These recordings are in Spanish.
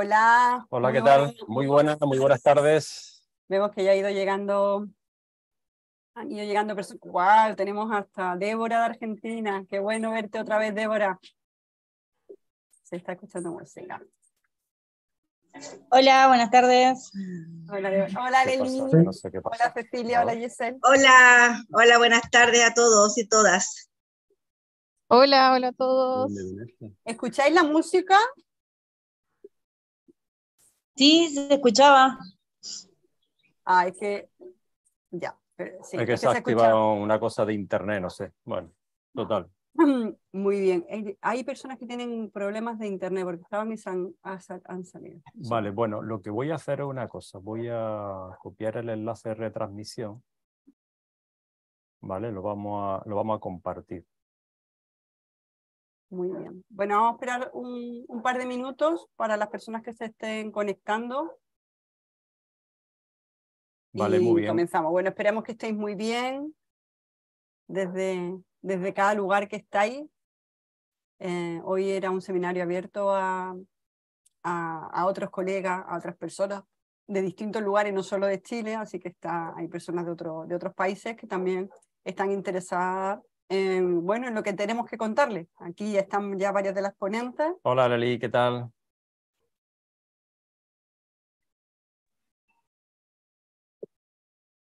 Hola. Hola, ¿qué tal? Muy buenas, muy buenas tardes. Vemos que ya ha ido llegando, han ido llegando personas. guau, Tenemos hasta Débora de Argentina. Qué bueno verte otra vez, Débora. Se está escuchando música. Hola, buenas tardes. Hola, Débora. hola hola, Cecilia. Hola, Giselle. Hola, hola, buenas tardes a todos y todas. Hola, hola a todos. ¿Escucháis la música? Sí, se escuchaba. Ah, que ya. Pero, que se, ha activado una cosa de internet, no sé. Bueno, total. Muy bien. Hay personas que tienen problemas de internet porque estaban y han, salido. Vale, bueno, lo que voy a hacer es una cosa. Voy a copiar el enlace de retransmisión. Vale, lo vamos a, lo vamos a compartir. Muy bien. Bueno, vamos a esperar un, par de minutos para las personas que se estén conectando. Vale, muy bien. Comenzamos. Bueno, esperamos que estéis muy bien desde, desde cada lugar que estáis. Eh, hoy era un seminario abierto a, a, a, otros colegas, a otras personas de distintos lugares, no solo de Chile, así que está, hay personas de, de otros países que también están interesadas Em, bueno, lo que tenemos que contarle. Aquí están ya varias de las ponentes. Hola Lali, ¿qué tal?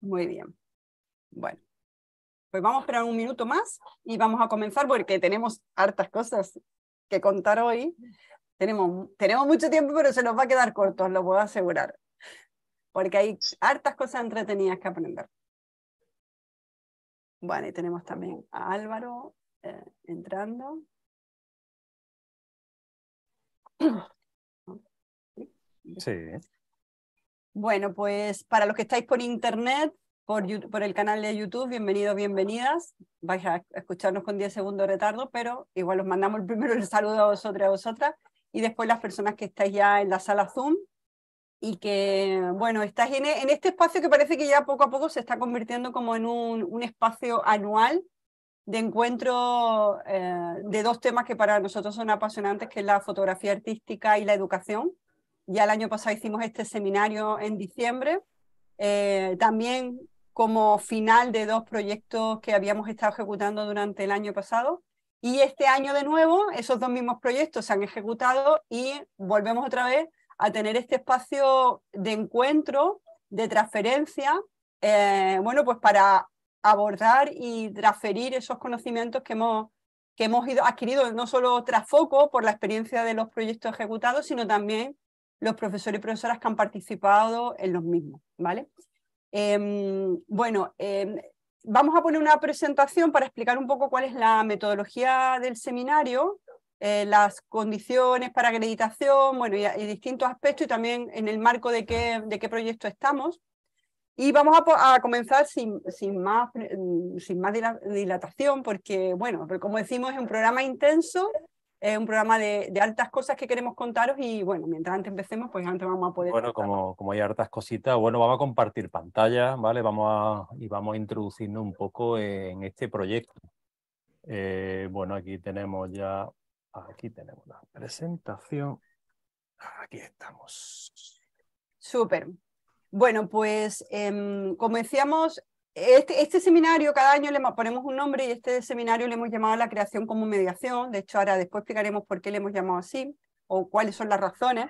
Muy bien. Bueno, pues vamos a esperar un minuto más y vamos a comenzar porque tenemos hartas cosas que contar hoy. Tenemos, tenemos mucho tiempo, pero se nos va a quedar corto, lo puedo asegurar. Porque hay hartas cosas entretenidas que aprender. Bueno, y tenemos también a Álvaro eh, entrando. Sí. Bueno, pues para los que estáis por internet, por, el canal de YouTube, bienvenidos, bienvenidas. Vais a escucharnos con 10 segundos de retardo, pero igual os mandamos primero el saludo a a vosotras, y después las personas que estáis ya en la sala Zoom, y que, bueno, estás e, en, este espacio que parece que ya poco a poco se está convirtiendo como en un, espacio anual de encuentro eh, de dos temas que para nosotros son apasionantes, que es la fotografía artística y la educación. Ya el año pasado hicimos este seminario en diciembre, eh, también como final de dos proyectos que habíamos estado ejecutando durante el año pasado. Y este año de nuevo, esos dos mismos proyectos se han ejecutado y volvemos otra vez a tener este espacio de encuentro, de transferencia, eh, bueno, pues para abordar y transferir esos conocimientos que hemos, que hemos ido adquirido, no solo tras foco por la experiencia de los proyectos ejecutados, sino también los profesores y profesoras que han participado en los mismos, ¿vale? Em, bueno, em, vamos a poner una presentación para explicar un poco cuál es la metodología del seminario, eh, las condiciones para acreditación, bueno, y, distintos aspectos y también en el marco de qué, de qué proyecto estamos. Y vamos a, comenzar sin, sin, más, mm, sin más dilatación, porque, bueno, como decimos, es un programa intenso, es un programa de, altas cosas que queremos contaros y, bueno, mientras antes empecemos, pues antes vamos a poder... Bueno, como, como, hay hartas cositas, bueno, vamos a compartir pantalla, ¿vale? Vamos a, y vamos a introducirnos un poco en este proyecto. Eh, bueno, aquí tenemos ya Aquí tenemos la presentación. Aquí estamos. Súper. Bueno, pues em, como decíamos, este, este, seminario cada año le ponemos un nombre y este seminario le hemos llamado la creación como mediación. De hecho, ahora después explicaremos por qué le hemos llamado así o cuáles son las razones.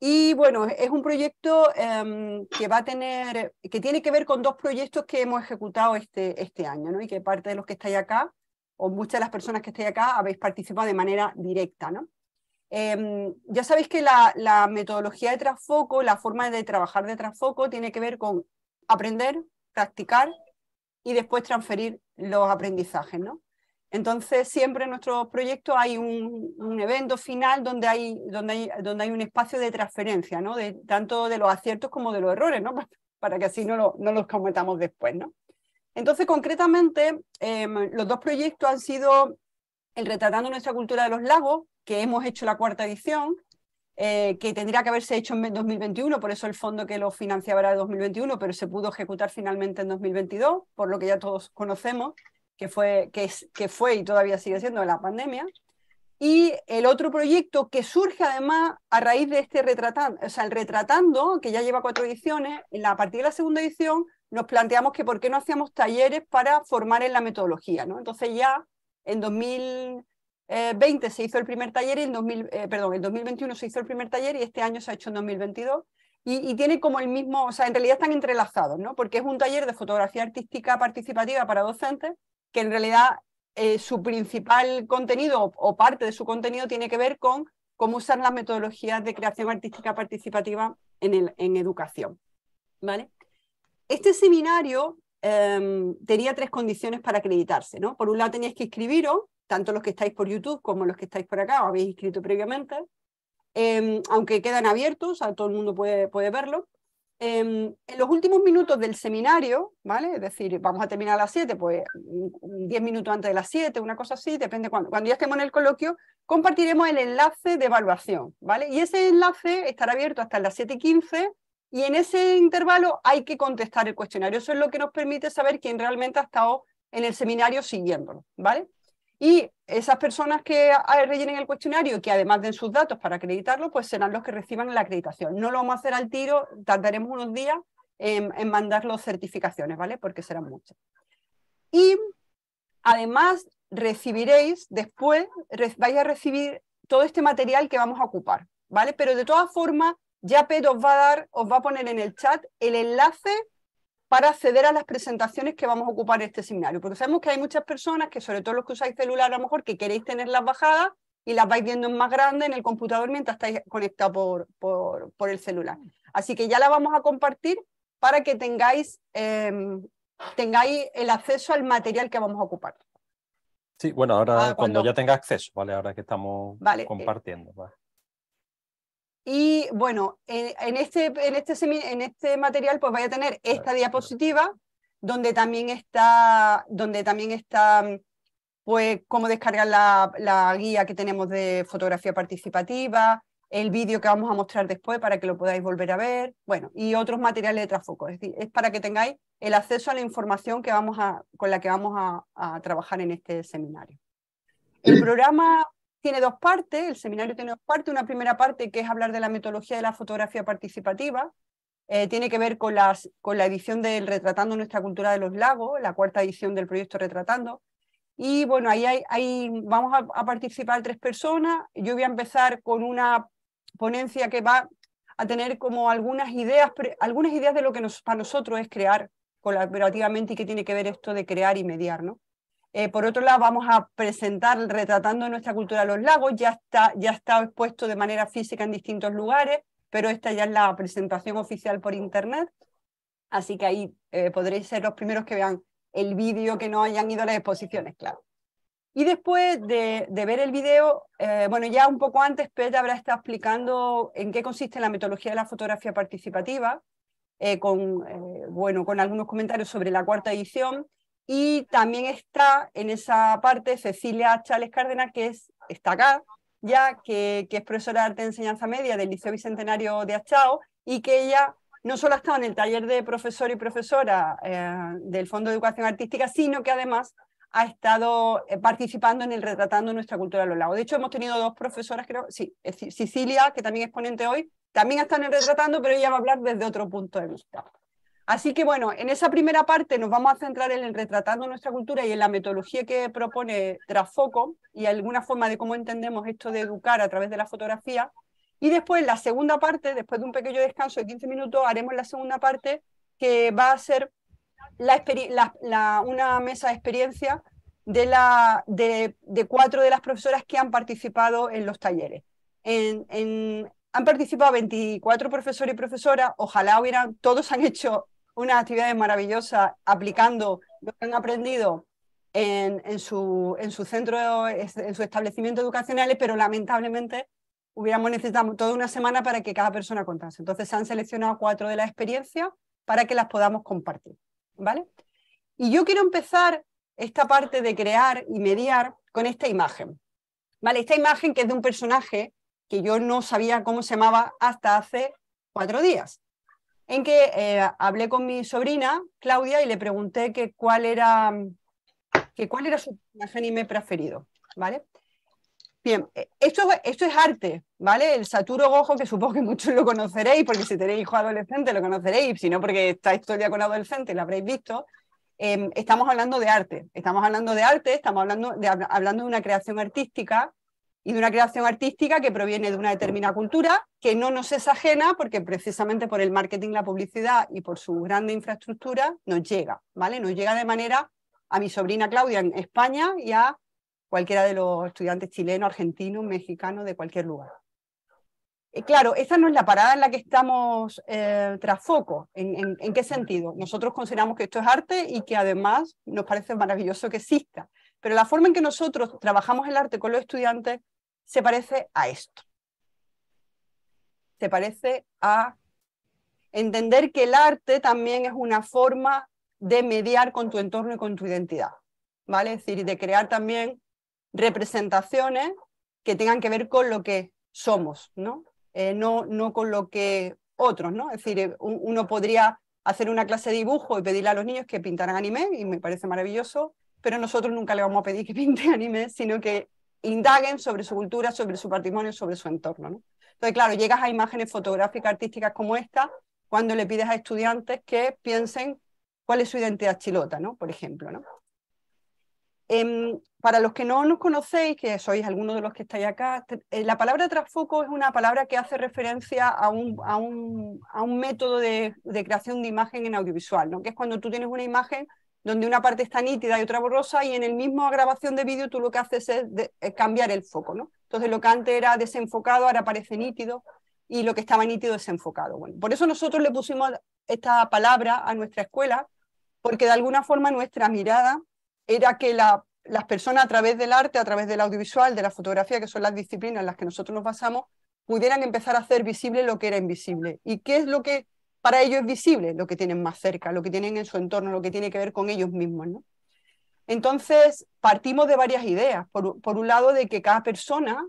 Y bueno, es un proyecto em, que va a tener, que tiene que ver con dos proyectos que hemos ejecutado este, este año, ¿no? Y que parte de los que estáis acá o muchas de las personas que estáis acá habéis participado de manera directa. ¿no? Em, ya sabéis que la, metodología de trasfoco, la forma de trabajar de trasfoco tiene que ver con aprender, practicar y después transferir los aprendizajes. ¿no? Entonces, siempre en nuestros proyectos hay un, evento final donde hay, donde, donde hay un espacio de transferencia, ¿no? de, tanto de los aciertos como de los errores, ¿no? para que así no, no los cometamos después. ¿no? Entonces, concretamente, em, los dos proyectos han sido el Retratando nuestra cultura de los lagos, que hemos hecho la cuarta edición, eh, que tendría que haberse hecho en 2021, por eso el fondo que lo financiaba era de 2021, pero se pudo ejecutar finalmente en 2022, por lo que ya todos conocemos, que fue, que que fue y todavía sigue siendo la pandemia. Y el otro proyecto que surge además a raíz de este retratando, o sea, el retratando, que ya lleva cuatro ediciones, a partir de la segunda edición nos planteamos que por qué no hacíamos talleres para formar en la metodología. ¿no? Entonces ya en 2020 eh, se hizo el primer taller, y en 2000, eh, perdón, en 2021 se hizo el primer taller y este año se ha hecho en 2022. Y, y, tiene como el mismo, o sea, en realidad están entrelazados, ¿no? Porque es un taller de fotografía artística participativa para docentes, que en realidad eh, su principal contenido o parte de su contenido tiene que ver con cómo usar las metodologías de creación artística participativa en, el, en educación. ¿vale? Este seminario em, tenía tres condiciones para acreditarse. Por un lado teníais que inscribiros, tanto los que estáis por YouTube como los que estáis por acá, o habéis inscrito previamente, em, aunque quedan abiertos, a todo el mundo puede, puede verlo. Em, en los últimos minutos del seminario, ¿vale? Es decir, vamos a terminar a las 7, pues 10 minutos antes de las 7, una cosa así, depende cuando, cuando ya estemos en el coloquio, compartiremos el enlace de evaluación, ¿vale? Y ese enlace estará abierto hasta las 7 y 15 y en ese intervalo hay que contestar el cuestionario. Eso es lo que nos permite saber quién realmente ha estado en el seminario siguiéndolo, ¿vale? Y esas personas que ah, rellenen el cuestionario que además den sus datos para acreditarlo, pues serán los que reciban la acreditación. No lo vamos a hacer al tiro, tardaremos unos días en, en mandar las certificaciones, ¿vale? Porque serán muchas. Y además recibiréis, después vais a recibir todo este material que vamos a ocupar, ¿vale? Pero de todas formas, ya Pedro os va a dar, os va a poner en el chat el enlace para acceder a las presentaciones que vamos a ocupar en este seminario. Porque sabemos que hay muchas personas que, sobre todo los que usáis celular, a lo mejor que queréis tenerlas bajadas y las vais viendo en más grande en el computador mientras estáis conectados por, por, el celular. Así que ya la vamos a compartir para que tengáis, em, tengáis el acceso al material que vamos a ocupar. Sí, bueno, ahora ah, cuando... ya tenga acceso, ¿vale? Ahora que estamos eh, compartiendo. vale. Y bueno, eh, en, este, en, este en este material pues vaya a tener esta diapositiva donde también está, donde también está pues cómo descargar la, guía que tenemos de fotografía participativa, el vídeo que vamos a mostrar después para que lo podáis volver a ver, bueno, y otros materiales de trafoco. Es, es para que tengáis el acceso a la información que vamos a, con la que vamos a, a trabajar en este seminario. El programa tiene dos partes, el seminario tiene dos partes, una primera parte que es hablar de la metodología de la fotografía participativa, eh, tiene que ver con, las, con la edición del Retratando nuestra cultura de los lagos, la cuarta edición del proyecto Retratando. Y bueno, ahí, vamos a, participar tres personas. Yo voy a empezar con una ponencia que va a tener como algunas ideas, algunas ideas de lo que nos, para nosotros es crear colaborativamente y qué tiene que ver esto de crear y mediar, ¿no? Eh, por otro lado, vamos a presentar Retratando nuestra cultura los lagos, ya está, ya está expuesto de manera física en distintos lugares, pero esta ya es la presentación oficial por internet, así que ahí eh, podréis ser los primeros que vean el vídeo que no hayan ido a las exposiciones, claro. Y después de, ver el vídeo, eh, bueno, ya un poco antes, Petra habrá estado explicando en qué consiste la metodología de la fotografía participativa, con, bueno, con algunos comentarios sobre la cuarta edición y también está en esa parte Cecilia Chávez Cárdenas, que es, está acá, ya que, es profesora de arte de enseñanza media del Liceo Bicentenario de Achao, y que ella no solo ha estado en el taller de profesor y profesora eh, del Fondo de Educación Artística, sino que además ha estado eh, participando en el Retratando Nuestra Cultura a los Lagos. De hecho, hemos tenido dos profesoras, creo, sí, Cecilia, que también es ponente hoy, también ha estado en el Retratando, pero ella va a hablar desde otro punto de vista. Así que bueno, en esa primera parte nos vamos a centrar en el retratando nuestra cultura y en la metodología que propone Trasfoco y alguna forma de cómo entendemos esto de educar a través de la fotografía. Y después, la segunda parte, después de un pequeño descanso de 15 minutos, haremos la segunda parte que va a ser una mesa de experiencia de, cuatro de las profesoras que han participado en los talleres. han participado 24 profesores y profesoras, ojalá hubieran, todos han hecho unas actividades maravillosas aplicando lo que han aprendido en, en, su, su centro, en su establecimiento educacional, pero lamentablemente hubiéramos necesitado toda una semana para que cada persona contase. Entonces se han seleccionado cuatro de las experiencias para que las podamos compartir. ¿vale? Y yo quiero empezar esta parte de crear y mediar con esta imagen. ¿vale? Esta imagen que es de un personaje que yo no sabía cómo se llamaba hasta hace cuatro días en que eh, hablé con mi sobrina, Claudia, y le pregunté que cuál era, que cuál era su anime preferido, ¿vale? Bien, eh, esto, esto es arte, ¿vale? El Saturo Gojo, que supongo que muchos lo conoceréis, porque si tenéis hijo adolescente lo conoceréis, si no porque estáis historia el día con adolescentes, lo habréis visto. Em, estamos hablando de arte, estamos hablando de arte, estamos hablando de, hablando de una creación artística y de una creación artística que proviene de una determinada cultura, que no nos es ajena porque precisamente por el marketing, la publicidad y por su grande infraestructura nos llega, ¿vale? Nos llega de manera a mi sobrina Claudia en España y a cualquiera de los estudiantes chilenos, argentinos, mexicanos, de cualquier lugar. Eh, claro, esa no es la parada en la que estamos eh, tras foco. en, qué sentido? Nosotros consideramos que esto es arte y que además nos parece maravilloso que exista. Pero la forma en que nosotros trabajamos el arte con los estudiantes se parece a esto. Se parece a entender que el arte también es una forma de mediar con tu entorno y con tu identidad, ¿vale? Es decir, de crear también representaciones que tengan que ver con lo que somos, ¿no? Eh, no, no con lo que otros, ¿no? Es decir, eh, uno podría hacer una clase de dibujo y pedirle a los niños que pintaran anime, y me parece maravilloso, pero nosotros nunca le vamos a pedir que pinte anime, sino que indaguen sobre su cultura, sobre su patrimonio, sobre su entorno. Entonces, claro, llegas a imágenes fotográficas, artísticas como esta, cuando le pides a estudiantes que piensen cuál es su identidad chilota, por ejemplo. Em, para los que no nos conocéis, que sois algunos de los que estáis acá, este, eh, la palabra trasfoco es una palabra que hace referencia a un, método de, creación de imagen en audiovisual, que es cuando tú tienes una imagen donde una parte está nítida y otra borrosa, y en el mismo grabación de vídeo tú lo que haces es, cambiar el foco, ¿no? Entonces lo que antes era desenfocado ahora parece nítido y lo que estaba nítido desenfocado. Bueno, por eso nosotros le pusimos esta palabra a nuestra escuela, porque de alguna forma nuestra mirada era que las personas a través del arte, a través del audiovisual, de la fotografía, que son las disciplinas en las que nosotros nos basamos, pudieran empezar a hacer visible lo que era invisible. ¿Y qué es lo que para ellos es visible lo que tienen más cerca, lo que tienen en su entorno, lo que tiene que ver con ellos mismos. ¿no? Entonces, partimos de varias ideas. Por, un lado, de que cada persona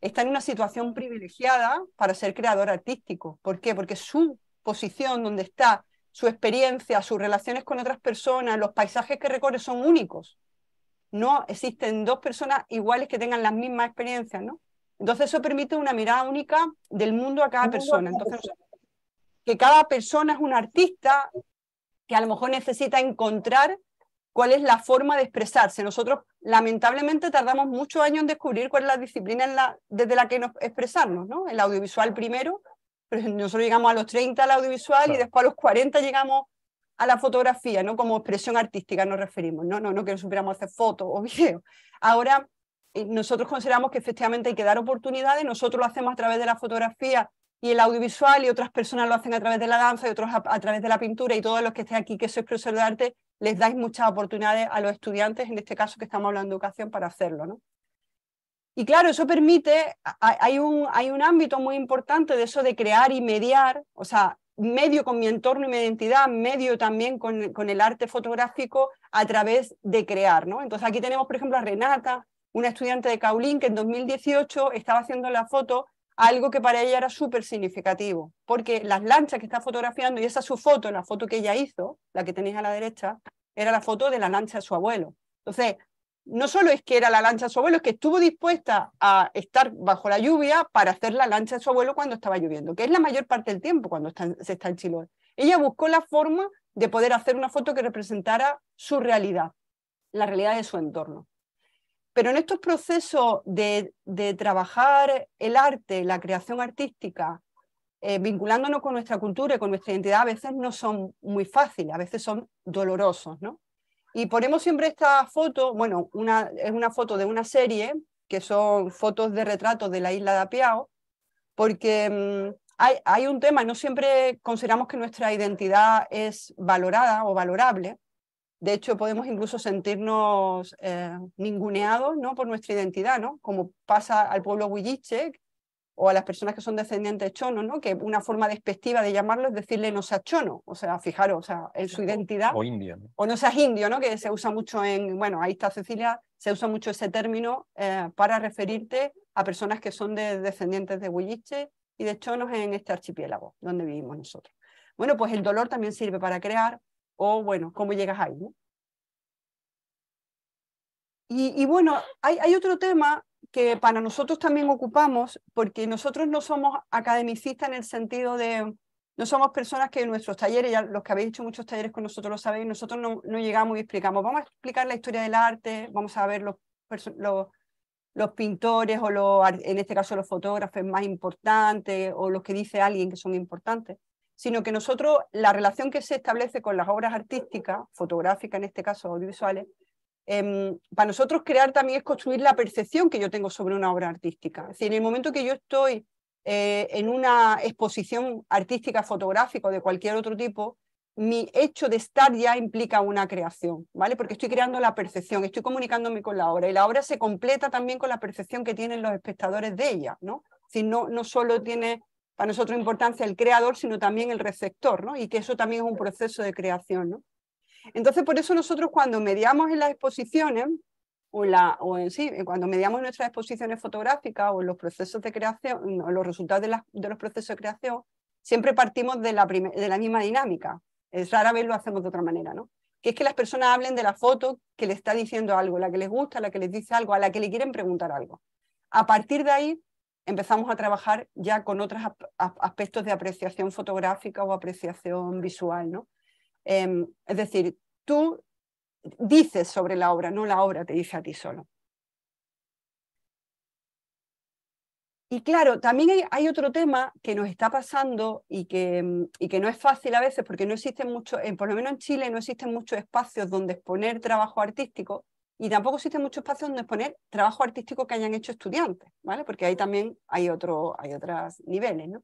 está en una situación privilegiada para ser creador artístico. ¿Por qué? Porque su posición, donde está, su experiencia, sus relaciones con otras personas, los paisajes que recorre son únicos. No existen dos personas iguales que tengan las mismas experiencias, ¿no? Entonces eso permite una mirada única del mundo a cada persona. Entonces que cada persona es un artista que a lo mejor necesita encontrar cuál es la forma de expresarse. Nosotros lamentablemente tardamos muchos años en descubrir cuál es la disciplina desde la que nos expresarnos, ¿no? El audiovisual primero, nosotros llegamos a los 30 al audiovisual y después a los 40 llegamos a la fotografía, ¿no? Como expresión artística nos referimos, ¿no? No, no que nos supiéramos hacer fotos o videos. Ahora eh, nosotros consideramos que efectivamente hay que dar oportunidades, nosotros lo hacemos a través de la fotografía y el audiovisual y otras personas lo hacen a través de la danza y otros a, través de la pintura y todos los que estén aquí que soy profesor de arte les dais muchas oportunidades a los estudiantes, en este caso que estamos hablando de educación, para hacerlo. ¿no? Y claro, eso permite, hay un, hay un ámbito muy importante de eso de crear y mediar, o sea, medio con mi entorno y mi identidad, medio también con, el arte fotográfico a través de crear. ¿no? Entonces aquí tenemos, por ejemplo, a Renata, una estudiante de Caulín que en 2018 estaba haciendo la foto algo que para ella era súper significativo, porque las lanchas que está fotografiando, y esa es su foto, la foto que ella hizo, la que tenéis a la derecha, era la foto de la lancha de su abuelo. Entonces, no solo es que era la lancha de su abuelo, es que estuvo dispuesta a estar bajo la lluvia para hacer la lancha de su abuelo cuando estaba lloviendo, que es la mayor parte del tiempo cuando se está en Chiloé. Ella buscó la forma de poder hacer una foto que representara su realidad, la realidad de su entorno. Pero en estos procesos de, trabajar el arte, la creación artística, eh, vinculándonos con nuestra cultura y con nuestra identidad, a veces no son muy fáciles, a veces son dolorosos, ¿no? Y ponemos siempre esta foto, bueno, es una foto de una serie, que son fotos de retratos de la isla de Apiao, porque mm, hay, hay, un tema, no siempre consideramos que nuestra identidad es valorada o valorable, de hecho, podemos incluso sentirnos eh, ninguneados ¿no? por nuestra identidad, ¿no? como pasa al pueblo huilliche o a las personas que son descendientes chono, ¿no? que una forma despectiva de llamarlo es decirle no seas chono, o sea, fijaros, o sea, en su identidad. O indio. O no seas indio, ¿no? que se usa mucho en, bueno, ahí está Cecilia, se usa mucho ese término eh, para referirte a personas que son descendientes de huilliche y de chonos en este archipiélago donde vivimos nosotros. Bueno, pues el dolor también sirve para crear, o bueno, cómo llegas ahí. Y, bueno, hay, otro tema que para nosotros también ocupamos, porque nosotros no somos academicistas en el sentido de, no somos personas que en nuestros talleres, ya los que habéis hecho muchos talleres con nosotros lo sabéis, nosotros no, llegamos y explicamos, vamos a explicar la historia del arte, vamos a ver los, los, pintores o los, en este caso los fotógrafos más importantes o los que dice alguien que son importantes sino que nosotros, la relación que se establece con las obras artísticas, fotográficas en este caso, audiovisuales, em, para nosotros crear también es construir la percepción que yo tengo sobre una obra artística. Es en el momento que yo estoy eh, en una exposición artística, fotográfica o de cualquier otro tipo, mi hecho de estar ya implica una creación, ¿vale? Porque estoy creando la percepción, estoy comunicándome con la obra y la obra se completa también con la percepción que tienen los espectadores de ella, ¿no? Si no, no solo tiene para nosotros importancia el creador, sino también el receptor, ¿no? Y que eso también es un proceso de creación, ¿no? Entonces, por eso nosotros cuando mediamos en las exposiciones, o, la, o en sí, eh, cuando mediamos nuestras exposiciones fotográficas o los procesos de creación, los resultados de, los procesos de creación, siempre partimos de la, de misma dinámica. Es rara vez lo hacemos de otra manera, ¿no? Que es que las personas hablen de la foto que le está diciendo algo, la que les gusta, la que les dice algo, a la que le quieren preguntar algo. A partir de ahí empezamos a trabajar ya con otros aspectos de apreciación fotográfica o apreciación visual. ¿no? Em, es decir, tú dices sobre la obra, no la obra te dice a ti solo. Y claro, también hay, otro tema que nos está pasando y que, em, y que no es fácil a veces porque no existen muchos, eh, por lo menos en Chile no existen muchos espacios donde exponer trabajo artístico y tampoco existe mucho espacio donde exponer trabajo artístico que hayan hecho estudiantes, ¿vale? Porque ahí también hay, otro, hay otros niveles, ¿no?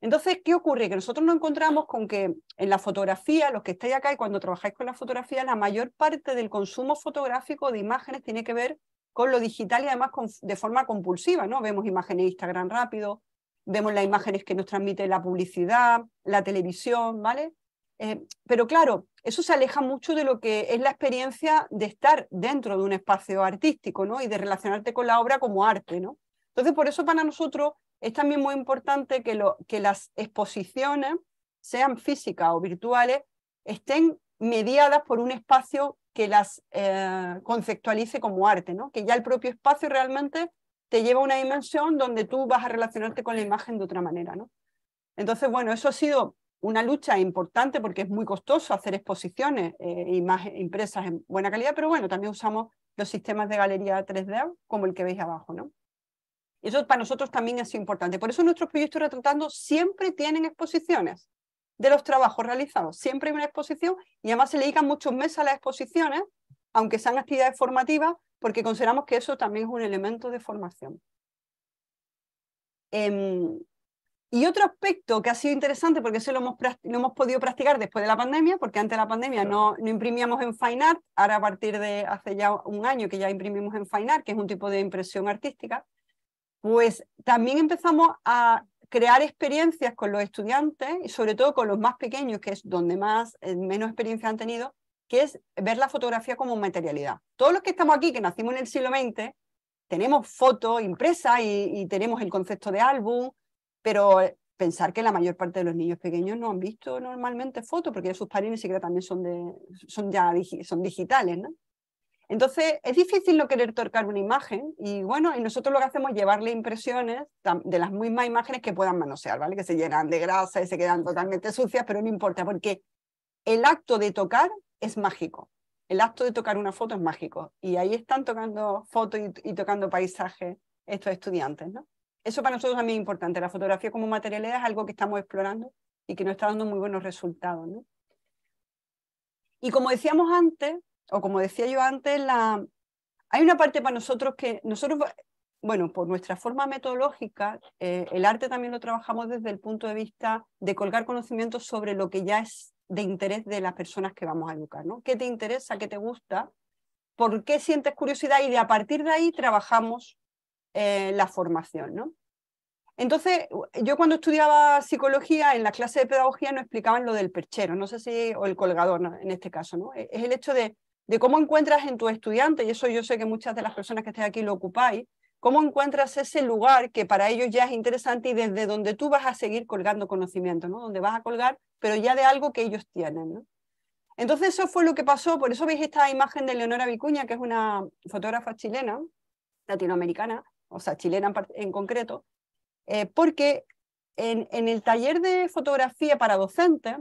Entonces, ¿qué ocurre? Que nosotros nos encontramos con que en la fotografía, los que estáis acá y cuando trabajáis con la fotografía, la mayor parte del consumo fotográfico de imágenes tiene que ver con lo digital y además de forma compulsiva, ¿no? Vemos imágenes de Instagram rápido, vemos las imágenes que nos transmite la publicidad, la televisión, ¿vale? Eh, pero claro, eso se aleja mucho de lo que es la experiencia de estar dentro de un espacio artístico ¿no? y de relacionarte con la obra como arte. ¿no? Entonces, por eso para nosotros es también muy importante que, lo, que las exposiciones, sean físicas o virtuales, estén mediadas por un espacio que las eh, conceptualice como arte, ¿no? que ya el propio espacio realmente te lleva a una dimensión donde tú vas a relacionarte con la imagen de otra manera. ¿no? Entonces, bueno, eso ha sido una lucha importante porque es muy costoso hacer exposiciones eh, y más impresas en buena calidad, pero bueno, también usamos los sistemas de galería 3D como el que veis abajo, ¿no? Eso para nosotros también es importante. Por eso nuestros proyectos retratando siempre tienen exposiciones de los trabajos realizados. Siempre hay una exposición y además se le dedican muchos meses a las exposiciones, aunque sean actividades formativas, porque consideramos que eso también es un elemento de formación. Em, y otro aspecto que ha sido interesante, porque eso lo hemos, hemos podido practicar después de la pandemia, porque antes de la pandemia no, no imprimíamos en Art, ahora a partir de hace ya un año que ya imprimimos en Art, que es un tipo de impresión artística, pues también empezamos a crear experiencias con los estudiantes, y sobre todo con los más pequeños, que es donde más, eh, menos experiencia han tenido, que es ver la fotografía como materialidad. Todos los que estamos aquí, que nacimos en el siglo XX, tenemos fotos impresas y tenemos el concepto de álbum, pero eh, pensar que la mayor parte de los niños pequeños no han visto normalmente fotos, porque sus padres ni siquiera también son, son ya son digitales, ¿no? Entonces, es difícil no querer tocar una imagen y bueno, y nosotros lo que hacemos es llevarle impresiones de las mismas imágenes que puedan manosear, ¿vale? Que se llenan de grasa y se quedan totalmente sucias, pero no importa, porque el acto de tocar es mágico. El acto de tocar una foto es mágico. Y ahí están tocando fotos y, y tocando paisajes estos estudiantes, ¿no? Eso para nosotros también es importante. La fotografía como materialidad es algo que estamos explorando y que nos está dando muy buenos resultados. ¿no? Y como decíamos antes, o como decía yo antes, la... hay una parte para nosotros que nosotros, bueno, por nuestra forma metodológica, eh, el arte también lo trabajamos desde el punto de vista de colgar conocimientos sobre lo que ya es de interés de las personas que vamos a educar, ¿no? ¿Qué te interesa? ¿Qué te gusta? ¿Por qué sientes curiosidad? Y de a partir de ahí trabajamos eh, la formación, ¿no? Entonces, yo cuando estudiaba psicología, en la clase de pedagogía no explicaban lo del perchero, no sé si, o el colgador en este caso, ¿no? E, es el hecho de, cómo encuentras en tu estudiante, y eso yo sé que muchas de las personas que estén aquí lo ocupáis, cómo encuentras ese lugar que para ellos ya es interesante y desde donde tú vas a seguir colgando conocimiento, ¿no? Donde vas a colgar, pero ya de algo que ellos tienen, ¿no? Entonces eso fue lo que pasó, por eso veis esta imagen de Leonora Vicuña, que es una fotógrafa chilena, latinoamericana, o sea, chilena en concreto, eh, porque en, el taller de fotografía para docentes,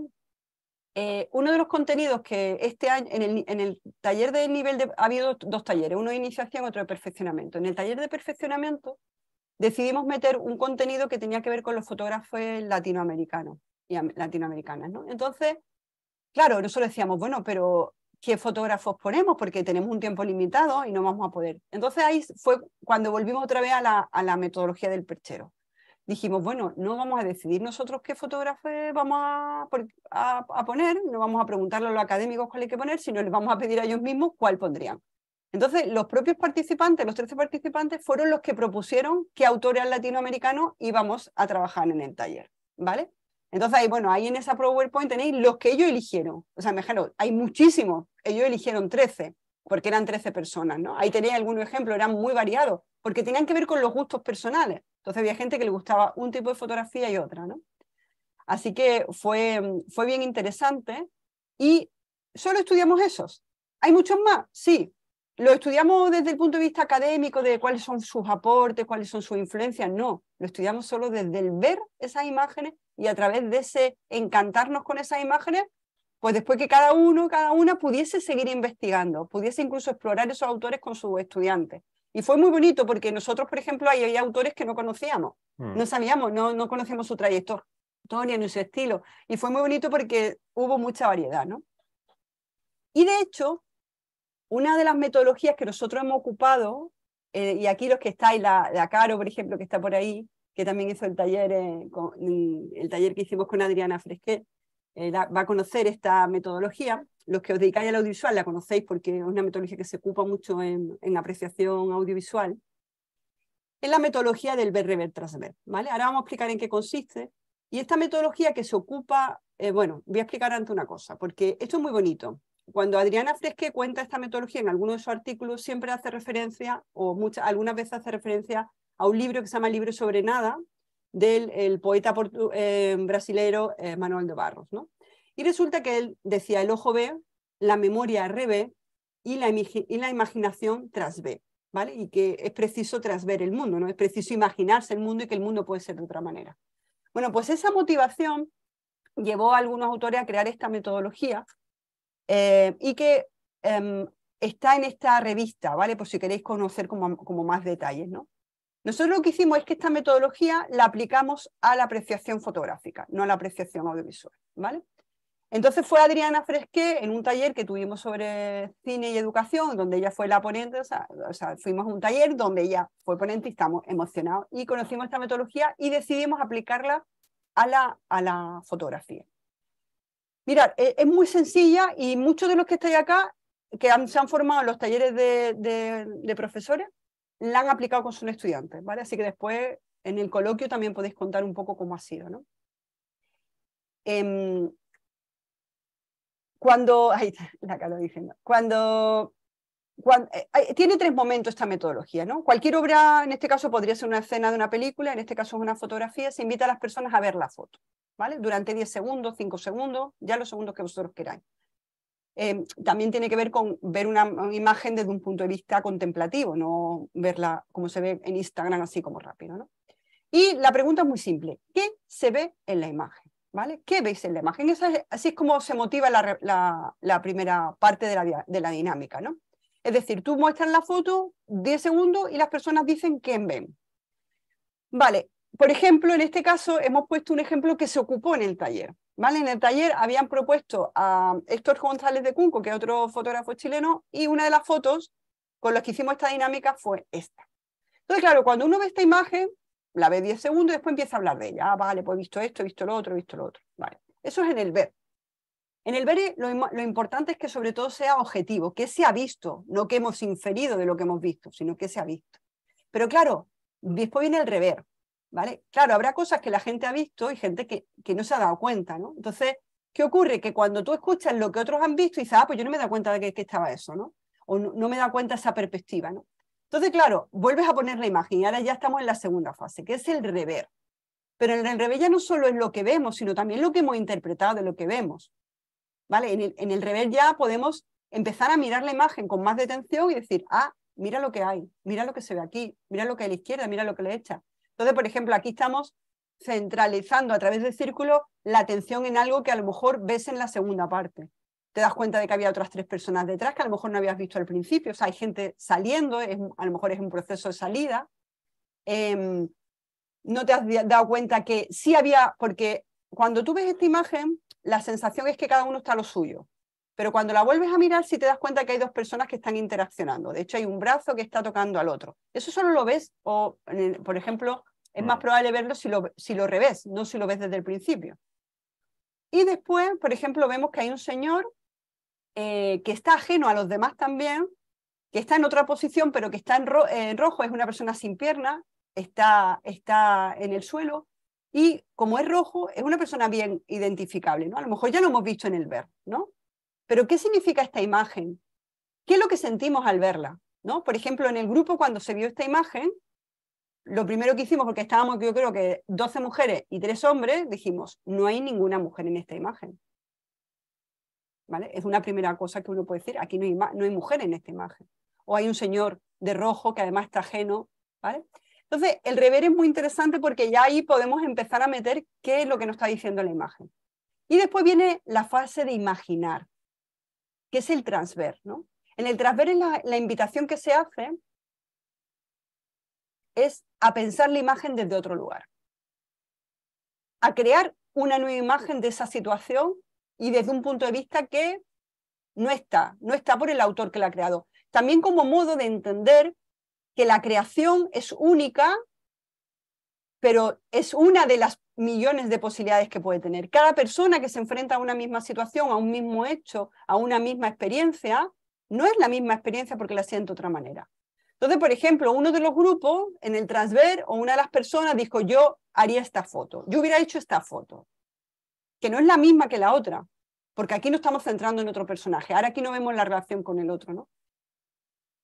eh, uno de los contenidos que este año, en el, taller de nivel de, ha habido dos talleres, uno de iniciación, otro de perfeccionamiento. En el taller de perfeccionamiento decidimos meter un contenido que tenía que ver con los fotógrafos latinoamericanos y latinoamericanas. Entonces, claro, nosotros decíamos, bueno, pero ¿qué fotógrafos ponemos? Porque tenemos un tiempo limitado y no vamos a poder. Entonces ahí fue cuando volvimos otra vez a la metodología del perchero dijimos, bueno, no vamos a decidir nosotros qué fotógrafo vamos a, poner, no vamos a preguntarle a los académicos cuál hay que poner, sino les vamos a pedir a ellos mismos cuál pondrían. Entonces, los propios participantes, los 13 participantes, fueron los que propusieron qué autores latinoamericanos íbamos a trabajar en el taller, ¿vale? Entonces, ahí, bueno, ahí en esa PowerPoint tenéis los que ellos eligieron. O sea, me dijeron, hay muchísimos, ellos eligieron 13, porque eran 13 personas, ¿no? Ahí tenéis algunos ejemplo, eran muy variados, porque tenían que ver con los gustos personales. Entonces había gente que le gustaba un tipo de fotografía y otra, ¿no? Así que fue, fue bien interesante y solo estudiamos esos. ¿Hay muchos más? Sí. ¿Lo estudiamos desde el punto de vista académico de cuáles son sus aportes, cuáles son sus influencias? No, lo estudiamos solo desde el ver esas imágenes y a través de ese encantarnos con esas imágenes, pues después que cada uno, cada una pudiese seguir investigando, pudiese incluso explorar esos autores con sus estudiantes. Y fue muy bonito porque nosotros, por ejemplo, hay, autores que no conocíamos, mm. no sabíamos, no, no conocíamos su trayectoria ni su estilo. Y fue muy bonito porque hubo mucha variedad, ¿no? Y de hecho, una de las metodologías que nosotros hemos ocupado, eh, y aquí los que estáis, la, la Caro, por ejemplo, que está por ahí, que también hizo el taller, eh, el taller que hicimos con Adriana Fresquet, eh, va a conocer esta metodología. Los que os dedicáis al audiovisual la conocéis porque es una metodología que se ocupa mucho en, apreciación audiovisual. Es la metodología del ver, rever, trasver, ¿vale? Ahora vamos a explicar en qué consiste. Y esta metodología que se ocupa, eh, bueno, voy a explicar antes una cosa, porque esto es muy bonito cuando Adriana Fresque cuenta esta metodología en alguno de sus artículos, siempre hace referencia, o muchas, algunas veces hace referencia a un libro que se llama Libro sobre Nada, del poeta eh, brasilero eh, Manuel de Barros. ¿no? Y resulta que él decía el ojo ve, la memoria revé y la, y la imaginación trasvé. ¿vale? Y que es preciso trasver el mundo, ¿no? es preciso imaginarse el mundo y que el mundo puede ser de otra manera. Bueno, pues esa motivación llevó a algunos autores a crear esta metodología eh, y que em, está en esta revista, ¿vale? Por si queréis conocer como, como más detalles, ¿no? Nosotros lo que hicimos es que esta metodología la aplicamos a la apreciación fotográfica, no a la apreciación audiovisual, ¿vale? Entonces fue Adriana Fresqué en un taller que tuvimos sobre cine y educación, donde ella fue la ponente, o sea, fuimos a un taller donde ella fue ponente y estamos emocionados y conocimos esta metodología y decidimos aplicarla a la, a la fotografía. Mirad, e, es, muy sencilla y muchos de los que estáis acá, que se han formado en los talleres de profesores, la han aplicado con sus estudiantes, ¿vale? Así que después en el coloquio también podéis contar un poco cómo ha sido, ¿no? Em, cuando, ahí la acabo diciendo, cuando, eh, tiene tres momentos esta metodología, ¿no? Cualquier obra, en este caso podría ser una escena de una película, en este caso es una fotografía, se invita a las personas a ver la foto, ¿vale? Durante 10 segundos, 5 segundos, ya los segundos que vosotros queráis. Eh, también tiene que ver con ver una, imagen desde un punto de vista contemplativo, no verla como se ve en Instagram así como rápido. Y la pregunta es muy simple, ¿qué se ve en la imagen? ¿Vale? ¿Qué veis en la imagen? así es como se motiva la, primera parte de la, dinámica. ¿no? Es decir, tú muestras la foto 10 segundos y las personas dicen quién ven. Vale, por ejemplo, en este caso hemos puesto un ejemplo que se ocupó en el taller. ¿vale? En el taller habían propuesto a Héctor González de Cunco, que es otro fotógrafo chileno, y una de las fotos con las que hicimos esta dinámica fue esta. Entonces, claro, cuando uno ve esta imagen, la ve 10 segundos y después empieza a hablar de ella. Ah, vale, pues he visto esto, he visto lo otro, he visto lo otro. Vale. Eso es en el ver. En el ver eh, lo, lo importante es que sobre todo sea objetivo, que se ha visto, no que hemos inferido de lo que hemos visto, sino que se ha visto. Pero claro, después viene el rever, ¿vale? Claro, habrá cosas que la gente ha visto y gente que, no se ha dado cuenta, ¿no? Entonces, ¿qué ocurre? Que cuando tú escuchas lo que otros han visto, y dices, ah, pues yo no me he dado cuenta de que, estaba eso, ¿no? O no, me he dado cuenta esa perspectiva, ¿no? Entonces, claro, vuelves a poner la imagen y ahora ya estamos en la segunda fase, que es el rever. Pero en el rever ya no solo es lo que vemos, sino también lo que hemos interpretado de lo que vemos. ¿Vale? En el, en el rever ya podemos empezar a mirar la imagen con más detención y decir, ah, mira lo que hay, mira lo que se ve aquí, mira lo que hay a la izquierda, mira lo que le echa, entonces, por ejemplo, aquí estamos centralizando a través del círculo la atención en algo que a lo mejor ves en la segunda parte. Te das cuenta de que había otras tres personas detrás que a lo mejor no habías visto al principio. O sea, hay gente saliendo, a lo mejor es un proceso de salida. Em, no te has dado cuenta que sí había, porque cuando tú ves esta imagen, la sensación es que cada uno está lo suyo. Pero cuando la vuelves a mirar, sí te das cuenta que hay dos personas que están interaccionando. De hecho, hay un brazo que está tocando al otro. Eso solo lo ves, o, por ejemplo, es más mm. probable verlo si lo, si lo revés, no si lo ves desde el principio. Y después, por ejemplo, vemos que hay un señor eh, que está ajeno a los demás también, que está en otra posición, pero que está en, rojo, es una persona sin pierna, está, está en el suelo, y como es rojo, es una persona bien identificable, ¿no? A lo mejor ya lo hemos visto en el ver, ¿no? Pero ¿qué significa esta imagen? ¿Qué es lo que sentimos al verla? ¿No? Por ejemplo, en el grupo cuando se vio esta imagen, lo primero que hicimos, porque estábamos yo creo que 12 mujeres y 3 hombres, dijimos, no hay ninguna mujer en esta imagen. ¿Vale? Es una primera cosa que uno puede decir, aquí no hay, mujer en esta imagen. O hay un señor de rojo que además está ajeno. ¿vale? Entonces, el rever es muy interesante porque ya ahí podemos empezar a meter qué es lo que nos está diciendo la imagen. Y después viene la fase de imaginar que es el transver. ¿no? En el transver la invitación que se hace es a pensar la imagen desde otro lugar, a crear una nueva imagen de esa situación y desde un punto de vista que no está, no está por el autor que la ha creado. También como modo de entender que la creación es única, pero es una de las millones de posibilidades que puede tener. Cada persona que se enfrenta a una misma situación, a un mismo hecho, a una misma experiencia, no es la misma experiencia porque la siente de otra manera. Entonces, por ejemplo, uno de los grupos en el transver o una de las personas dijo, yo haría esta foto, yo hubiera hecho esta foto, que no es la misma que la otra, porque aquí no estamos centrando en otro personaje, ahora aquí no vemos la relación con el otro, ¿no?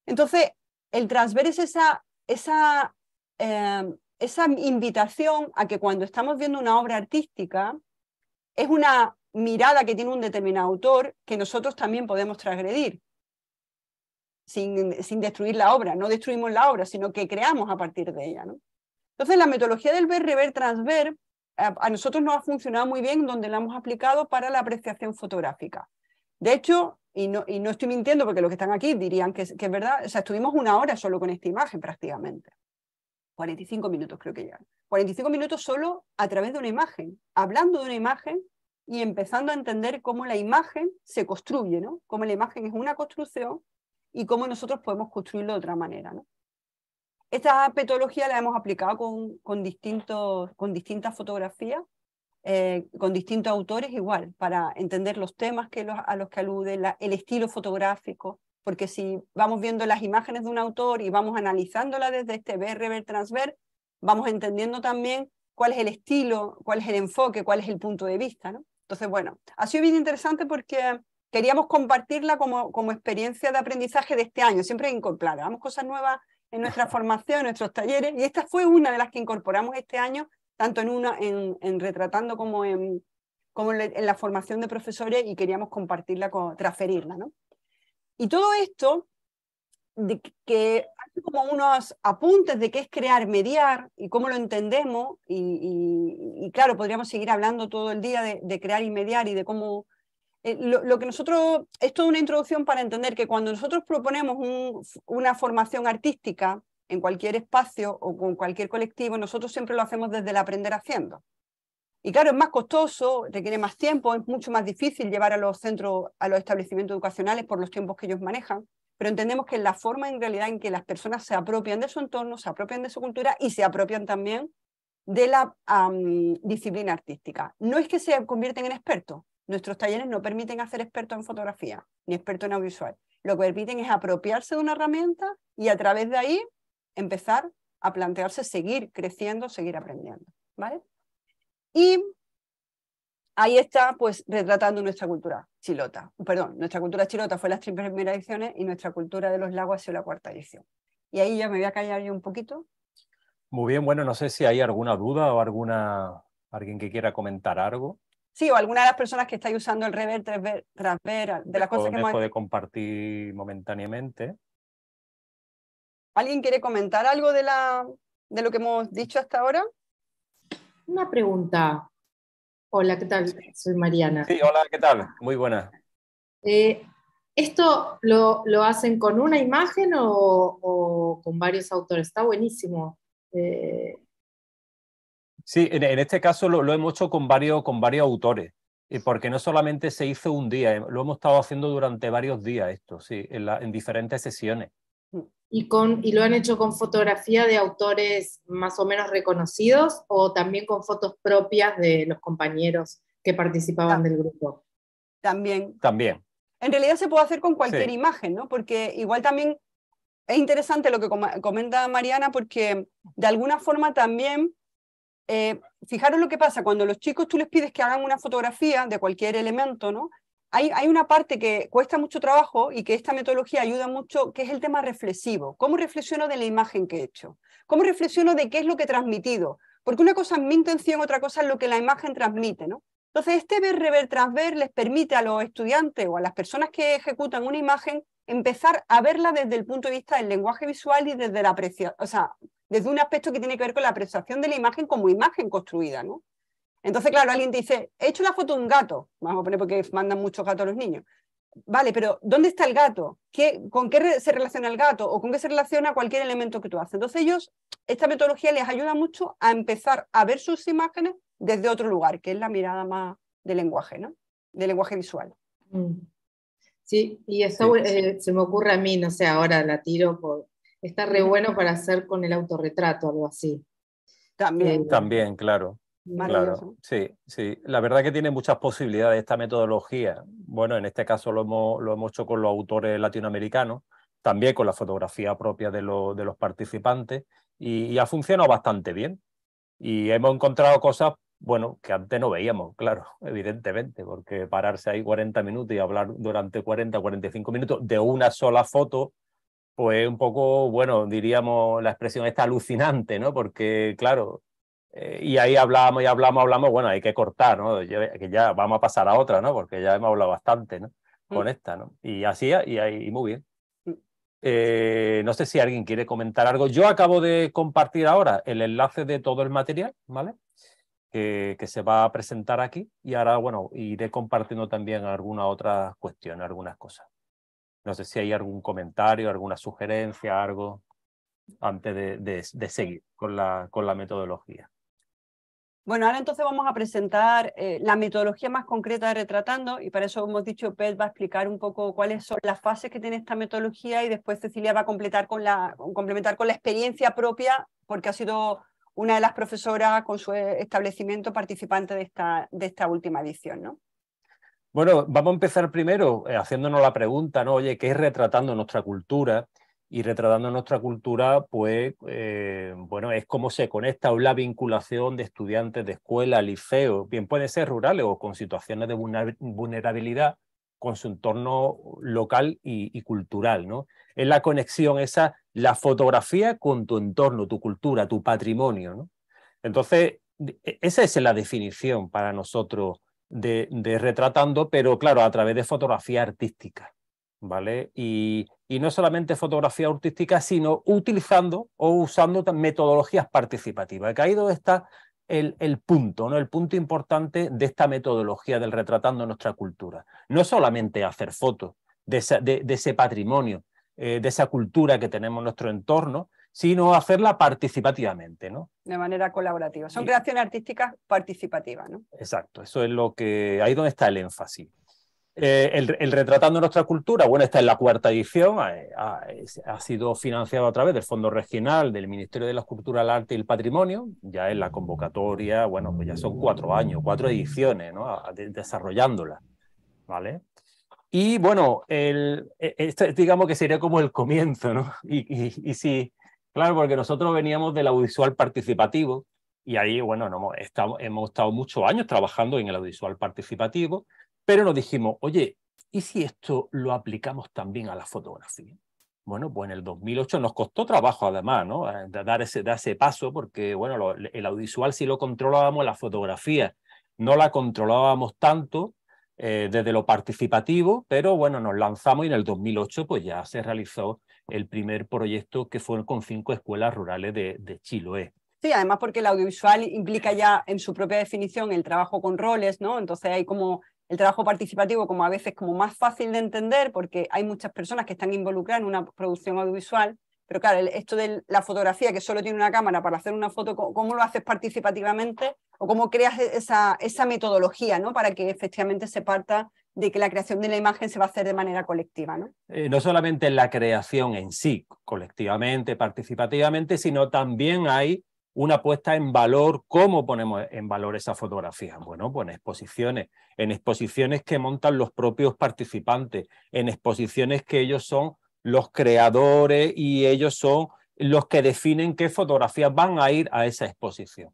Entonces, el transver es esa, esa eh, esa invitación a que cuando estamos viendo una obra artística, es una mirada que tiene un determinado autor que nosotros también podemos transgredir, sin, destruir la obra. No destruimos la obra, sino que creamos a partir de ella. Entonces, la metodología del ver, rever, transver, a, nosotros nos ha funcionado muy bien donde la hemos aplicado para la apreciación fotográfica. De hecho, y no, y no estoy mintiendo porque los que están aquí dirían que, que es verdad, o sea, estuvimos una hora solo con esta imagen prácticamente. 45 minutos creo que llegan. 45 minutos solo a través de una imagen, hablando de una imagen y empezando a entender cómo la imagen se construye, ¿no? Cómo la imagen es una construcción y cómo nosotros podemos construirlo de otra manera, Esta petología la hemos aplicado con, distintos, con distintas fotografías, eh, con distintos autores igual, para entender los temas que a los que alude, el estilo fotográfico, porque si vamos viendo las imágenes de un autor y vamos analizándola desde este ver, rever, transver, vamos entendiendo también cuál es el estilo, cuál es el enfoque, cuál es el punto de vista. ¿no? Entonces, bueno, ha sido bien interesante porque queríamos compartirla como, experiencia de aprendizaje de este año. Siempre incorporamos cosas nuevas en nuestra formación, en nuestros talleres, y esta fue una de las que incorporamos este año, tanto en, una, en, retratando como, en, como en, la formación de profesores, y queríamos compartirla, transferirla. ¿no? Y todo esto, que hace como unos apuntes de qué es crear, mediar y cómo lo entendemos, y, claro, podríamos seguir hablando todo el día de, crear y mediar y de cómo... Eh, lo, que nosotros, esto es una introducción para entender que cuando nosotros proponemos una formación artística en cualquier espacio o con cualquier colectivo, nosotros siempre lo hacemos desde el aprender haciendo. Y claro, es más costoso, requiere más tiempo, es mucho más difícil llevar a los centros, a los establecimientos educacionales por los tiempos que ellos manejan, pero entendemos que la forma en realidad en que las personas se apropian de su entorno, se apropian de su cultura y se apropian también de la disciplina artística. No es que se convierten en expertos, nuestros talleres no permiten hacer expertos en fotografía ni expertos en audiovisual, lo que permiten es apropiarse de una herramienta y a través de ahí empezar a plantearse seguir creciendo, seguir aprendiendo. ¿Vale? Y ahí está, pues, retratando nuestra cultura chilota. Perdón, nuestra cultura chilota fue las tres primeras ediciones y nuestra cultura de los lagos fue la cuarta edición. Y ahí ya me voy a callar yo un poquito. Muy bien, bueno, no sé si hay alguna duda o alguna alguien que quiera comentar algo. Sí, o alguna de las personas que estáis usando el rever ver de las cosas que hemos... de compartir momentáneamente. ¿Alguien quiere comentar algo de, la, de lo que hemos dicho hasta ahora? Una pregunta. Hola, ¿qué tal? Soy Mariana. Sí, hola, ¿qué tal? Muy buena. Eh, ¿Esto lo, hacen con una imagen o, con varios autores? Está buenísimo. Eh, sí, en, este caso lo, hemos hecho con varios, con varios autores, eh, porque no solamente se hizo un día, lo hemos estado haciendo durante varios días esto, sí, en, en diferentes sesiones y, con, y lo han hecho con fotografía de autores más o menos reconocidos o también con fotos propias de los compañeros que participaban del grupo. También. También. En realidad se puede hacer con cualquier imagen, ¿no? Porque igual también es interesante lo que comenta Mariana porque de alguna forma también, eh, fijaros lo que pasa, cuando los chicos tú les pides que hagan una fotografía de cualquier elemento, ¿no? hay, una parte que cuesta mucho trabajo y que esta metodología ayuda mucho, que es el tema reflexivo. ¿Cómo reflexiono de la imagen que he hecho? ¿Cómo reflexiono de qué es lo que he transmitido? Porque una cosa es mi intención, otra cosa es lo que la imagen transmite, ¿no? Entonces, este ver, rever, transver les permite a los estudiantes o a las personas que ejecutan una imagen empezar a verla desde el punto de vista del lenguaje visual y desde la apreciación, o sea, desde un aspecto que tiene que ver con la apreciación de la imagen como imagen construida, ¿no? Entonces, claro, alguien te dice, he hecho la foto de un gato, vamos a poner porque mandan muchos gatos a los niños. Vale, pero ¿dónde está el gato? ¿Qué, ¿Con qué se relaciona el gato? ¿O con qué se relaciona cualquier elemento que tú haces? Entonces ellos, esta metodología les ayuda mucho a empezar a ver sus imágenes desde otro lugar, que es la mirada más del lenguaje, ¿no? Del lenguaje visual. Mm. Sí, y eso eh, se me ocurre a mí, no sé, ahora la tiro por... Está re bueno para hacer con el autorretrato, algo así. También. Eh, También, claro. Claro, sí, sí. La verdad que tiene muchas posibilidades esta metodología. Bueno, en este caso lo hemos, hecho con los autores latinoamericanos, también con la fotografía propia de, los participantes, y, ha funcionado bastante bien. Y hemos encontrado cosas, bueno, que antes no veíamos, claro, evidentemente, porque pararse ahí 40 minutos y hablar durante 40, 45 minutos de una sola foto, pues un poco, bueno, diríamos la expresión está alucinante, ¿no? Porque, claro, eh, y ahí hablamos y hablamos, hablamos, bueno, hay que cortar, ¿no? que ya vamos a pasar a otra, ¿no? Porque ya hemos hablado bastante, ¿no? Mm. Con esta, ¿no? Y así, y, ahí muy bien. Mm. Eh, no sé si alguien quiere comentar algo. Yo acabo de compartir ahora el enlace de todo el material, ¿vale? Que, se va a presentar aquí y ahora, bueno, iré compartiendo también alguna otra cuestión, algunas cosas. No sé si hay algún comentario, alguna sugerencia, algo antes de, de seguir con la, con la metodología. Bueno, ahora entonces vamos a presentar eh, la metodología más concreta de retratando y para eso hemos dicho Pet va a explicar un poco cuáles son las fases que tiene esta metodología y después Cecilia va a completar con la, complementar con la experiencia propia porque ha sido una de las profesoras con su eh, establecimiento participante de esta, de esta última edición. Bueno, vamos a empezar primero eh, haciéndonos la pregunta, ¿no? Oye, ¿qué es retratando nuestra cultura? y retratando nuestra cultura, pues eh, bueno, es como se conecta o la vinculación de estudiantes de escuela, liceo, bien pueden ser rurales o con situaciones de vulnerabilidad con su entorno local y, cultural, ¿no? Es la conexión esa, la fotografía con tu entorno, tu cultura, tu patrimonio, ¿no? Entonces, e, esa es la definición para nosotros de, de retratando, pero claro, a través de fotografía artística, ¿vale? Y y no solamente fotografía artística, sino utilizando o usando metodologías participativas. he ahí donde está el, punto, ¿no? el punto importante de esta metodología del retratando nuestra cultura. No solamente hacer fotos de, ese patrimonio, eh, de esa cultura que tenemos en nuestro entorno, sino hacerla participativamente, ¿no? De manera colaborativa. Son creaciones artísticas participativas, ¿no? Exacto, eso es lo que ahí donde está el énfasis. Eh, el, Retratando Nuestra Cultura, bueno, esta es la cuarta edición, eh, ha, sido financiado a través del Fondo Regional del Ministerio de la Cultura, el Arte y el Patrimonio, ya en la convocatoria, bueno, pues ya son cuatro años, cuatro ediciones, ¿no? Desarrollándola, ¿vale? Y bueno, el, e, este, digamos que sería como el comienzo, ¿no? Y, sí, claro, porque nosotros veníamos del audiovisual participativo y ahí, bueno, hemos estado muchos años trabajando en el audiovisual participativo pero nos dijimos, oye, ¿y si esto lo aplicamos también a la fotografía? Bueno, pues en el 2008 nos costó trabajo además, ¿no? Eh, dar ese, paso porque, bueno, el audiovisual sí lo controlábamos, la fotografía no la controlábamos tanto eh, desde lo participativo, pero bueno, nos lanzamos y en el 2008 pues ya se realizó el primer proyecto que fue con cinco escuelas rurales de, de Chiloé. Sí, además porque el audiovisual implica ya en su propia definición el trabajo con roles, ¿no? Entonces hay como el trabajo participativo como a veces como más fácil de entender porque hay muchas personas que están involucradas en una producción audiovisual, pero claro, esto de la fotografía que solo tiene una cámara para hacer una foto, ¿cómo, lo haces participativamente o cómo creas e-, esa, metodología ¿no? para que efectivamente se parta de que la creación de la imagen se va a hacer de manera colectiva. ¿no? Eh, no solamente la creación en sí, colectivamente, participativamente, sino también hay una puesta en valor, ¿cómo ponemos en valor esa fotografía? Bueno, pues en exposiciones, en exposiciones que montan los propios participantes, en exposiciones que ellos son los creadores y ellos son los que definen qué fotografías van a ir a esa exposición.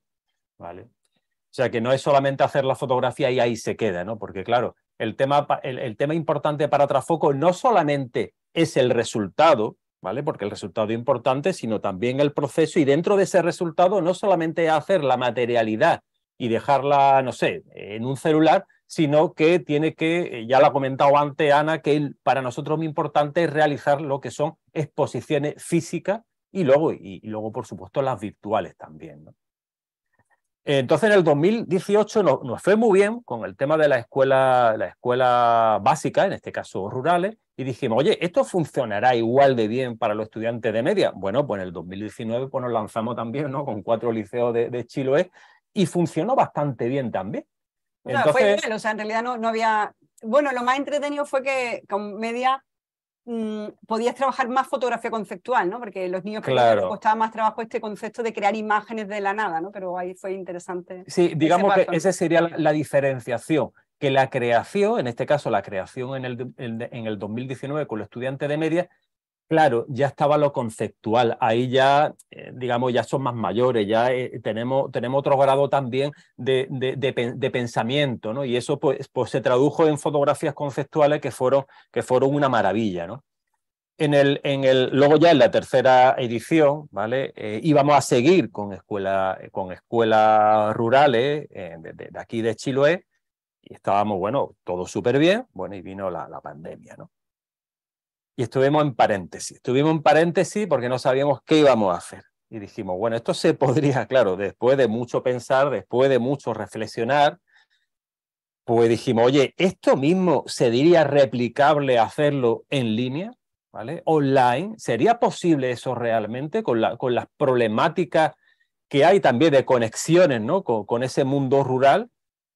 ¿vale? O sea que no es solamente hacer la fotografía y ahí se queda, ¿no? Porque claro, el tema, el tema importante para Trafoco no solamente es el resultado, ¿vale? Porque el resultado es importante, sino también el proceso y dentro de ese resultado no solamente hacer la materialidad y dejarla, no sé, en un celular, sino que tiene que, eh, ya lo ha comentado antes Ana, que para nosotros muy importante es realizar lo que son exposiciones físicas y luego, y, luego por supuesto, las virtuales también. Entonces, en el 2018 nos, nos, fue muy bien con el tema de la escuela, la escuela básica, en este caso rurales, y dijimos, oye, ¿esto funcionará igual de bien para los estudiantes de media? Bueno, pues en el 2019 pues nos lanzamos también ¿no? con cuatro liceos de, de Chiloé y funcionó bastante bien también. Entonces... fue igual, o sea, en realidad no, había... Bueno, lo más entretenido fue que con media mm, podías trabajar más fotografía conceptual, ¿no? Porque los niños claro. costaba más trabajo este concepto de crear imágenes de la nada, ¿no? Pero ahí fue interesante. Sí, digamos que esa sería la diferenciación que la creación, en este caso la creación en el, en el 2019 con los estudiantes de media, claro, ya estaba lo conceptual, ahí ya, eh, digamos, ya son más mayores, ya eh, tenemos, tenemos otro grado también de, pensamiento, ¿no? Y eso pues, pues, se tradujo en fotografías conceptuales que fueron, que fueron una maravilla, ¿no? En el, en el, luego ya en la tercera edición, ¿vale? Eh, íbamos a seguir con, escuela, con escuelas rurales de aquí de Chiloé, y estábamos, bueno, todo súper bien, bueno, y vino la, pandemia, ¿no? Y estuvimos en paréntesis, estuvimos en paréntesis porque no sabíamos qué íbamos a hacer. Y dijimos, bueno, esto se podría, claro, después de mucho pensar, después de mucho reflexionar, pues dijimos, oye, ¿esto mismo se diría replicable hacerlo en línea? ¿Vale? Online, ¿sería posible eso realmente con, la, con las problemáticas que hay también de conexiones ¿no? con, ese mundo rural?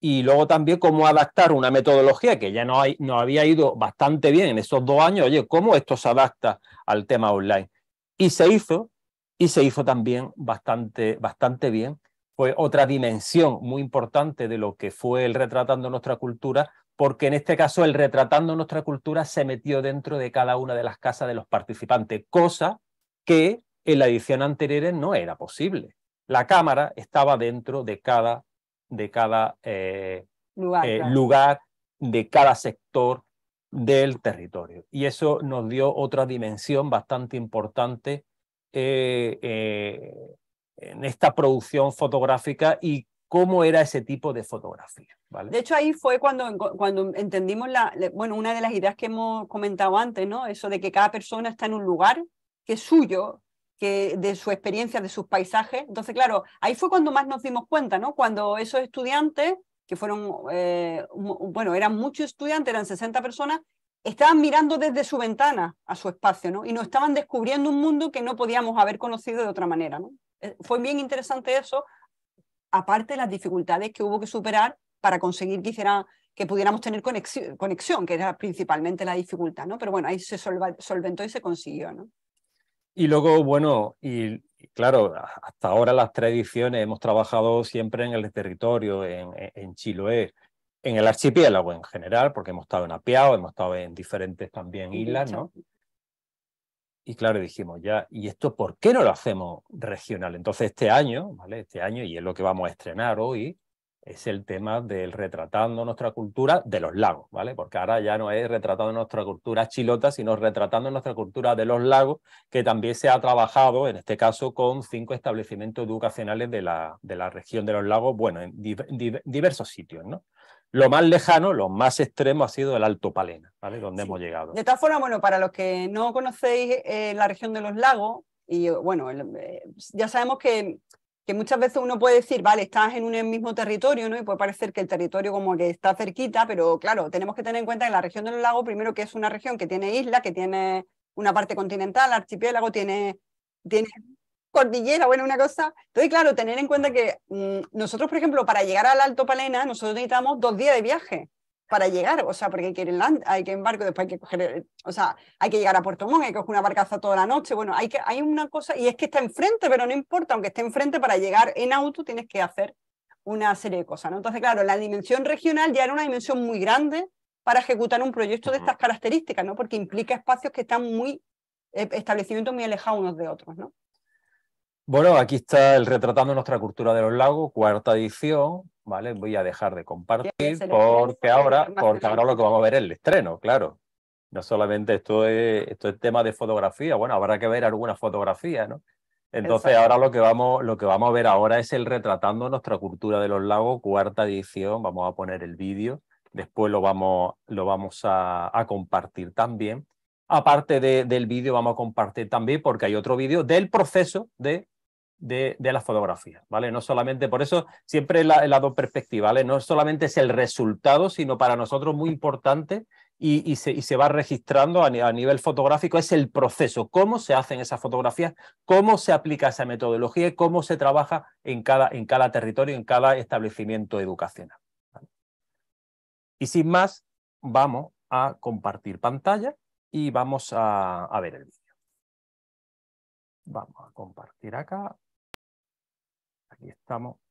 y luego también cómo adaptar una metodología que ya nos, no había ido bastante bien en esos dos años, oye, cómo esto se adapta al tema online. Y se hizo, y se hizo también bastante, bastante bien. Fue otra dimensión muy importante de lo que fue el retratando nuestra cultura, porque en este caso el retratando nuestra cultura se metió dentro de cada una de las casas de los participantes, cosa que en la edición anterior no era posible. La cámara estaba dentro de cada de cada eh, eh, lugar, de cada sector del territorio. Y eso nos dio otra dimensión bastante importante eh, en esta producción fotográfica y cómo era ese tipo de fotografía. De hecho, ahí fue cuando, cuando entendimos la, bueno, una de las ideas que hemos comentado antes, ¿no? Eso de que cada persona está en un lugar que es suyo, de su experiencia, de sus paisajes. Entonces, claro, ahí fue cuando más nos dimos cuenta, ¿no? Cuando esos estudiantes, que fueron, eh, bueno, eran muchos estudiantes, eran 60 personas, estaban mirando desde su ventana a su espacio, ¿no? Y nos estaban descubriendo un mundo que no podíamos haber conocido de otra manera, ¿no? Eh, fue bien interesante eso, aparte de las dificultades que hubo que superar para conseguir que, que pudiéramos tener conexión, conexión, que era principalmente la dificultad, ¿no? Pero bueno, ahí se solventó y se consiguió, ¿no? Y luego, bueno, y, claro, hasta ahora las tradiciones hemos trabajado siempre en el territorio, en, e, en Chiloé, en el archipiélago en general, porque hemos estado en Apiao, hemos estado en diferentes también islas, ¿no? Y claro, dijimos ya, ¿y esto por qué no lo hacemos regional? Entonces este año, ¿vale? Este año, y es lo que vamos a estrenar hoy, es el tema del retratando nuestra cultura de los lagos, ¿vale? Porque ahora ya no es retratando nuestra cultura chilota, sino retratando nuestra cultura de los lagos, que también se ha trabajado, en este caso, con cinco establecimientos educacionales de la, de la región de los lagos, bueno, en diversos sitios, ¿no? Lo más lejano, lo más extremo ha sido el Alto Palena, ¿vale? Donde hemos llegado. De tal forma, bueno, para los que no conocéis eh, la región de los lagos, y bueno, eh, ya sabemos que que muchas veces uno puede decir, vale, estás en un mismo territorio, ¿no? Y puede parecer que el territorio como que está cerquita, pero claro, tenemos que tener en cuenta que la región de los lagos, primero que es una región que tiene isla, que tiene una parte continental, archipiélago, tiene, tiene cordillera, bueno, una cosa. Entonces, claro, tener en cuenta que mm, nosotros, por ejemplo, para llegar al Alto Palena, nosotros necesitamos dos días de viaje para llegar, o sea, porque hay que ir en, hay que en barco, después hay que coger, eh, o sea, hay que llegar a Puerto Montt, hay que coger una barcaza toda la noche, bueno, hay, que, hay una cosa, y es que está enfrente, pero no importa, aunque esté enfrente, para llegar en auto tienes que hacer una serie de cosas, ¿no? Entonces, claro, la dimensión regional ya era una dimensión muy grande para ejecutar un proyecto de estas características, ¿no? Porque implica espacios que están muy, eh, establecimientos muy alejados unos de otros, ¿no? Bueno, aquí está el Retratando nuestra cultura de los lagos, cuarta edición, ¿vale? Voy a dejar de compartir porque ahora, porque ahora lo que vamos a ver es el estreno, claro. No solamente esto es, esto es tema de fotografía, bueno, habrá que ver alguna fotografía, ¿no? Entonces ahora lo que, vamos, lo que vamos a ver ahora es el retratando nuestra cultura de los lagos, cuarta edición, vamos a poner el vídeo, después lo vamos, lo vamos a, compartir también. Aparte del vídeo vamos a compartir también, porque hay otro vídeo del proceso de de, las la fotografía, ¿vale? No solamente, por eso siempre la, la dos perspectivas, ¿vale? No solamente es el resultado, sino para nosotros muy importante y, se, va registrando a, nivel fotográfico, es el proceso, cómo se hacen esas fotografías, cómo se aplica esa metodología y cómo se trabaja en cada, en cada territorio, en cada establecimiento educacional. Y sin más, vamos a compartir pantalla y vamos a, a ver el vídeo. Vamos a compartir acá y estamos.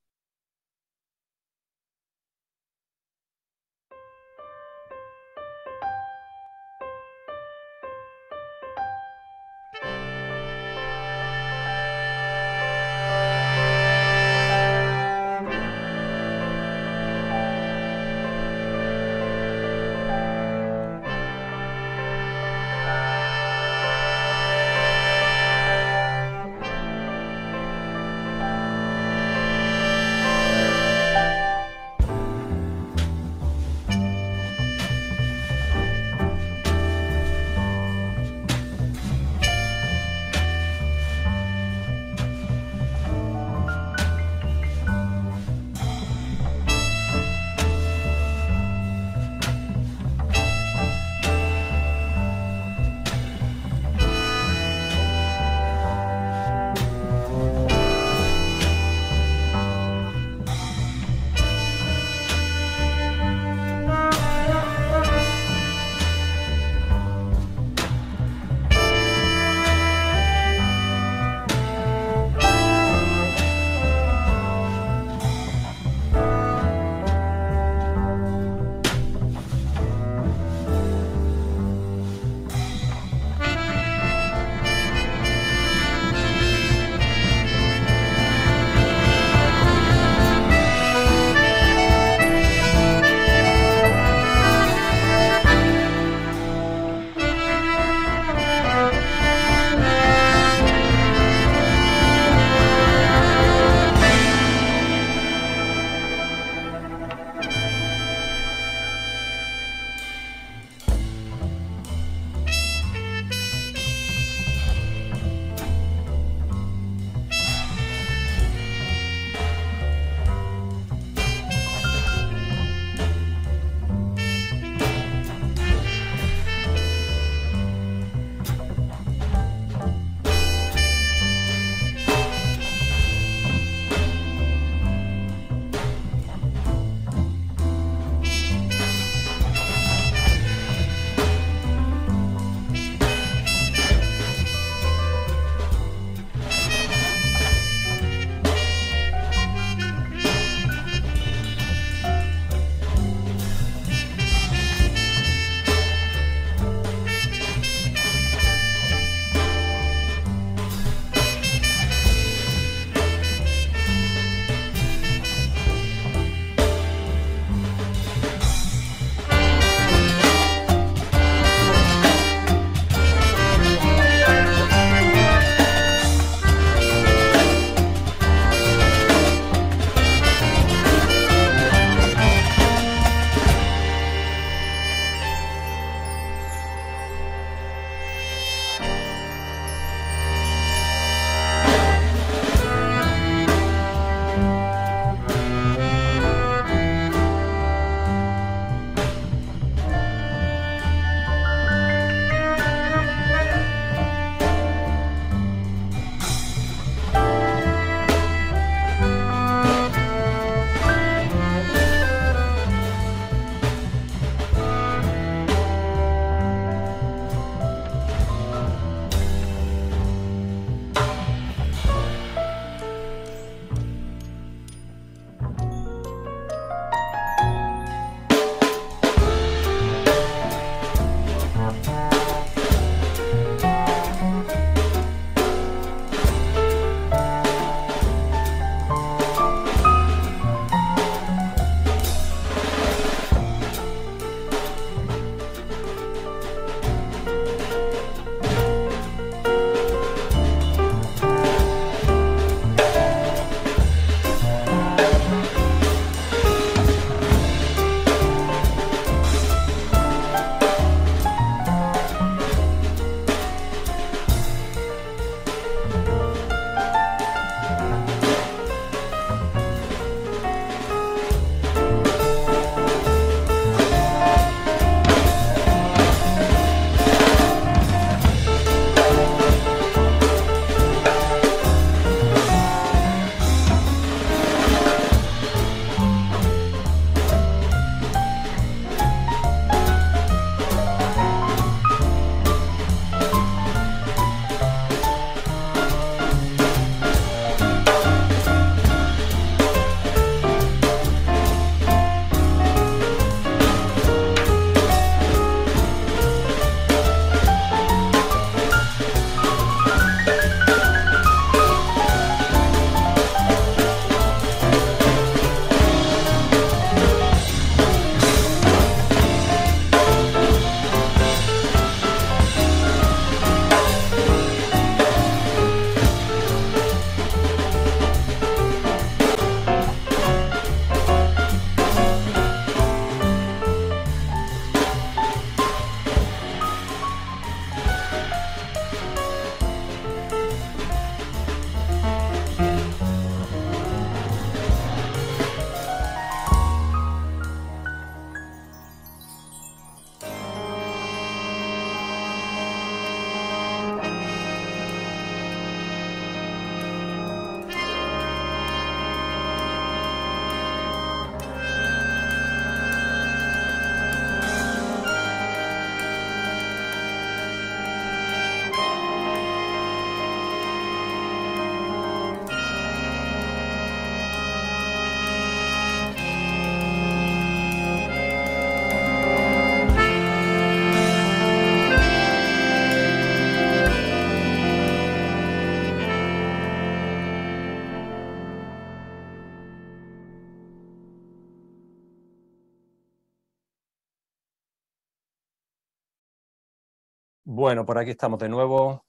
Bueno, por aquí estamos de nuevo.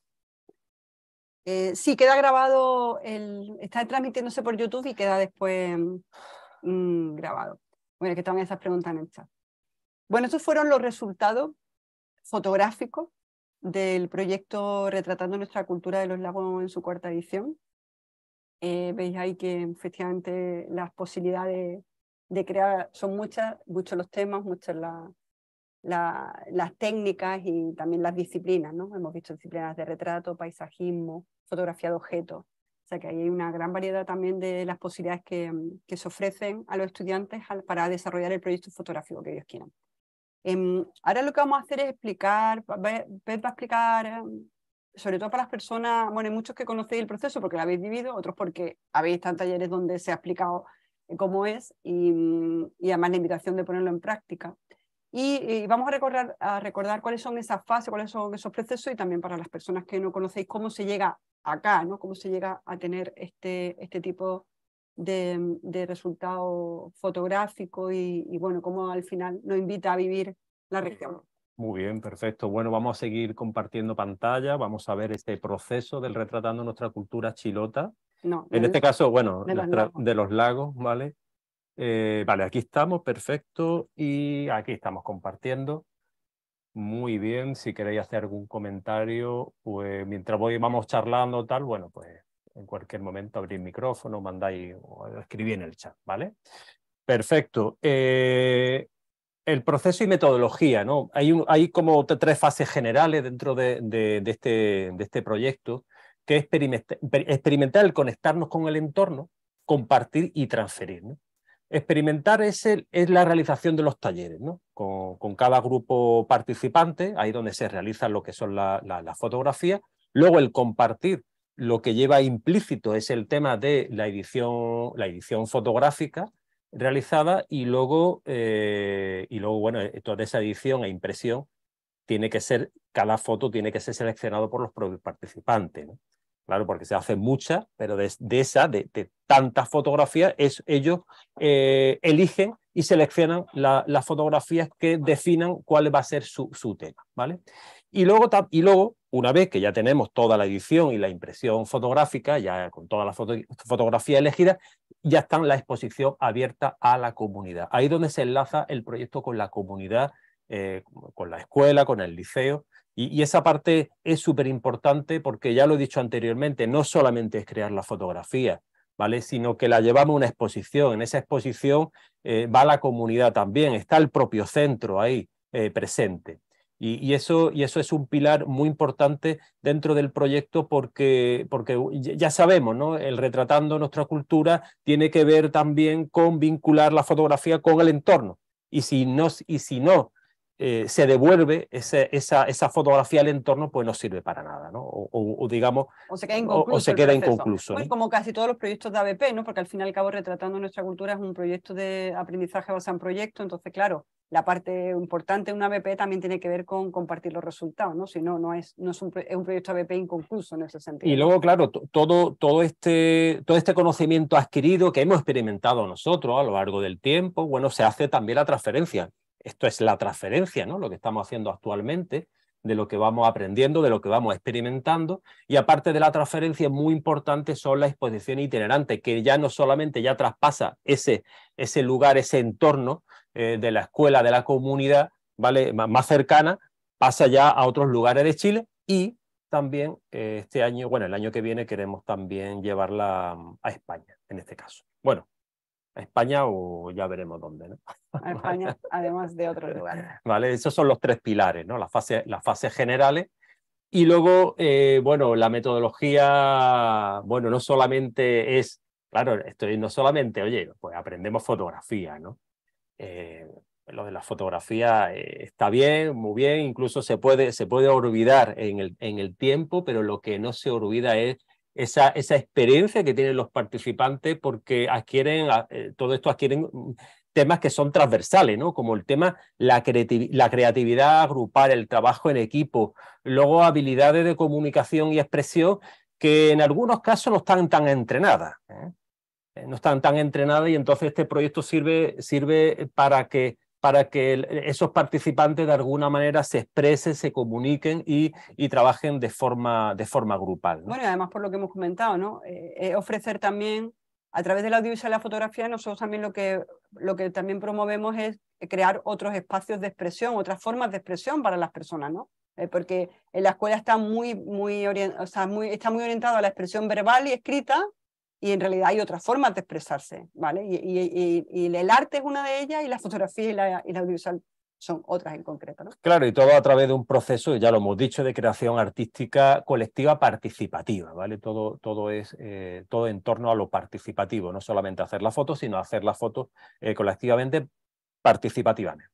Eh, sí, queda grabado, el, está transmitiéndose por YouTube y queda después mm, mm, grabado. Bueno, que estaban esas preguntas en el chat. Bueno, estos fueron los resultados fotográficos del proyecto Retratando nuestra cultura de los lagos en su cuarta edición. Eh, veis ahí que efectivamente las posibilidades de crear son muchas, muchos los temas, muchas las las técnicas y también las disciplinas, ¿no? Hemos visto disciplinas de retrato, paisajismo, fotografía de objetos. O sea que hay una gran variedad también de las posibilidades que, mm, se ofrecen a los estudiantes para desarrollar el proyecto fotográfico que ellos quieran. Em, ahora lo que vamos a hacer es explicar, va a explicar, em, sobre todo para las personas, bueno, hay muchos que conocéis el proceso porque lo habéis vivido, otros porque habéis estado en talleres donde se ha explicado eh, cómo es mm, y además la invitación de ponerlo en práctica. Y, vamos a recordar, recordar cuáles son esas fases, cuáles son esos procesos y también para las personas que no conocéis cómo se llega acá, ¿no? cómo se llega a tener este, este tipo de, resultado fotográfico y, bueno, cómo al final nos invita a vivir la región. Muy bien, perfecto. Bueno, vamos a seguir compartiendo pantalla, vamos a ver este proceso del retratando nuestra cultura chilota. No, en este caso, bueno, De los lagos ¿vale? Eh, vale, aquí estamos, perfecto. Y aquí estamos compartiendo. Muy bien, si queréis hacer algún comentario, pues mientras voy, vamos charlando, tal, bueno, pues en cualquier momento abrir micrófono, mandáis o escribís en el chat, ¿vale? Perfecto. Eh, el proceso y metodología, ¿no? Hay, hay como tres fases generales dentro de, este, de este, proyecto, que es experimentar, experimentar el conectarnos con el entorno, compartir y transferir. ¿no? Experimentar es, la realización de los talleres, ¿no? Con, cada grupo participante, ahí donde se realizan lo que son las fotografías. Luego el compartir lo que lleva implícito es el tema de la edición, fotográfica realizada y luego, eh, bueno, eh, toda esa edición e impresión tiene que ser, cada foto tiene que ser seleccionado por los propios participantes. ¿no? Claro, porque se hacen muchas, pero de, esa, esas, de, tantas fotografías, es, ellos eh, eligen y seleccionan las fotografías que definan cuál va a ser su, tema, ¿vale? Y luego, y luego, una vez que ya tenemos toda la edición y la impresión fotográfica, ya con todas las fotografía fotografías elegidas, ya está la exposición abierta a la comunidad. Ahí es donde se enlaza el proyecto con la comunidad, eh, con la escuela, con el liceo, y, esa parte es súper importante porque ya lo he dicho anteriormente, no solamente es crear la fotografía, ¿vale? Sino que la llevamos a una exposición. En esa exposición eh, va la comunidad también, está el propio centro ahí eh, presente. Y, eso, y eso es un pilar muy importante dentro del proyecto porque, porque ya sabemos, ¿no? El retratando nuestra cultura tiene que ver también con vincular la fotografía con el entorno. Y si no, y si no eh, se devuelve esa, fotografía al entorno, pues no sirve para nada, ¿no? O, digamos, o se queda inconcluso. Pues ¿eh? Como casi todos los proyectos de ABP, ¿no? Porque al fin y al cabo, retratando nuestra cultura es un proyecto de aprendizaje basado en proyecto, entonces, claro, la parte importante de un ABP también tiene que ver con compartir los resultados, ¿no? Si no, no es, no un, proyecto ABP inconcluso en ese sentido. Y luego, claro, todo, todo, este, todo este conocimiento adquirido que hemos experimentado nosotros a lo largo del tiempo, bueno, se hace también la transferencia esto es la transferencia, ¿no? Lo que estamos haciendo actualmente, de lo que vamos aprendiendo, de lo que vamos experimentando. Y aparte de la transferencia, muy importante son las exposiciones itinerantes, que ya no solamente ya traspasa ese, ese lugar, ese entorno eh, de la escuela, de la comunidad, ¿vale? más cercana, pasa ya a otros lugares de Chile y también eh, este año, bueno, el año que viene queremos también llevarla mm, a España, en este caso. Bueno, a España o ya veremos dónde. ¿no? A España, además de otros lugares. Vale, esos son los tres pilares, ¿no? las, fases, las fases generales. Y luego, eh, bueno, la metodología, bueno, no solamente es, claro, estoy no solamente, oye, pues aprendemos fotografía, ¿no? Eh, lo de la fotografía eh, está bien, muy bien, incluso se puede, se puede olvidar en el, en el tiempo, pero lo que no se olvida es esa, experiencia que tienen los participantes porque adquieren, eh, todo esto adquieren mm, temas que son transversales, ¿no? Como el tema, la, creatividad agrupar el trabajo en equipo, luego habilidades de comunicación y expresión que en algunos casos no están tan entrenadas. ¿eh? Eh, no están tan entrenadas y entonces este proyecto sirve, sirve para que para que esos participantes de alguna manera se expresen, se comuniquen y, trabajen de forma, de forma grupal. Bueno, y además por lo que hemos comentado, ¿no? Eh, eh, ofrecer también, a través del audiovisual y la fotografía, nosotros también lo que, lo que también promovemos es crear otros espacios de expresión, otras formas de expresión para las personas, ¿no? Eh, porque en la escuela está muy, muy, está muy orientado a la expresión verbal y escrita, y en realidad hay otras formas de expresarse, ¿vale? Y, el arte es una de ellas y la fotografía y la, audiovisual son otras en concreto. ¿no? Claro, y todo a través de un proceso, ya lo hemos dicho, de creación artística colectiva participativa, ¿vale? Todo, todo es eh, todo en torno a lo participativo, no solamente hacer las fotos, sino hacer las fotos eh, colectivamente participativamente.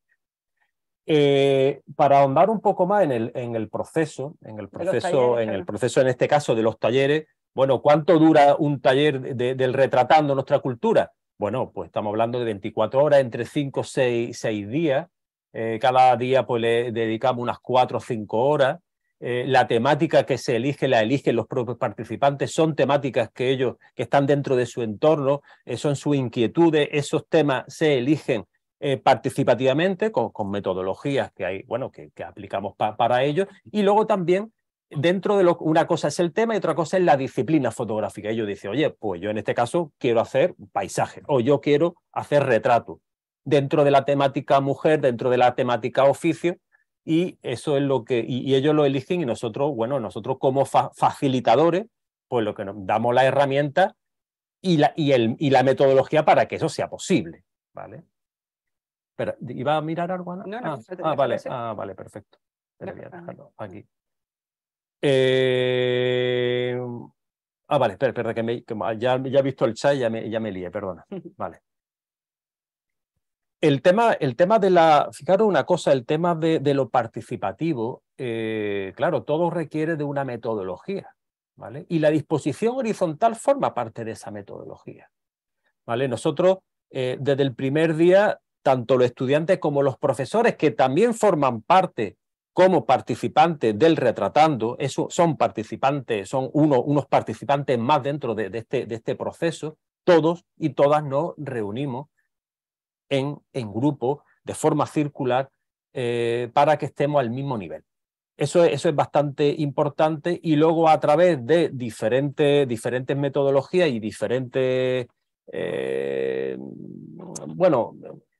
Eh, para ahondar un poco más en el, en el proceso, en el proceso, en el proceso en este caso de los talleres, bueno, ¿cuánto dura un taller del retratando nuestra cultura? Bueno, pues estamos hablando de 24 horas, entre 5 o 6, días. Eh, cada día pues, le dedicamos unas 4 o 5 horas. Eh, la temática que se elige la eligen los propios participantes, son temáticas que ellos, que están dentro de su entorno, eh, son sus inquietudes, esos temas se eligen participativamente con, metodologías que hay, bueno, que, aplicamos para ellos y luego también dentro de lo, una cosa es el tema y otra cosa es la disciplina fotográfica. Ellos dicen, oye, pues yo en este caso quiero hacer paisaje o yo quiero hacer retrato dentro de la temática mujer, dentro de la temática oficio y eso es lo que y, ellos lo eligen y nosotros, bueno, nosotros como facilitadores, pues lo que nos damos la herramienta y la, y, el, y la metodología para que eso sea posible, ¿vale? Pero, ¿Iba a mirar algo, ah, ah vale, ah, vale, perfecto. aquí. Eh, ah, vale, espera, que, ya, he visto el chat y ya me, ya lié, perdona. Vale. El tema, el tema de la, fijaros una cosa, el tema de, lo participativo, eh, claro, todo requiere de una metodología, ¿vale? Y la disposición horizontal forma parte de esa metodología, ¿vale? Nosotros, eh, desde el primer día, tanto los estudiantes como los profesores, que también forman parte como participantes del retratando, eso son participantes, son unos participantes más dentro de, este, de este proceso, todos y todas nos reunimos en, en grupo, de forma circular, eh, para que estemos al mismo nivel. Eso es, eso es, bastante importante y luego a través de diferentes, diferentes metodologías y diferentes, eh, bueno,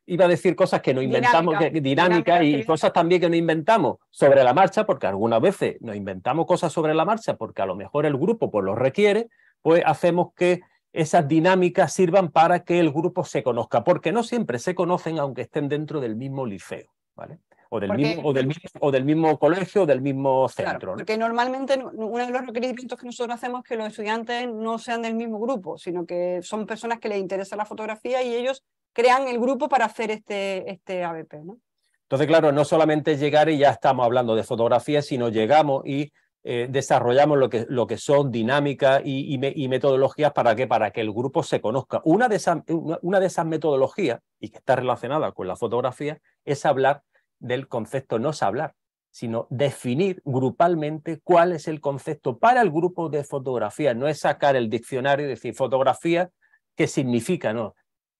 iba a decir cosas que no inventamos, dinámicas dinámica, y cosas también que no inventamos sobre la marcha, porque algunas veces nos inventamos cosas sobre la marcha, porque a lo mejor el grupo pues lo requiere, pues hacemos que esas dinámicas sirvan para que el grupo se conozca, porque no siempre se conocen aunque estén dentro del mismo liceo, ¿vale? O del, mismo, o, del mismo, o del mismo colegio o del mismo centro. porque normalmente uno de los requerimientos que nosotros hacemos es que los estudiantes no sean del mismo grupo, sino que son personas que les interesa la fotografía y ellos crean el grupo para hacer este, este ABP. ¿no? Entonces, claro, no solamente llegar y ya estamos hablando de fotografía, sino llegamos y eh, desarrollamos lo que, lo que son dinámicas y, metodologías para que, para que el grupo se conozca. Una de, esas, una de esas metodologías, y que está relacionada con la fotografía, es hablar del concepto, no es hablar, sino definir grupalmente cuál es el concepto para el grupo de fotografía. No es sacar el diccionario y decir fotografía, ¿qué significa? No,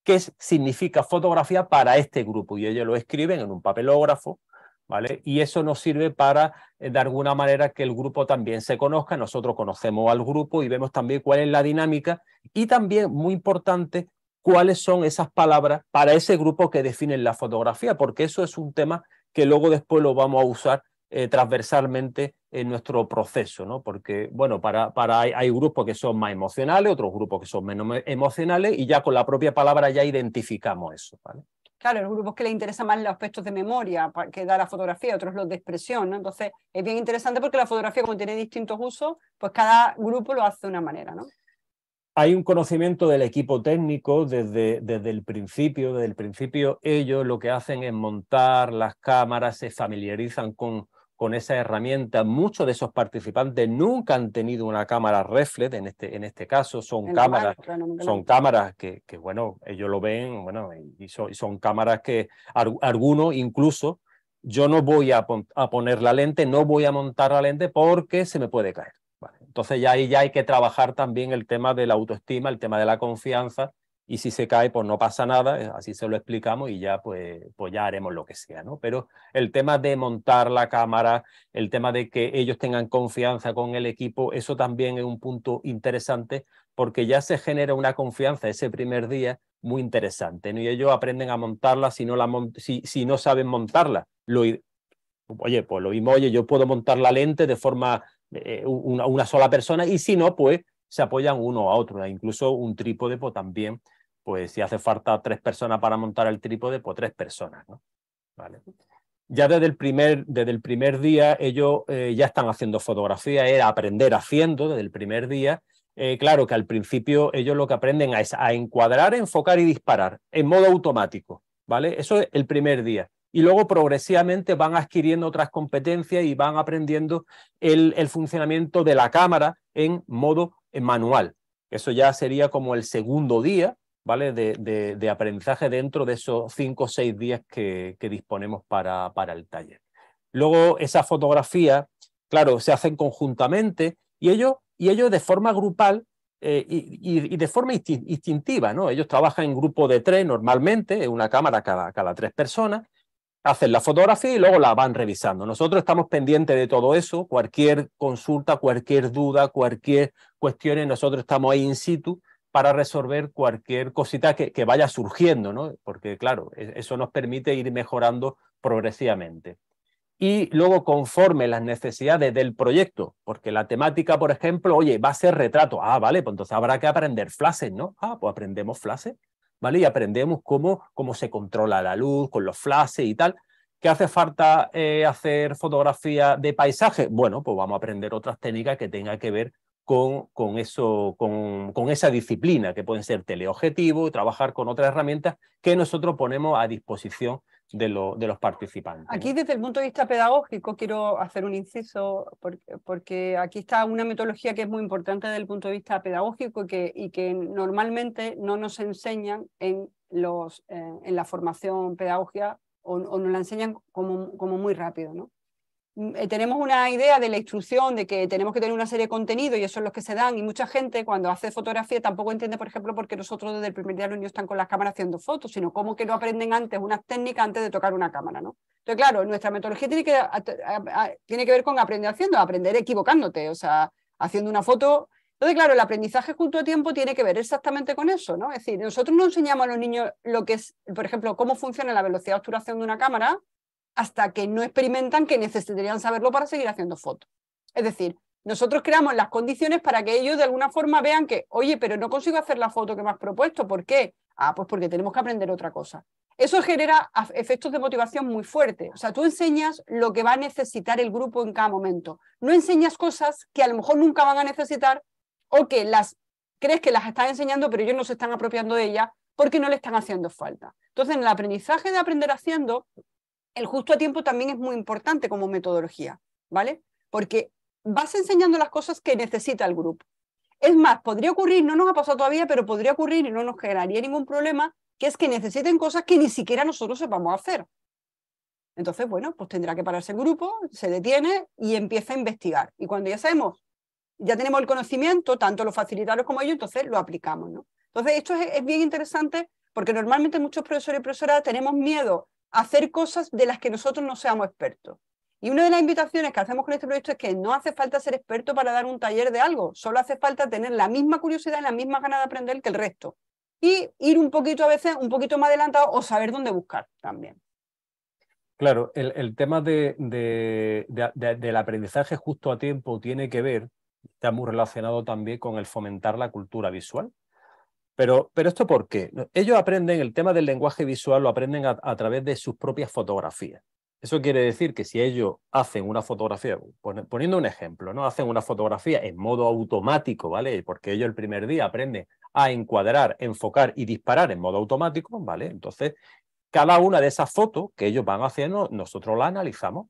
qué significa fotografía para este grupo. Y ellos lo escriben en un papelógrafo, ¿vale? Y eso nos sirve para, eh, de alguna manera, que el grupo también se conozca. Nosotros conocemos al grupo y vemos también cuál es la dinámica y también, muy importante, cuáles son esas palabras para ese grupo que definen la fotografía, porque eso es un tema que luego después lo vamos a usar eh, transversalmente en nuestro proceso, ¿no? Porque, bueno, para, para hay, grupos que son más emocionales, otros grupos que son menos emocionales, y ya con la propia palabra ya identificamos eso, ¿vale? Claro, los grupos que les interesan más los aspectos de memoria que da la fotografía, otros los de expresión, ¿no? Entonces, es bien interesante porque la fotografía, como tiene distintos usos, pues cada grupo lo hace de una manera, ¿no? hay un conocimiento del equipo técnico desde, desde, el principio. Desde el principio ellos lo que hacen es montar las cámaras, se familiarizan con, con esa herramienta. Muchos de esos participantes nunca han tenido una cámara reflex, en este, en este caso son cámaras, son cámaras que, bueno, ellos lo ven, bueno, y son, cámaras que algunos incluso, yo no voy a, poner la lente, no voy a montar la lente porque se me puede caer. Vale. Entonces ya ahí ya hay que trabajar también el tema de la autoestima, el tema de la confianza y si se cae, pues no pasa nada, eh, así se lo explicamos y ya, pues, pues ya haremos lo que sea, ¿no? Pero el tema de montar la cámara, el tema de que ellos tengan confianza con el equipo, eso también es un punto interesante porque ya se genera una confianza ese primer día muy interesante, ¿no? Y ellos aprenden a montarla si no, la si, si no saben montarla. Lo, oye, pues lo mismo, oye, yo puedo montar la lente de forma eh, una, una sola persona y si no, pues se apoyan uno a otro, e incluso un trípode pues, también pues si hace falta tres personas para montar el trípode, pues tres personas, Vale. Ya desde el primer, desde el primer día ellos eh, ya están haciendo fotografía, era aprender haciendo desde el primer día. Eh, claro que al principio ellos lo que aprenden es a encuadrar, enfocar y disparar en modo automático, ¿vale? Eso es el primer día. Y luego progresivamente van adquiriendo otras competencias y van aprendiendo el funcionamiento de la cámara en modo eh, manual. Eso ya sería como el segundo día, ¿vale? De, aprendizaje dentro de esos cinco o seis días que, disponemos para, el taller. Luego, esa fotografía claro, se hacen conjuntamente y ellos, y de forma grupal eh, y, de forma instintiva, ¿no? Ellos trabajan en grupo de tres normalmente, en una cámara cada, cada tres personas, hacen la fotografía y luego la van revisando. Nosotros estamos pendientes de todo eso, cualquier consulta, cualquier duda, cualquier cuestión, nosotros estamos ahí in situ para resolver cualquier cosita que, vaya surgiendo, ¿no? porque claro, e, eso nos permite ir mejorando progresivamente. Y luego conforme las necesidades del proyecto, porque la temática, por ejemplo, oye, va a ser retrato, ah, vale, pues entonces habrá que aprender flashes, ¿no? Ah, pues aprendemos flashes, ¿vale? Y aprendemos cómo, cómo se controla la luz con los flashes y tal. ¿Qué hace falta eh, hacer fotografía de paisaje? Bueno, pues vamos a aprender otras técnicas que tengan que ver con, eso, con, esa disciplina, que pueden ser teleobjetivo, trabajar con otras herramientas que nosotros ponemos a disposición de, los participantes. Aquí desde el punto de vista pedagógico quiero hacer un inciso porque, aquí está una metodología que es muy importante desde el punto de vista pedagógico y que, y que normalmente no nos enseñan en, los, eh, en la formación pedagógica o, nos la enseñan como, como muy rápido. ¿no? Mm, eh, tenemos una idea de la instrucción de que tenemos que tener una serie de contenido y eso es lo que se dan y mucha gente cuando hace fotografía tampoco entiende, por ejemplo, porque nosotros desde el primer día los niños están con las cámaras haciendo fotos, sino cómo que no aprenden antes unas técnicas antes de tocar una cámara, ¿no? Entonces, claro, nuestra metodología tiene que, tiene que ver con aprender haciendo, aprender equivocándote, o sea, haciendo una foto. Entonces, claro, el aprendizaje junto a tiempo tiene que ver exactamente con eso, ¿no? Es decir, nosotros no enseñamos a los niños lo que es, por ejemplo, cómo funciona la velocidad de obturación de una cámara, hasta que no experimentan que necesitarían saberlo para seguir haciendo fotos. Es decir, nosotros creamos las condiciones para que ellos de alguna forma vean que, oye, pero no consigo hacer la foto que me has propuesto, ¿por qué? Ah, pues porque tenemos que aprender otra cosa. Eso genera efectos de motivación muy fuerte. O sea, tú enseñas lo que va a necesitar el grupo en cada momento. No enseñas cosas que a lo mejor nunca van a necesitar o que las crees que las estás enseñando, pero ellos no se están apropiando de ellas porque no le están haciendo falta. Entonces, en el aprendizaje de aprender haciendo, el justo a tiempo también es muy importante como metodología, ¿vale? Porque vas enseñando las cosas que necesita el grupo. Es más, podría ocurrir, no nos ha pasado todavía, pero podría ocurrir y no nos generaría ningún problema, que es que necesiten cosas que ni siquiera nosotros sepamos hacer. Entonces, bueno, pues tendrá que pararse el grupo, se detiene y empieza a investigar. Y cuando ya sabemos, ya tenemos el conocimiento, tanto los facilitadores como ellos, entonces lo aplicamos, ¿no? Entonces, esto es, es bien interesante porque normalmente muchos profesores y profesoras tenemos miedo hacer cosas de las que nosotros no seamos expertos. Y una de las invitaciones que hacemos con este proyecto es que no hace falta ser experto para dar un taller de algo, solo hace falta tener la misma curiosidad y la misma ganas de aprender que el resto. Y ir un poquito a veces, un poquito más adelantado o saber dónde buscar también. Claro, el, tema del aprendizaje justo a tiempo tiene que ver, está muy relacionado también con el fomentar la cultura visual, pero, esto por qué? Ellos aprenden el tema del lenguaje visual, lo aprenden a, través de sus propias fotografías. Eso quiere decir que si ellos hacen una fotografía, poniendo un ejemplo, ¿no? Hacen una fotografía en modo automático, ¿vale? Porque ellos el primer día aprenden a encuadrar, enfocar y disparar en modo automático, ¿vale? Entonces, cada una de esas fotos que ellos van haciendo, nosotros la analizamos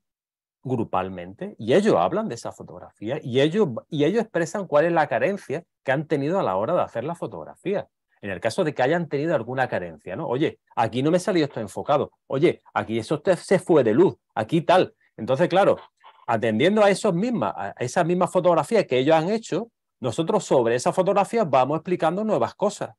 grupalmente y ellos hablan de esa fotografía y ellos, y ellos expresan cuál es la carencia que han tenido a la hora de hacer la fotografía en el caso de que hayan tenido alguna carencia, ¿no? Oye, aquí no me salió esto enfocado, oye, aquí eso se fue de luz, aquí tal. Entonces, claro, atendiendo a, esos mismas, a esas mismas fotografías que ellos han hecho, nosotros sobre esas fotografías vamos explicando nuevas cosas.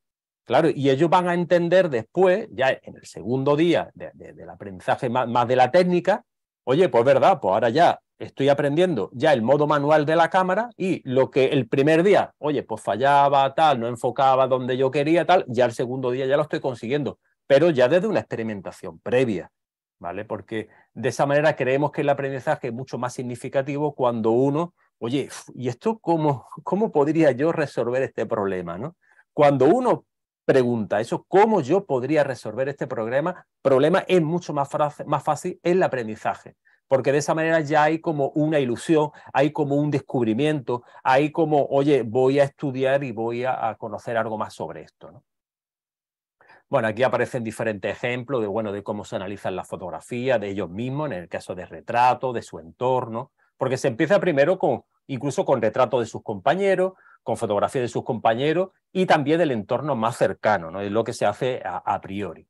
Claro, y ellos van a entender después, ya en el segundo día del aprendizaje más, de la técnica, oye, pues verdad, pues ahora ya estoy aprendiendo ya el modo manual de la cámara y lo que el primer día, oye, pues fallaba, tal, no enfocaba donde yo quería, tal, ya el segundo día ya lo estoy consiguiendo, pero ya desde una experimentación previa, ¿vale? Porque de esa manera creemos que el aprendizaje es mucho más significativo cuando uno, oye, ¿y esto cómo, cómo podría yo resolver este problema, ¿no? Cuando uno pregunta eso, ¿cómo yo podría resolver este problema? Problema es mucho más, más fácil el aprendizaje porque de esa manera ya hay como una ilusión, hay como un descubrimiento, hay como, oye, voy a estudiar y voy a, conocer algo más sobre esto. Bueno, aquí aparecen diferentes ejemplos de, bueno, de cómo se analizan las fotografías de ellos mismos, en el caso de retrato, de su entorno, porque se empieza primero con, incluso con retrato de sus compañeros, con fotografías de sus compañeros y también del entorno más cercano, ¿no? es lo que se hace a priori.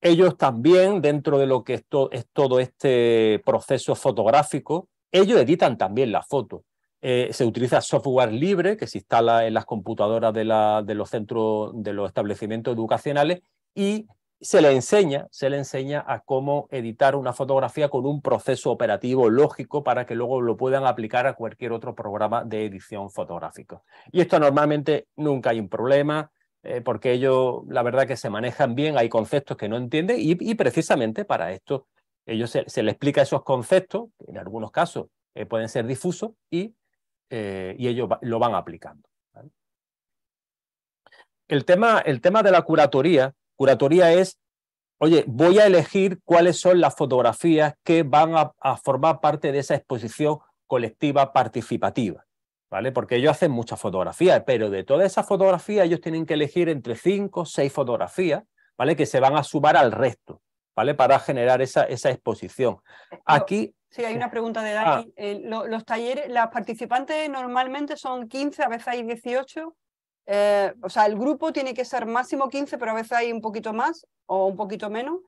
Ellos también, dentro de lo que es, todo este proceso fotográfico, ellos editan también la foto. Eh, se utiliza software libre que se instala en las computadoras de, los centros, de los establecimientos educacionales y se le enseña, se le enseña a cómo editar una fotografía con un proceso operativo lógico para que luego lo puedan aplicar a cualquier otro programa de edición fotográfica. Y esto normalmente nunca hay un problema, eh, porque ellos, la verdad, que se manejan bien, hay conceptos que no entienden y, precisamente para esto ellos se, les explica esos conceptos, que en algunos casos eh, pueden ser difusos, y, eh, ellos lo van aplicando. El, tema, el tema de la curatoría, curatoría es, oye, voy a elegir cuáles son las fotografías que van a formar parte de esa exposición colectiva participativa. ¿vale? Porque ellos hacen muchas fotografías, pero de todas esas fotografías ellos tienen que elegir entre 5 o 6 fotografías, ¿vale? Que se van a sumar al resto, ¿vale? Para generar esa, esa exposición. Aquí... Sí, hay una pregunta de ah. Dani. Eh, los talleres, las participantes normalmente son 15, a veces hay 18. Eh, o sea, el grupo tiene que ser máximo 15, pero a veces hay un poquito más o un poquito menos.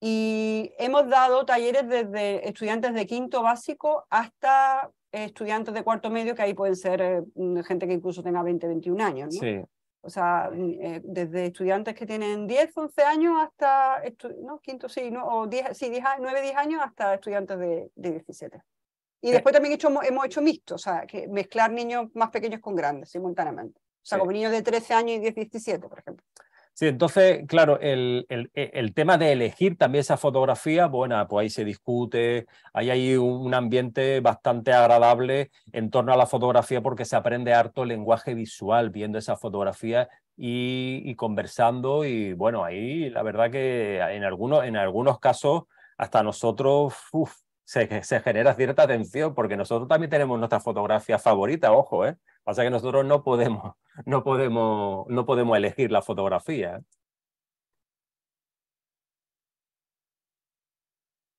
Y hemos dado talleres desde estudiantes de quinto básico hasta estudiantes de cuarto medio, que ahí pueden ser eh, mm, gente que incluso tenga 20, 21 años. O sea, mm, eh, desde estudiantes que tienen 10, 11 años hasta, no, quinto, sí, o sí, 9, 10 años hasta estudiantes de, 17. Y después también hemos hecho mixto, o sea, que mezclar niños más pequeños con grandes simultáneamente. O sea, con niños de 13 años y 10, 17, por ejemplo. Sí, entonces, claro, e, el, tema de elegir también esa fotografía, bueno, pues ahí se discute, ahí hay un ambiente bastante agradable en torno a la fotografía porque se aprende harto el lenguaje visual viendo esa fotografía y, conversando y bueno, ahí la verdad que en algunos, en algunos casos hasta nosotros se, genera cierta atención porque nosotros también tenemos nuestra fotografía favorita, ojo, ¿eh? Pasa que nosotros no podemos, no podemos, no podemos elegir la fotografía. ¿eh?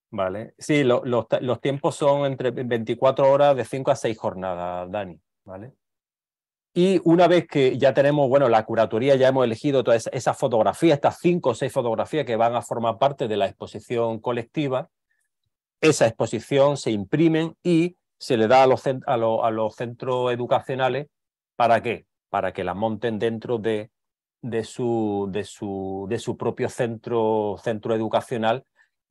Vale. Sí, los, los, tiempos son entre 24 horas de 5 a 6 jornadas, Dani. ¿Vale? Y una vez que ya tenemos, bueno, la curatoría, ya hemos elegido todas esas fotografías, estas 5 o 6 fotografías que van a formar parte de la exposición colectiva, esa exposición se imprimen y se le da a los, a centros educacionales para qué? Para que la monten dentro de, de, su, de, su, de su propio centro, centro educacional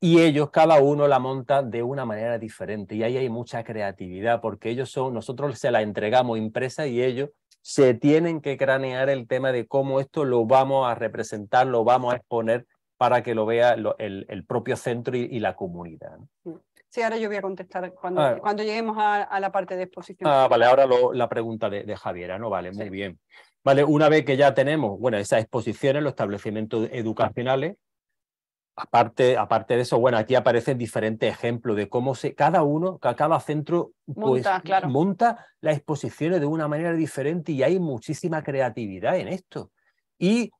y ellos, cada uno la monta de una manera diferente. Y ahí hay mucha creatividad, porque ellos son, nosotros se la entregamos impresa y ellos se tienen que cranear el tema de cómo esto lo vamos a representar, lo vamos a exponer para que lo vea el, propio centro y, la comunidad. Mm. Sí, ahora yo voy a contestar cuando, ah. lleguemos a, la parte de exposición. Ah, vale, ahora la pregunta de, Javiera, ¿no? Vale, muy bien. Vale, una vez que ya tenemos, bueno, esas exposiciones, los establecimientos educacionales, aparte, aparte de eso, bueno, aquí aparecen diferentes ejemplos de cómo se, cada uno, cada centro pues, monta, monta las exposiciones de una manera diferente y hay muchísima creatividad en esto. Y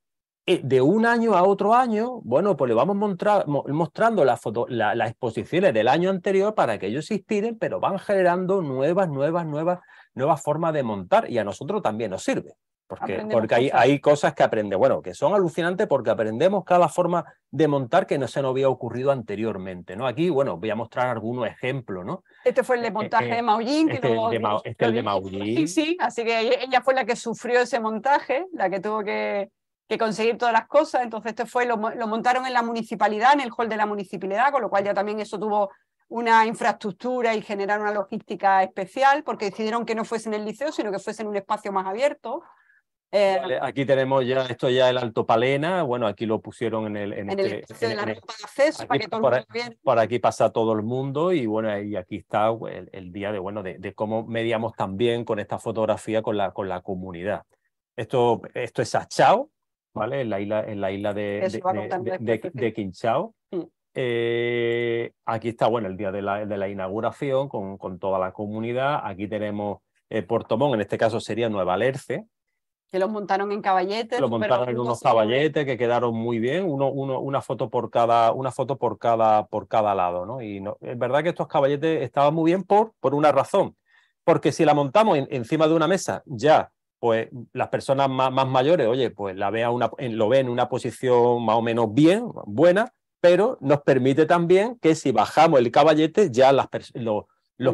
eh, de un año a otro año, bueno, pues le vamos mostrando las, foto las exposiciones del año anterior para que ellos se inspiren, pero van generando nuevas, nuevas, nuevas, nuevas formas de montar y a nosotros también nos sirve. Porque, porque hay, cosas. hay cosas que aprende, bueno, que son alucinantes porque aprendemos cada forma de montar que no se nos había ocurrido anteriormente, ¿no? Aquí, bueno, voy a mostrar algunos ejemplos, ¿no? Este fue el eh, de eh, montaje de Maullín. este, este el de Maullín. Sí, sí, así que ella fue la que sufrió ese montaje, la que tuvo que, que conseguir todas las cosas. Entonces, esto fue, lo, montaron en la municipalidad, en el hall de la municipalidad, con lo cual ya también eso tuvo una infraestructura y generar una logística especial, porque decidieron que no fuese en el liceo, sino que fuese en un espacio más abierto. Eh, aquí tenemos ya, esto ya el Alto Palena, bueno, aquí lo pusieron en el... En, el espacio este, de la Acceso, para que por, aquí pasa todo el mundo y bueno, y aquí está pues, el, día de, bueno, de, cómo mediamos también con esta fotografía con la, con la comunidad. Esto, esto es Achao, en la isla, en la isla de, de, Quinchao. Mm. Eh, aquí está, bueno, el día de la, de la inauguración con, toda la comunidad. Aquí tenemos eh, Portomón, en este caso sería Nueva Lerce. Que los montaron en caballetes. Los montaron en unos caballetes que quedaron muy bien, uno, una foto por cada, una foto por cada, por cada lado, ¿no? Y no, es verdad que estos caballetes estaban muy bien por, por una razón. Porque si la montamos encima de una mesa ya pues las personas más, mayores, oye, pues la vea una, lo ven en una posición más o menos bien, buena, pero nos permite también que si bajamos el caballete, ya los,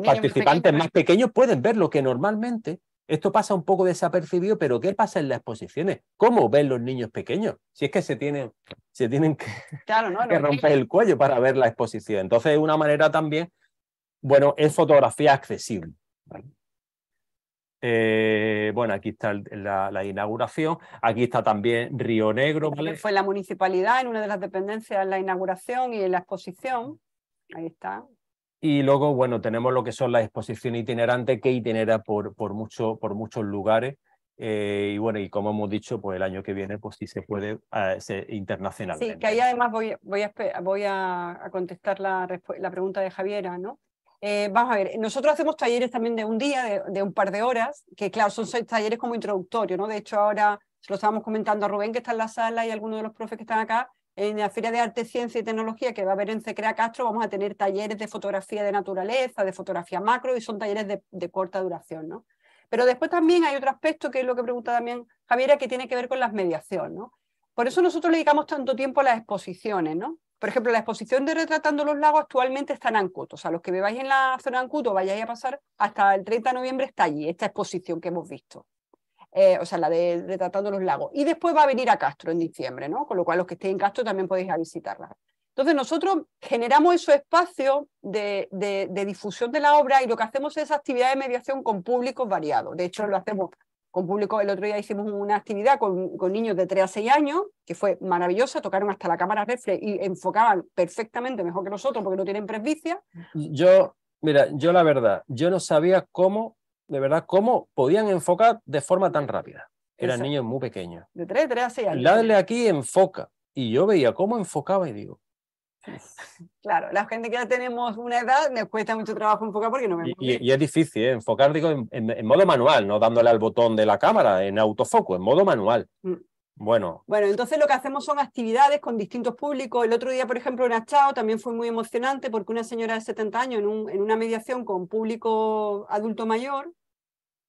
participantes más pequeños pueden ver lo que normalmente esto pasa un poco desapercibido, pero ¿qué pasa en las exposiciones? ¿Cómo ven los niños pequeños? Si es que se tienen, se tienen que, que romper el cuello para ver la exposición. Entonces, una manera también, bueno, es fotografía accesible. Eh, bueno, aquí está la, inauguración. Aquí está también Río Negro. Fue la municipalidad en una de las dependencias la inauguración y en la exposición. Ahí está. Y luego, bueno, tenemos lo que son las exposiciones itinerantes que itinera por, por muchos lugares. Eh, y bueno, y como hemos dicho, pues el año que viene, pues sí se puede eh, Sí, que ahí además voy, a, contestar la, la pregunta de Javiera, ¿no? Eh, vamos a ver, nosotros hacemos talleres también de un día, de, un par de horas, que claro, son talleres como introductorio, ¿no? De hecho, ahora se lo estábamos comentando a Rubén, que está en la sala, y algunos de los profes que están acá, en la Feria de Arte, Ciencia y Tecnología que va a haber en Cecrea Castro, vamos a tener talleres de fotografía de naturaleza, de fotografía macro, y son talleres de, corta duración, ¿no? Pero después también hay otro aspecto, que es lo que pregunta también Javiera, que tiene que ver con las mediaciones, ¿no? Por eso nosotros dedicamos tanto tiempo a las exposiciones, ¿no? Por ejemplo, la exposición de Retratando los Lagos actualmente está en Ancoto. O sea, los que viváis en la zona de vayáis a pasar hasta el 30 de noviembre, está allí, esta exposición que hemos visto. Eh, o sea, la de Retratando los Lagos. Y después va a venir a Castro en diciembre, ¿no? Con lo cual, los que estén en Castro también podéis a visitarla. Entonces, nosotros generamos esos espacio de, de, difusión de la obra y lo que hacemos es actividad de mediación con públicos variados. De hecho, lo hacemos con público. El otro día hicimos una actividad con, niños de 3 a 6 años, que fue maravillosa, tocaron hasta la cámara reflex y enfocaban perfectamente, mejor que nosotros, porque no tienen presbicia. Yo, mira, yo la verdad, yo no sabía cómo, de verdad, cómo podían enfocar de forma tan rápida. Eran niños muy pequeños. De 3, a 6 años. aquí, enfoca. Y yo veía cómo enfocaba y digo, Claro, la gente que ya tenemos una edad nos cuesta mucho trabajo enfocar porque no me y, es difícil, ¿eh? enfocar en, modo manual, no dándole al botón de la cámara, en autofoco, en modo manual. Mm. Bueno. Bueno, entonces lo que hacemos son actividades con distintos públicos. El otro día, por ejemplo, en Achao también fue muy emocionante porque una señora de 70 años en, en una mediación con público adulto mayor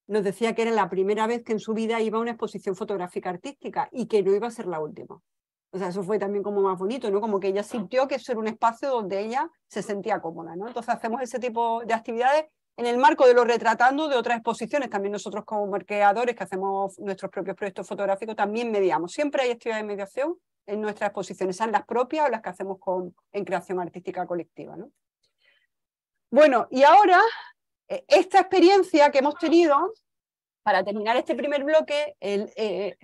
nos decía que era la primera vez que en su vida iba a una exposición fotográfica artística y que no iba a ser la última eso fue también como más bonito, ¿no? Como que ella sintió que eso era un espacio donde ella se sentía cómoda, ¿no? Entonces hacemos ese tipo de actividades en el marco de lo retratando de otras exposiciones. También nosotros como marqueadores que hacemos nuestros propios proyectos fotográficos también mediamos. Siempre hay actividades de mediación en nuestras exposiciones, sean las propias o las que hacemos con, en creación artística colectiva, Bueno, y ahora, e, esta experiencia que hemos tenido, para terminar este primer bloque, el, eh,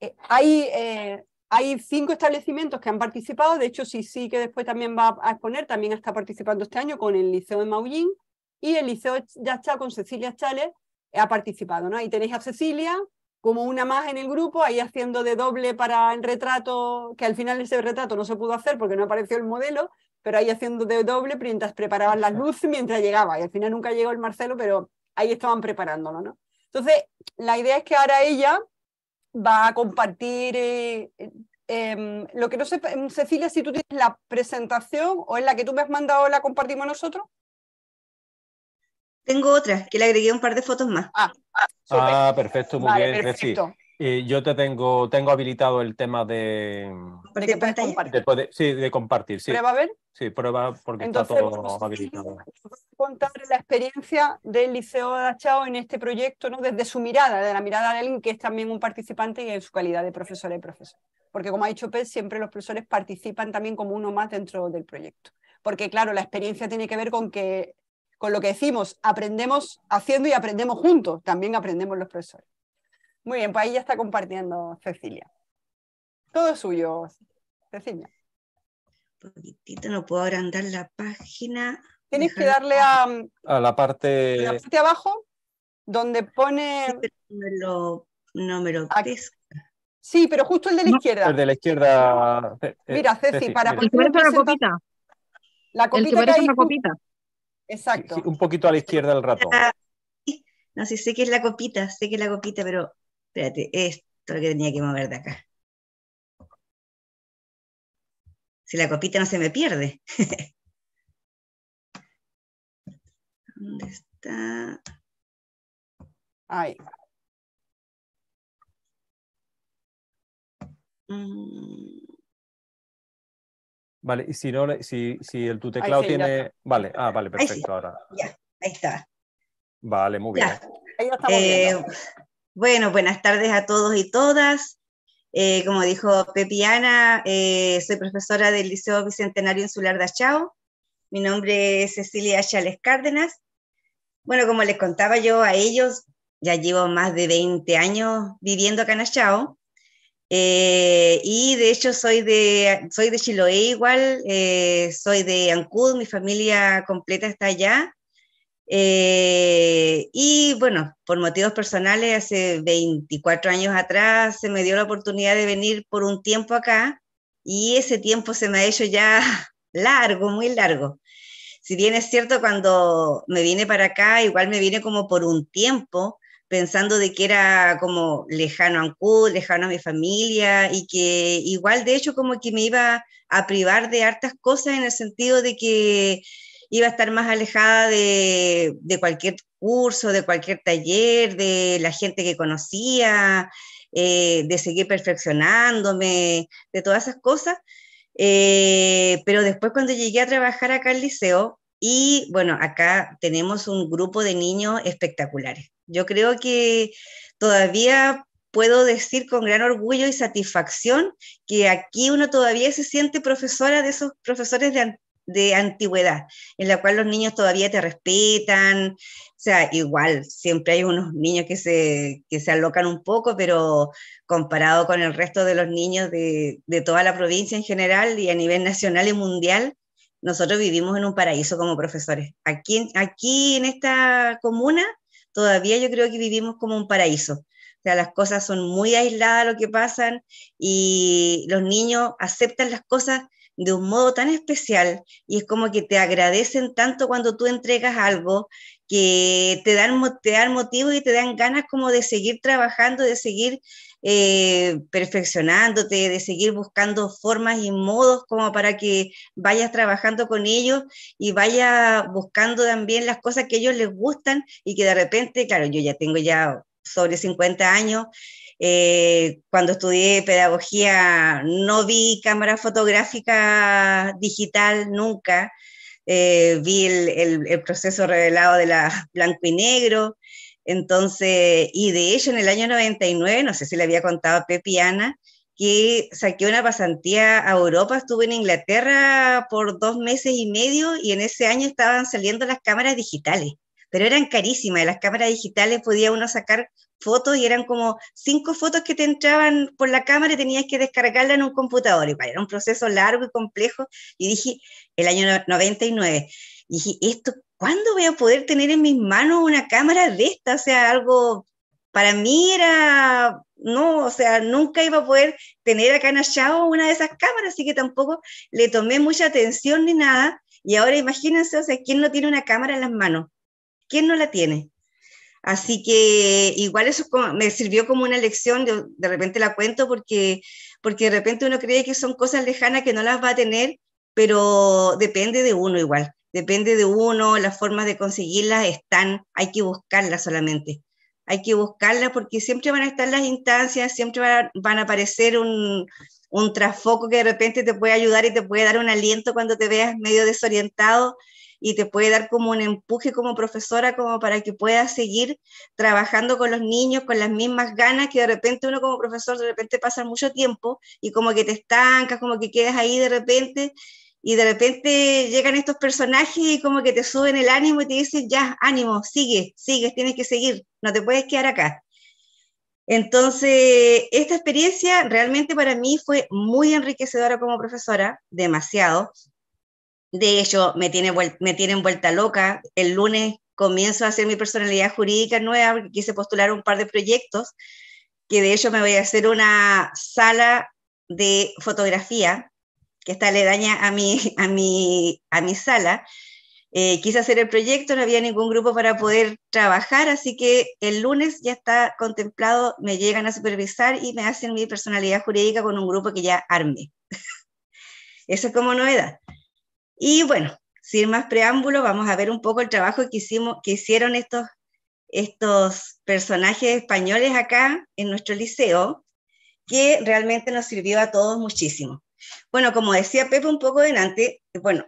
eh, hay... Eh, hay cinco establecimientos que han participado, de hecho, sí, sí, que después también va a exponer, también está participando este año con el Liceo de Maullín y el Liceo ya está con Cecilia Chávez ha participado, ¿no? Ahí tenéis a Cecilia como una más en el grupo, ahí haciendo de doble para el retrato, que al final ese retrato no se pudo hacer porque no apareció el modelo, pero ahí haciendo de doble mientras preparaban las luz mientras llegaba, y al final nunca llegó el Marcelo, pero ahí estaban preparándolo, ¿no? Entonces, la idea es que ahora ella va a compartir. Eh, em, lo que no sé, em, Cecilia, si tú tienes la presentación o es la que tú me has mandado, la compartimos nosotros. Tengo otra, que le agregué un par de fotos más. Ah, ah, ah perfecto, muy bien. yo te tengo, tengo habilitado el tema de, sí, de compartir, ¿Prueba a ver? Sí, prueba porque está todo pues, habilitado. Pues, contar la experiencia del Liceo de Achao en este proyecto, ¿no? Desde su mirada, de la mirada de alguien que es también un participante y en su calidad de profesor y profesor. Porque como ha dicho Pez, siempre los profesores participan también como uno más dentro del proyecto. Porque claro, la experiencia tiene que ver con que con lo que decimos, aprendemos haciendo y aprendemos juntos, también aprendemos los profesores. Muy bien, pues ahí ya está compartiendo Cecilia. Todo es suyo, Cecilia. Un poquitito, no puedo agrandar la página. Tienes que darle a, la parte la parte abajo donde pone. Sí, pero no Sí, pero justo el de la izquierda. El de la izquierda. Eh, mira, Ceci, para poner. El la copita. La copita. El que hay... copita. Exacto. un poquito a la izquierda del ratón. Ah, no sé, sé que es la copita, sé que es la copita, pero espérate, esto es lo que tenía que mover de acá. Si la copita no se me pierde. ¿Dónde está? Ahí. Mm. Vale, y si no, si, el tu teclado tiene. Vale, ah, vale, perfecto. Ahora. ahí está. Vale, muy bien. Eh, bueno, buenas tardes a todos y todas. Eh, como dijo Pepiana, eh, soy profesora del Liceo Bicentenario Insular de Achao. Mi nombre es Cecilia Chales Cárdenas. Bueno, como les contaba yo a ellos, ya llevo más de 20 años viviendo acá en Achao. Eh, y de hecho soy de, soy de Chiloé igual, soy de Ancud, mi familia completa está allá. Eh, y bueno, por motivos personales, hace 24 años atrás se me dio la oportunidad de venir por un tiempo acá y ese tiempo se me ha hecho ya largo, muy largo. Si bien es cierto, cuando me vine para acá, igual me vine como por un tiempo, pensando de que era como lejano a Ancud, lejano a mi familia y que igual de hecho como que me iba a privar de hartas cosas en el sentido de que iba a estar más alejada de, cualquier curso, de cualquier taller, de la gente que conocía, eh, de seguir perfeccionándome, de todas esas cosas. Eh, pero después cuando llegué a trabajar acá al liceo, y bueno, acá tenemos un grupo de niños espectaculares. Yo creo que todavía puedo decir con gran orgullo y satisfacción que aquí uno todavía se siente profesora de esos profesores de, de antigüedad, en la cual los niños todavía te respetan, o sea, igual, siempre hay unos niños que se, alocan un poco, pero comparado con el resto de los niños de, toda la provincia en general y a nivel nacional y mundial, nosotros vivimos en un paraíso como profesores. Aquí, aquí en esta comuna todavía yo creo que vivimos como un paraíso. O sea, las cosas son muy aisladas lo que pasan y los niños aceptan las cosas de un modo tan especial y es como que te agradecen tanto cuando tú entregas algo que te dan, te motivo y te dan ganas como de seguir trabajando, de seguir eh, perfeccionándote, de seguir buscando formas y modos como para que vayas trabajando con ellos y vaya buscando también las cosas que a ellos les gustan y que de repente, claro, yo ya tengo ya sobre 50 años. Eh, cuando estudié pedagogía no vi cámara fotográfica digital nunca, eh, vi el, proceso revelado de la blanco y negro, entonces, y de hecho en el año 99, no sé si le había contado a Pepiana, que saqué una pasantía a Europa, estuve en Inglaterra por dos meses y medio y en ese año estaban saliendo las cámaras digitales pero eran carísimas. las cámaras digitales podía uno sacar fotos y eran como cinco fotos que te entraban por la cámara y tenías que descargarla en un computador. Y era un proceso largo y complejo. Y dije, el año 99, dije, ¿esto cuándo voy a poder tener en mis manos una cámara de esta? O sea, algo para mí era, no, o sea, nunca iba a poder tener acá en Achao una de esas cámaras, así que tampoco le tomé mucha atención ni nada. Y ahora imagínense, o sea, ¿quién no tiene una cámara en las manos? ¿Quién no la tiene? Así que igual eso me sirvió como una lección, de repente la cuento porque, porque de repente uno cree que son cosas lejanas que no las va a tener, pero depende de uno igual, depende de uno, las formas de conseguirlas están, hay que buscarlas solamente, hay que buscarlas porque siempre van a estar las instancias, siempre van a, van a aparecer un, un trasfoco que de repente te puede ayudar y te puede dar un aliento cuando te veas medio desorientado y te puede dar como un empuje como profesora como para que puedas seguir trabajando con los niños con las mismas ganas que de repente uno como profesor de repente pasa mucho tiempo y como que te estancas, como que quedas ahí de repente y de repente llegan estos personajes y como que te suben el ánimo y te dicen, ya, ánimo, sigue, sigues, tienes que seguir, no te puedes quedar acá. Entonces, esta experiencia realmente para mí fue muy enriquecedora como profesora, demasiado. De hecho, me, tiene, me tienen vuelta loca. El lunes comienzo a hacer mi personalidad jurídica nueva porque quise postular un par de proyectos, que de hecho me voy a hacer una sala de fotografía que está aledaña a mi, a mi, a mi sala. Eh, quise hacer el proyecto, no había ningún grupo para poder trabajar, así que el lunes ya está contemplado, me llegan a supervisar y me hacen mi personalidad jurídica con un grupo que ya armé. Eso es como novedad. Y bueno, sin más preámbulo, vamos a ver un poco el trabajo que, hicimos, que hicieron estos, estos personajes españoles acá en nuestro liceo, que realmente nos sirvió a todos muchísimo. Bueno, como decía Pepe un poco delante, bueno,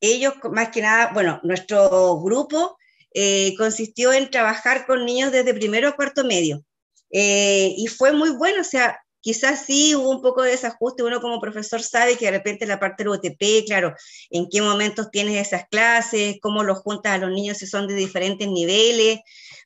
ellos más que nada, bueno, nuestro grupo eh, consistió en trabajar con niños desde primero a cuarto medio. Eh, y fue muy bueno, o sea, Quizás sí hubo un poco de desajuste, uno como profesor sabe que de repente la parte del UTP, claro, en qué momentos tienes esas clases, cómo los juntas a los niños si son de diferentes niveles,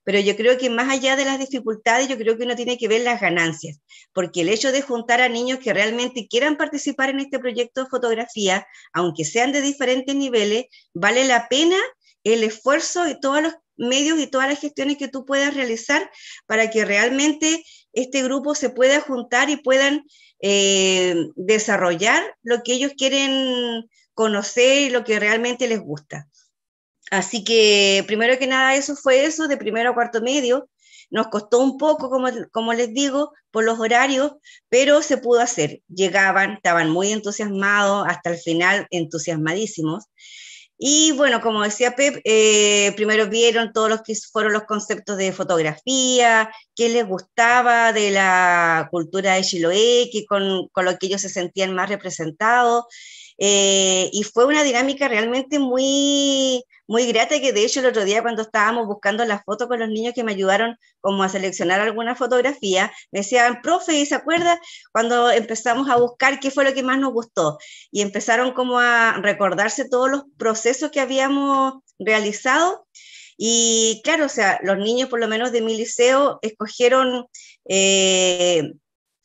pero yo creo que más allá de las dificultades, yo creo que uno tiene que ver las ganancias, porque el hecho de juntar a niños que realmente quieran participar en este proyecto de fotografía, aunque sean de diferentes niveles, vale la pena el esfuerzo y todos los medios y todas las gestiones que tú puedas realizar para que realmente este grupo se pueda juntar y puedan eh, desarrollar lo que ellos quieren conocer y lo que realmente les gusta. Así que primero que nada eso fue eso, de primero a cuarto medio. Nos costó un poco, como, como les digo, por los horarios, pero se pudo hacer. Llegaban, estaban muy entusiasmados, hasta el final entusiasmadísimos. Y bueno, como decía Pep, eh, primero vieron todos los que fueron los conceptos de fotografía, qué les gustaba de la cultura de Chiloé, que con, con lo que ellos se sentían más representados. Eh, y fue una dinámica realmente muy, muy grata que de hecho el otro día cuando estábamos buscando la foto con los niños que me ayudaron como a seleccionar alguna fotografía, me decían, profe, se acuerda cuando empezamos a buscar qué fue lo que más nos gustó? Y empezaron como a recordarse todos los procesos que habíamos realizado. Y claro, o sea, los niños por lo menos de mi liceo escogieron... Eh,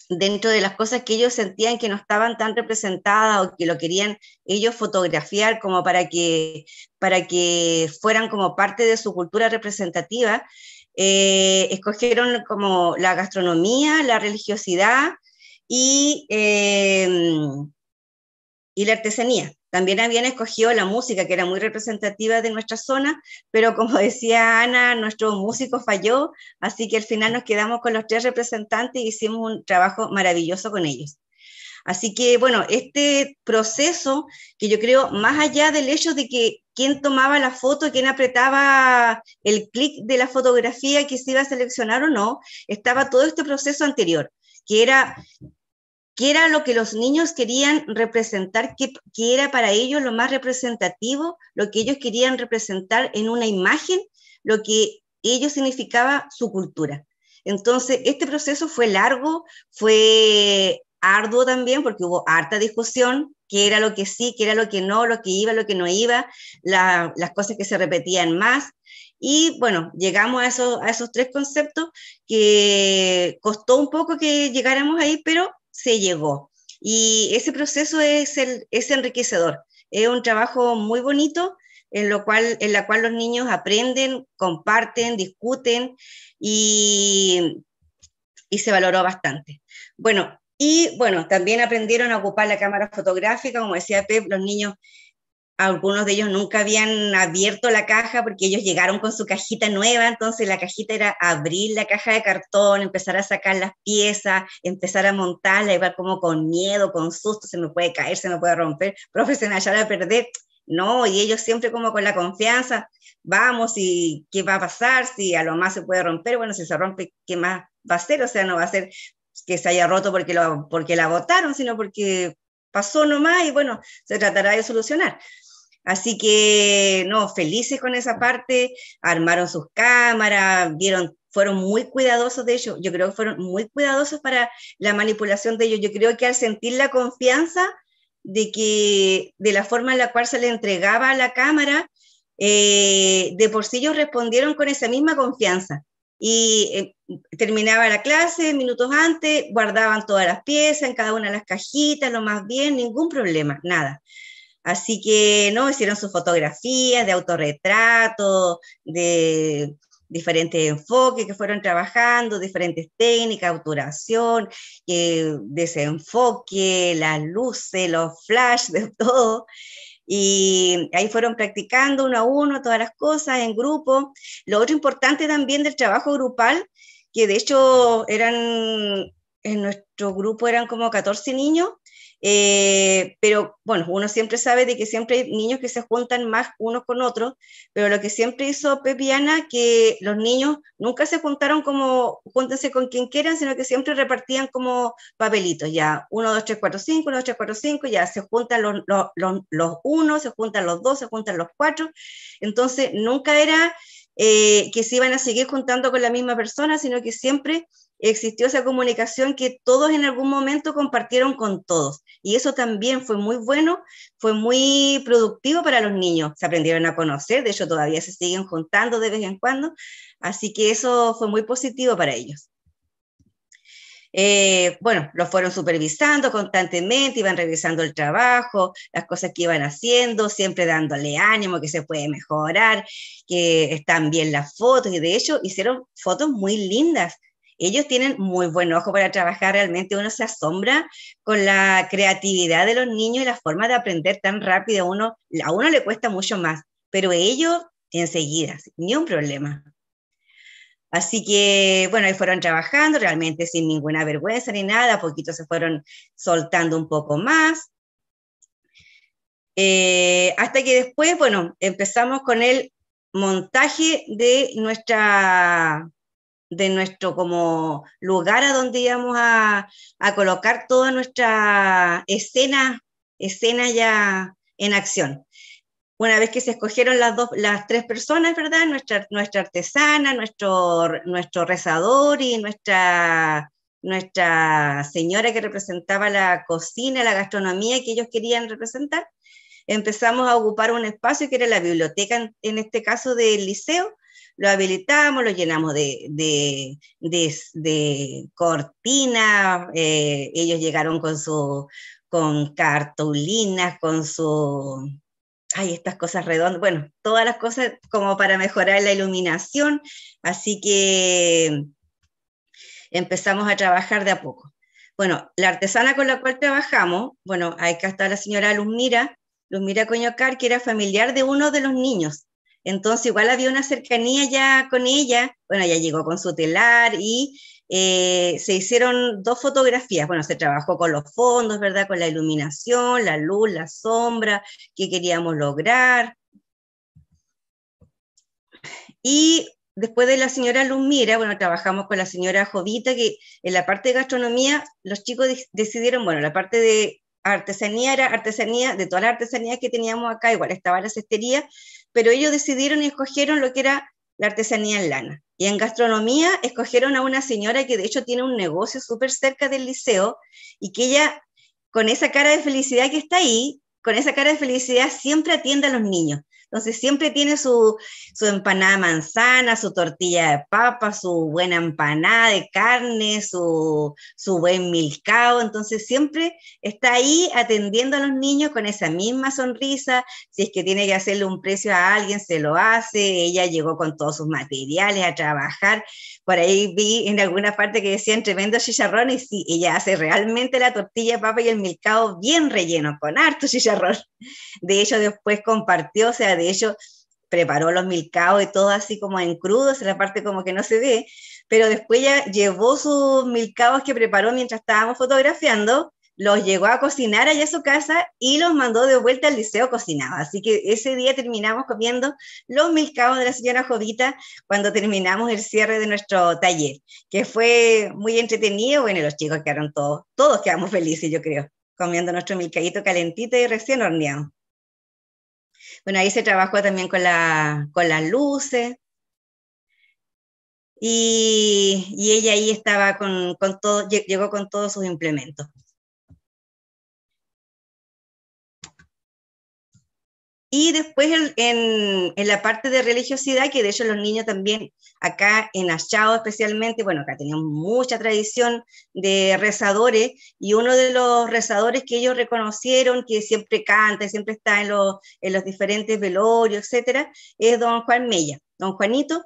dentro de las cosas que ellos sentían que no estaban tan representadas o que lo querían ellos fotografiar como para que, para que fueran como parte de su cultura representativa, eh, escogieron como la gastronomía, la religiosidad y, eh, y la artesanía. También habían escogido la música, que era muy representativa de nuestra zona, pero como decía Ana, nuestro músico falló, así que al final nos quedamos con los tres representantes y hicimos un trabajo maravilloso con ellos. Así que, bueno, este proceso que yo creo, más allá del hecho de que quién tomaba la foto, quién apretaba el clic de la fotografía que se iba a seleccionar o no, estaba todo este proceso anterior, que era qué era lo que los niños querían representar, que, era para ellos lo más representativo, lo que ellos querían representar en una imagen, lo que ellos significaba su cultura. Entonces, este proceso fue largo, fue arduo también, porque hubo harta discusión, qué era lo que sí, qué era lo que no, lo que iba, lo que no iba, las cosas que se repetían más. Y bueno, llegamos a, eso, a esos tres conceptos que costó un poco que llegáramos ahí, pero se llegó. Y ese proceso es, el, es enriquecedor. Es un trabajo muy bonito en, lo cual, en la cual los niños aprenden, comparten, discuten y, y se valoró bastante. Bueno, y bueno, también aprendieron a ocupar la cámara fotográfica, como decía Pep, los niños algunos de ellos nunca habían abierto la caja porque ellos llegaron con su cajita nueva, entonces la cajita era abrir la caja de cartón, empezar a sacar las piezas, empezar a montarla, iba como con miedo, con susto, se me puede caer, se me puede romper, profesional, ya a perder. No, y ellos siempre como con la confianza, vamos, y qué va a pasar, si a lo más se puede romper, bueno, si se rompe, ¿qué más va a ser? O sea, no va a ser que se haya roto porque, lo, porque la botaron, sino porque pasó nomás y bueno, se tratará de solucionar. Así que, no, felices con esa parte, armaron sus cámaras, vieron, fueron muy cuidadosos de ellos, yo creo que fueron muy cuidadosos para la manipulación de ellos, yo creo que al sentir la confianza de que de la forma en la cual se le entregaba a la cámara, eh, de por sí ellos respondieron con esa misma confianza. Y eh, terminaba la clase minutos antes, guardaban todas las piezas en cada una de las cajitas, lo más bien, ningún problema, nada. Así que, ¿no? Hicieron sus fotografías de autorretrato, de diferentes enfoques que fueron trabajando, diferentes técnicas, autoración, eh, desenfoque, las luces, los flash, de todo. Y ahí fueron practicando uno a uno todas las cosas en grupo. Lo otro importante también del trabajo grupal, que de hecho eran, en nuestro grupo eran como 14 niños, eh, pero bueno, uno siempre sabe de que siempre hay niños que se juntan más unos con otros, pero lo que siempre hizo Pepiana, que los niños nunca se juntaron como júntense con quien quieran, sino que siempre repartían como papelitos, ya, 1, 2, 3, 4, 5, 1, 2, 3, 4, 5, ya se juntan los, los, unos, se juntan los dos, se juntan los cuatro, entonces nunca era eh, que se iban a seguir juntando con la misma persona, sino que siempre existió esa comunicación que todos en algún momento compartieron con todos. Y eso también fue muy bueno, fue muy productivo para los niños. Se aprendieron a conocer, de hecho todavía se siguen juntando de vez en cuando. Así que eso fue muy positivo para ellos. Eh, bueno, los fueron supervisando constantemente, iban revisando el trabajo, las cosas que iban haciendo, siempre dándole ánimo, que se puede mejorar, que están bien las fotos, y de hecho hicieron fotos muy lindas, ellos tienen muy buen ojo para trabajar, realmente uno se asombra con la creatividad de los niños y la forma de aprender tan rápido, a uno, le cuesta mucho más, pero ellos enseguida, ni un problema. Así que, bueno, ahí fueron trabajando realmente sin ninguna vergüenza ni nada, poquito se fueron soltando un poco más. Eh, hasta que después, bueno, empezamos con el montaje de nuestra de nuestro como lugar a donde íbamos a, colocar toda nuestra escena, escena ya en acción. Una vez que se escogieron las, tres personas, ¿verdad? Nuestra, artesana, nuestro, rezador y nuestra, nuestra señora que representaba la cocina, la gastronomía que ellos querían representar, empezamos a ocupar un espacio que era la biblioteca, en, este caso del liceo, lo habilitamos, lo llenamos de, de, cortinas, eh, ellos llegaron con su con cartulinas, con su ay, estas cosas redondas, bueno, todas las cosas como para mejorar la iluminación, así que empezamos a trabajar de a poco. Bueno, la artesana con la cual trabajamos, bueno, acá está la señora Luzmira, Luzmira Coñocar, que era familiar de uno de los niños, entonces igual había una cercanía ya con ella, bueno, ella llegó con su telar y eh, se hicieron dos fotografías, bueno, se trabajó con los fondos, ¿verdad? Con la iluminación, la luz, la sombra, qué queríamos lograr. Y después de la señora Lumira, bueno, trabajamos con la señora Jovita, que en la parte de gastronomía los chicos decidieron, bueno, la parte de artesanía era artesanía, de toda la artesanías que teníamos acá, igual estaba la cestería, pero ellos decidieron y escogieron lo que era la artesanía en lana. Y en gastronomía escogieron a una señora que de hecho tiene un negocio súper cerca del liceo y que ella, con esa cara de felicidad que está ahí, con esa cara de felicidad siempre atiende a los niños. Entonces siempre tiene su, empanada manzana, su tortilla de papa, su buena empanada de carne, su, su buen milcao. Entonces siempre está ahí atendiendo a los niños con esa misma sonrisa. Si es que tiene que hacerle un precio a alguien, se lo hace. Ella llegó con todos sus materiales a trabajar por ahí vi en alguna parte que decían tremendo chicharrón y sí, ella hace realmente la tortilla de papa y el milcao bien relleno, con harto chicharrón. De hecho, después compartió, o sea, de hecho, preparó los milcaos y todo así como en crudos, en la parte como que no se ve, pero después ya llevó sus milcaos que preparó mientras estábamos fotografiando los llegó a cocinar allá a su casa y los mandó de vuelta al liceo cocinado. Así que ese día terminamos comiendo los milcaos de la señora Jovita cuando terminamos el cierre de nuestro taller, que fue muy entretenido. Bueno, los chicos quedaron todos, todos quedamos felices, yo creo, comiendo nuestro milcaíto calentito y recién horneado. Bueno, ahí se trabajó también con, la, con las luces, y, y, ella ahí estaba con, con, todo, llegó con todos sus implementos. Y después en, la parte de religiosidad, que de hecho los niños también, acá en Achao especialmente, bueno, acá tenían mucha tradición de rezadores, y uno de los rezadores que ellos reconocieron, que siempre canta, siempre está en los, diferentes velorios, etcétera, es don Juan Mella. Don Juanito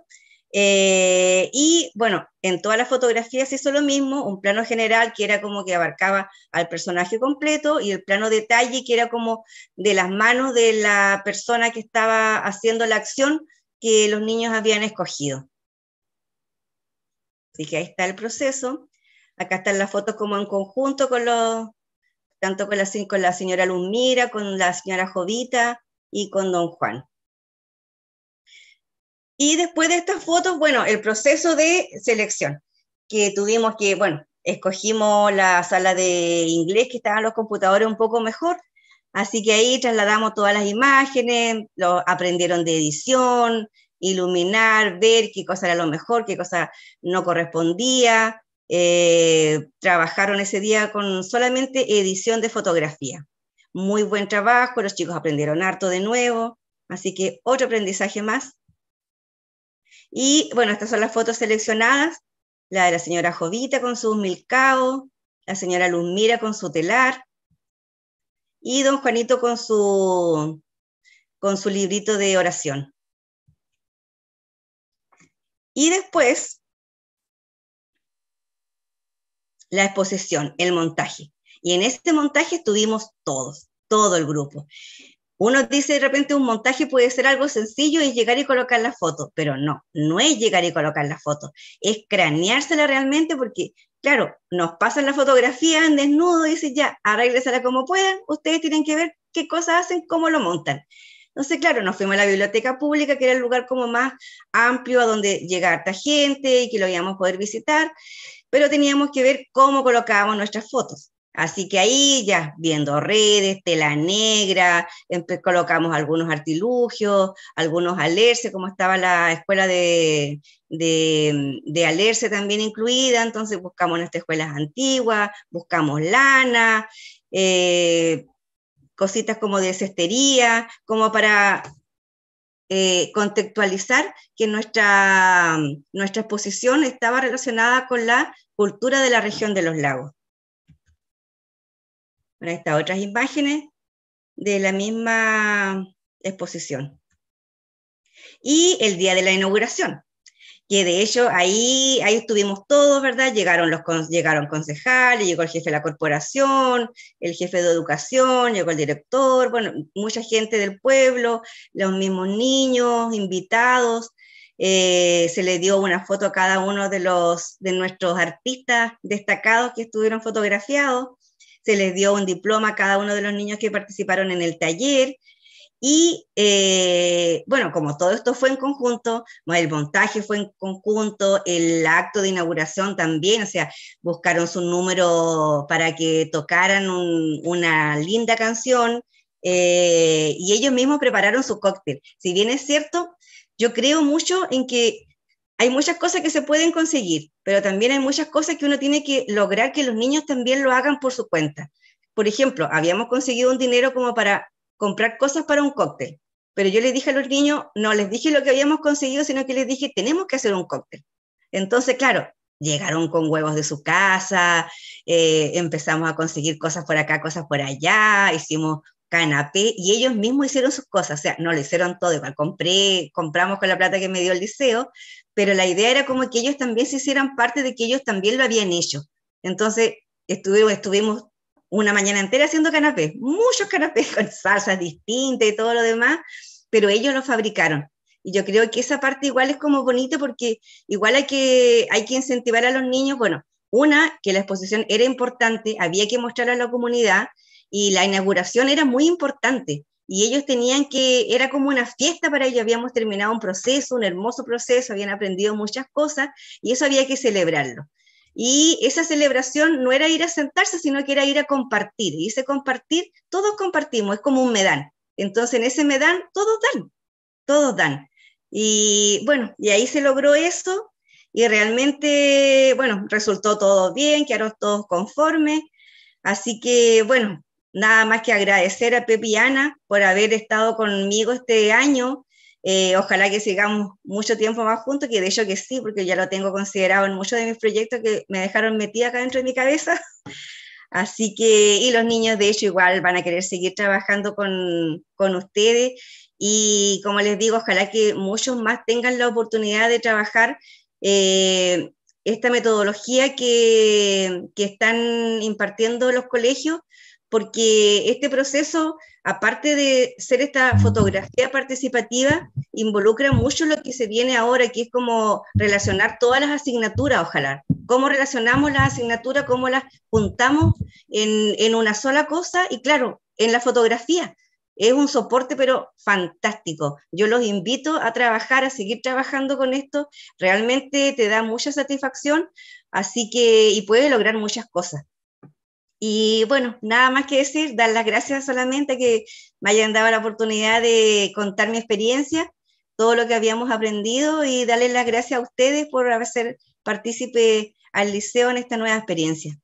eh, y bueno, en todas las fotografías hizo lo mismo, un plano general que era como que abarcaba al personaje completo y el plano detalle que era como de las manos de la persona que estaba haciendo la acción que los niños habían escogido. Así que ahí está el proceso. Acá están las fotos como en conjunto con los, tanto con la, con la señora Lumira, con la señora Jovita y con don Juan. Y después de estas fotos, bueno, el proceso de selección, que tuvimos que, bueno, escogimos la sala de inglés, que estaban los computadores un poco mejor, así que ahí trasladamos todas las imágenes, lo aprendieron de edición, iluminar, ver qué cosa era lo mejor, qué cosa no correspondía. Eh, trabajaron ese día con solamente edición de fotografía. Muy buen trabajo, los chicos aprendieron harto de nuevo, así que otro aprendizaje más y bueno, estas son las fotos seleccionadas, la de la señora Jovita con su Humilcao, la señora Luzmira con su telar y don Juanito con su, con su librito de oración. Y después, la exposición, el montaje. Y en este montaje estuvimos todos, todo el grupo. Uno dice de repente un montaje puede ser algo sencillo y llegar y colocar la foto, pero no, no es llegar y colocar la foto, es craneársela realmente porque, claro, nos pasan la fotografía en desnudo y dicen ya, arréglesela como puedan, ustedes tienen que ver qué cosas hacen, cómo lo montan. Entonces, claro, nos fuimos a la biblioteca pública, que era el lugar como más amplio a donde llegaba harta gente y que lo íbamos a poder visitar, pero teníamos que ver cómo colocábamos nuestras fotos. Así que ahí ya viendo redes, tela negra, colocamos algunos artilugios, algunos alerce, como estaba la escuela de, de, alerce también incluida, entonces buscamos nuestras escuelas antiguas, buscamos lana, eh, cositas como de cestería, como para eh, contextualizar que nuestra, nuestra exposición estaba relacionada con la cultura de la región de los lagos para estas otras imágenes de la misma exposición. Y el día de la inauguración, que de hecho ahí, ahí estuvimos todos, ¿verdad? Llegaron, los, llegaron concejales, llegó el jefe de la corporación, el jefe de educación, llegó el director, bueno, mucha gente del pueblo, los mismos niños, invitados. Eh, se le dio una foto a cada uno de, los, de nuestros artistas destacados que estuvieron fotografiados se les dio un diploma a cada uno de los niños que participaron en el taller. Y eh, bueno, como todo esto fue en conjunto, el montaje fue en conjunto, el acto de inauguración también, o sea, buscaron su número para que tocaran una linda canción eh, y ellos mismos prepararon su cóctel. Si bien es cierto, yo creo mucho en que hay muchas cosas que se pueden conseguir, pero también hay muchas cosas que uno tiene que lograr que los niños también lo hagan por su cuenta. Por ejemplo, habíamos conseguido un dinero como para comprar cosas para un cóctel, pero yo les dije a los niños, no les dije lo que habíamos conseguido, sino que les dije, tenemos que hacer un cóctel. Entonces, claro, llegaron con huevos de su casa, eh, empezamos a conseguir cosas por acá, cosas por allá, hicimos canapé y ellos mismos hicieron sus cosas, o sea, no lo hicieron todo, igual compré, compramos con la plata que me dio el liceo, pero la idea era como que ellos también se hicieran parte de que ellos también lo habían hecho. Entonces, estuvimos, una mañana entera haciendo canapés, muchos canapés con salsas distintas y todo lo demás, pero ellos lo fabricaron. Y yo creo que esa parte igual es como bonita porque igual hay que, hay que incentivar a los niños, bueno, una, que la exposición era importante, había que mostrar a la comunidad y la inauguración era muy importante y ellos tenían que, era como una fiesta para ellos, habíamos terminado un proceso, un hermoso proceso, habían aprendido muchas cosas y eso había que celebrarlo. Y esa celebración no era ir a sentarse, sino que era ir a compartir. Y ese compartir, todos compartimos, es como un medán. Entonces en ese medán todos dan, todos dan. Y bueno, y ahí se logró eso y realmente, bueno, resultó todo bien, quedaron todos conformes. Así que bueno, nada más que agradecer a Pepiana y Ana por haber estado conmigo este año. Eh, ojalá que sigamos mucho tiempo más juntos, que de hecho que sí, porque ya lo tengo considerado en muchos de mis proyectos que me dejaron metida acá dentro de mi cabeza. Así que, y los niños de hecho igual van a querer seguir trabajando con, con ustedes. Y como les digo, ojalá que muchos más tengan la oportunidad de trabajar eh, esta metodología que, que están impartiendo los colegios porque este proceso, aparte de ser esta fotografía participativa, involucra mucho lo que se viene ahora, que es como relacionar todas las asignaturas, ojalá. Cómo relacionamos las asignaturas, cómo las juntamos en, una sola cosa y claro, en la fotografía. Es un soporte, pero fantástico. Yo los invito a trabajar, a seguir trabajando con esto. Realmente te da mucha satisfacción, así que, y puedes lograr muchas cosas. Y bueno, nada más que decir, dar las gracias solamente que me hayan dado la oportunidad de contar mi experiencia, todo lo que habíamos aprendido y darles las gracias a ustedes por haber ser partícipe al liceo en esta nueva experiencia.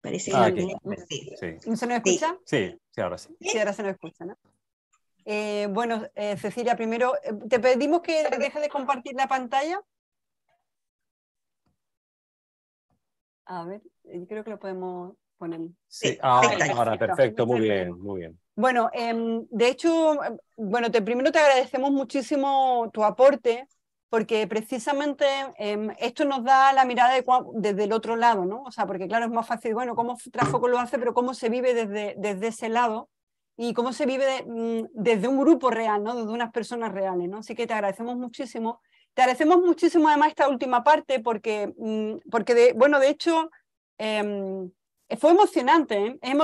Parece ah, ¿Se nos escucha? Sí. ahora sí. Sí, ahora se nos escucha, ¿no? Eh, bueno, eh, Cecilia, primero eh, te pedimos que dejes de compartir la pantalla. A ver. Yo creo que lo podemos poner. Sí, ah, ahora, perfecto, muy bien, muy bien. Bueno, em, de hecho, bueno, te, primero te agradecemos muchísimo tu aporte, porque precisamente em, esto nos da la mirada desde el otro lado, ¿no? O sea, porque claro, es más fácil, bueno, cómo Trafoco lo hace, pero cómo se vive desde, desde ese lado y cómo se vive mm, desde un grupo real, ¿no? Desde unas personas reales, ¿no? Así que te agradecemos muchísimo. Te agradecemos muchísimo además esta última parte porque, mm, porque bueno, de hecho, Em, eh, fue emocionante, ¿eh?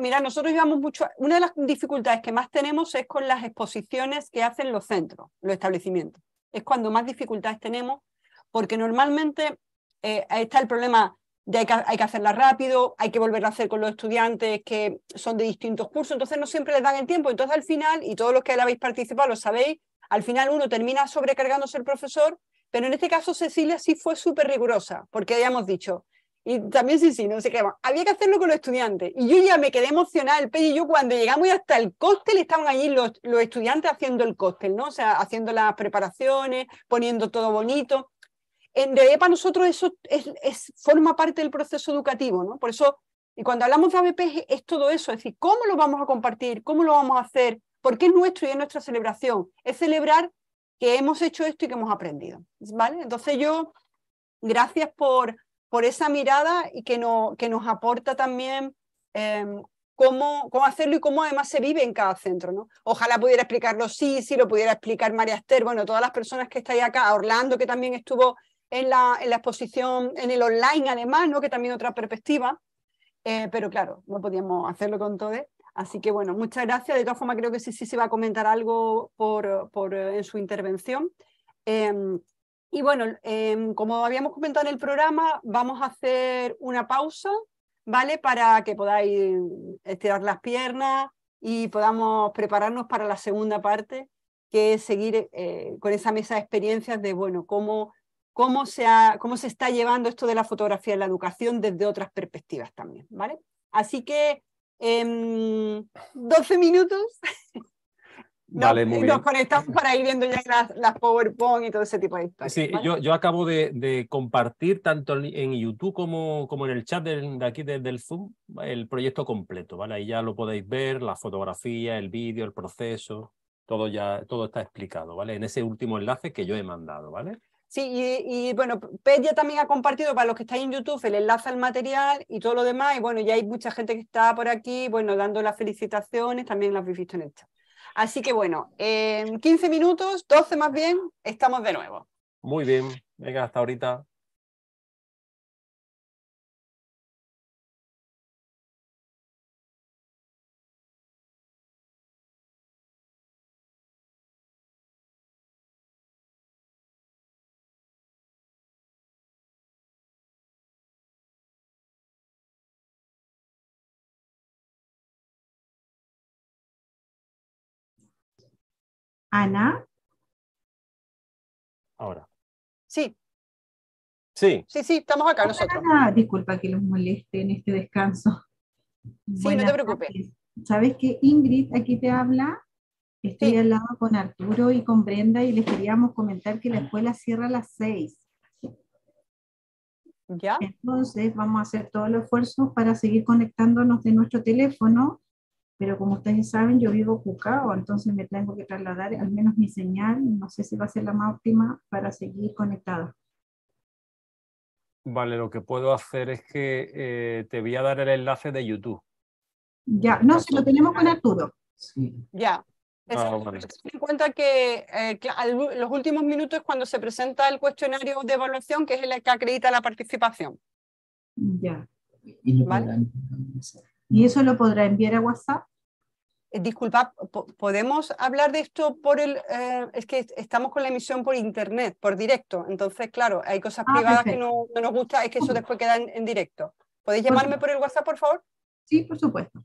mira, nosotros llevamos mucho, una de las dificultades que más tenemos es con las exposiciones que hacen los centros, los establecimientos. Es cuando más dificultades tenemos, porque normalmente eh, está el problema de hay que, hay que hacerla rápido, hay que volver a hacer con los estudiantes que son de distintos cursos, entonces no siempre les dan el tiempo. Entonces al final, y todos los que habéis participado lo sabéis, al final uno termina sobrecargándose el profesor, pero en este caso Cecilia sí fue súper rigurosa, porque habíamos dicho, y también sí, sí, no sé qué. había que hacerlo con los estudiantes. Y yo ya me quedé emocionada, el y yo, cuando llegamos hasta el cóctel, estaban allí los, los estudiantes haciendo el cóctel, ¿no? O sea, haciendo las preparaciones, poniendo todo bonito. En realidad, para nosotros eso es, forma parte del proceso educativo, ¿no? Por eso, y cuando hablamos de ABP, es todo eso, es decir, ¿cómo lo vamos a compartir? ¿Cómo lo vamos a hacer? Porque es nuestro y es nuestra celebración. Es celebrar que hemos hecho esto y que hemos aprendido, ¿vale? Entonces yo, gracias por por esa mirada y que, no, que nos aporta también em, Cómo, cómo, hacerlo y cómo además se vive en cada centro. ¿no? Ojalá pudiera explicarlo sí, sí, lo pudiera explicar María Esther, bueno, todas las personas que estáis acá, Orlando, que también estuvo en la, en la exposición, en el online además, ¿no? que también otra perspectiva, eh, pero claro, no podíamos hacerlo con todo. Así que bueno, muchas gracias. De todas formas, creo que sí, sí se va a comentar algo por, eh, en su intervención. Em, y bueno, em, como habíamos comentado en el programa, vamos a hacer una pausa, ¿vale? Para que podáis estirar las piernas y podamos prepararnos para la segunda parte, que es seguir eh, con esa mesa de experiencias de, bueno, cómo, cómo, se cómo se está llevando esto de la fotografía en la educación desde otras perspectivas también, ¿vale? Así que 12 em, minutos nos, conectamos para ir viendo ya las, PowerPoint y todo ese tipo de cosas. Sí, yo, acabo de, compartir tanto en YouTube como, como en el chat de, aquí desde el Zoom el proyecto completo, ¿vale? Ahí ya lo podéis ver, la fotografía, el vídeo, el proceso, todo ya, todo está explicado, ¿vale? En ese último enlace que yo he mandado, ¿vale? Sí, y, y bueno, Pet ya también ha compartido para los que estáis en YouTube el enlace al material y todo lo demás. Y bueno, ya hay mucha gente que está por aquí, bueno, dando las felicitaciones, también las habéis visto en el chat. Así que bueno, en 15 minutos, 12 más bien, estamos de nuevo. Muy bien, venga, hasta ahorita. Ana. Ahora. Sí. Sí. Sí, sí, estamos acá nosotros. Ana, disculpa que los moleste en este descanso. Sí, no te preocupes. Sabes que Ingrid aquí te habla. Estoy al lado con Arturo y con Brenda y les queríamos comentar que la escuela cierra a las seis. ¿Ya? Entonces vamos a hacer todos los esfuerzos para seguir conectándonos de nuestro teléfono pero como ustedes saben, yo vivo Cucao, entonces me tengo que trasladar, al menos mi señal, no sé si va a ser la más óptima para seguir conectada. Vale, lo que puedo hacer es que eh, te voy a dar el enlace de YouTube. Ya, no, si lo tenemos con Arturo. Sí. Ya. Ten ah, en cuenta que eh, los últimos minutos es cuando se presenta el cuestionario de evaluación, que es el que acredita la participación. Ya. Y eso lo podrá enviar a WhatsApp. Eh, disculpa, ¿podemos hablar de esto por el... Eh, es que estamos con la emisión por internet, por directo. Entonces, claro, hay cosas ah, privadas que no, nos gusta, es que eso después queda en, directo. ¿Podéis llamarme por el WhatsApp, por favor? Sí, por supuesto.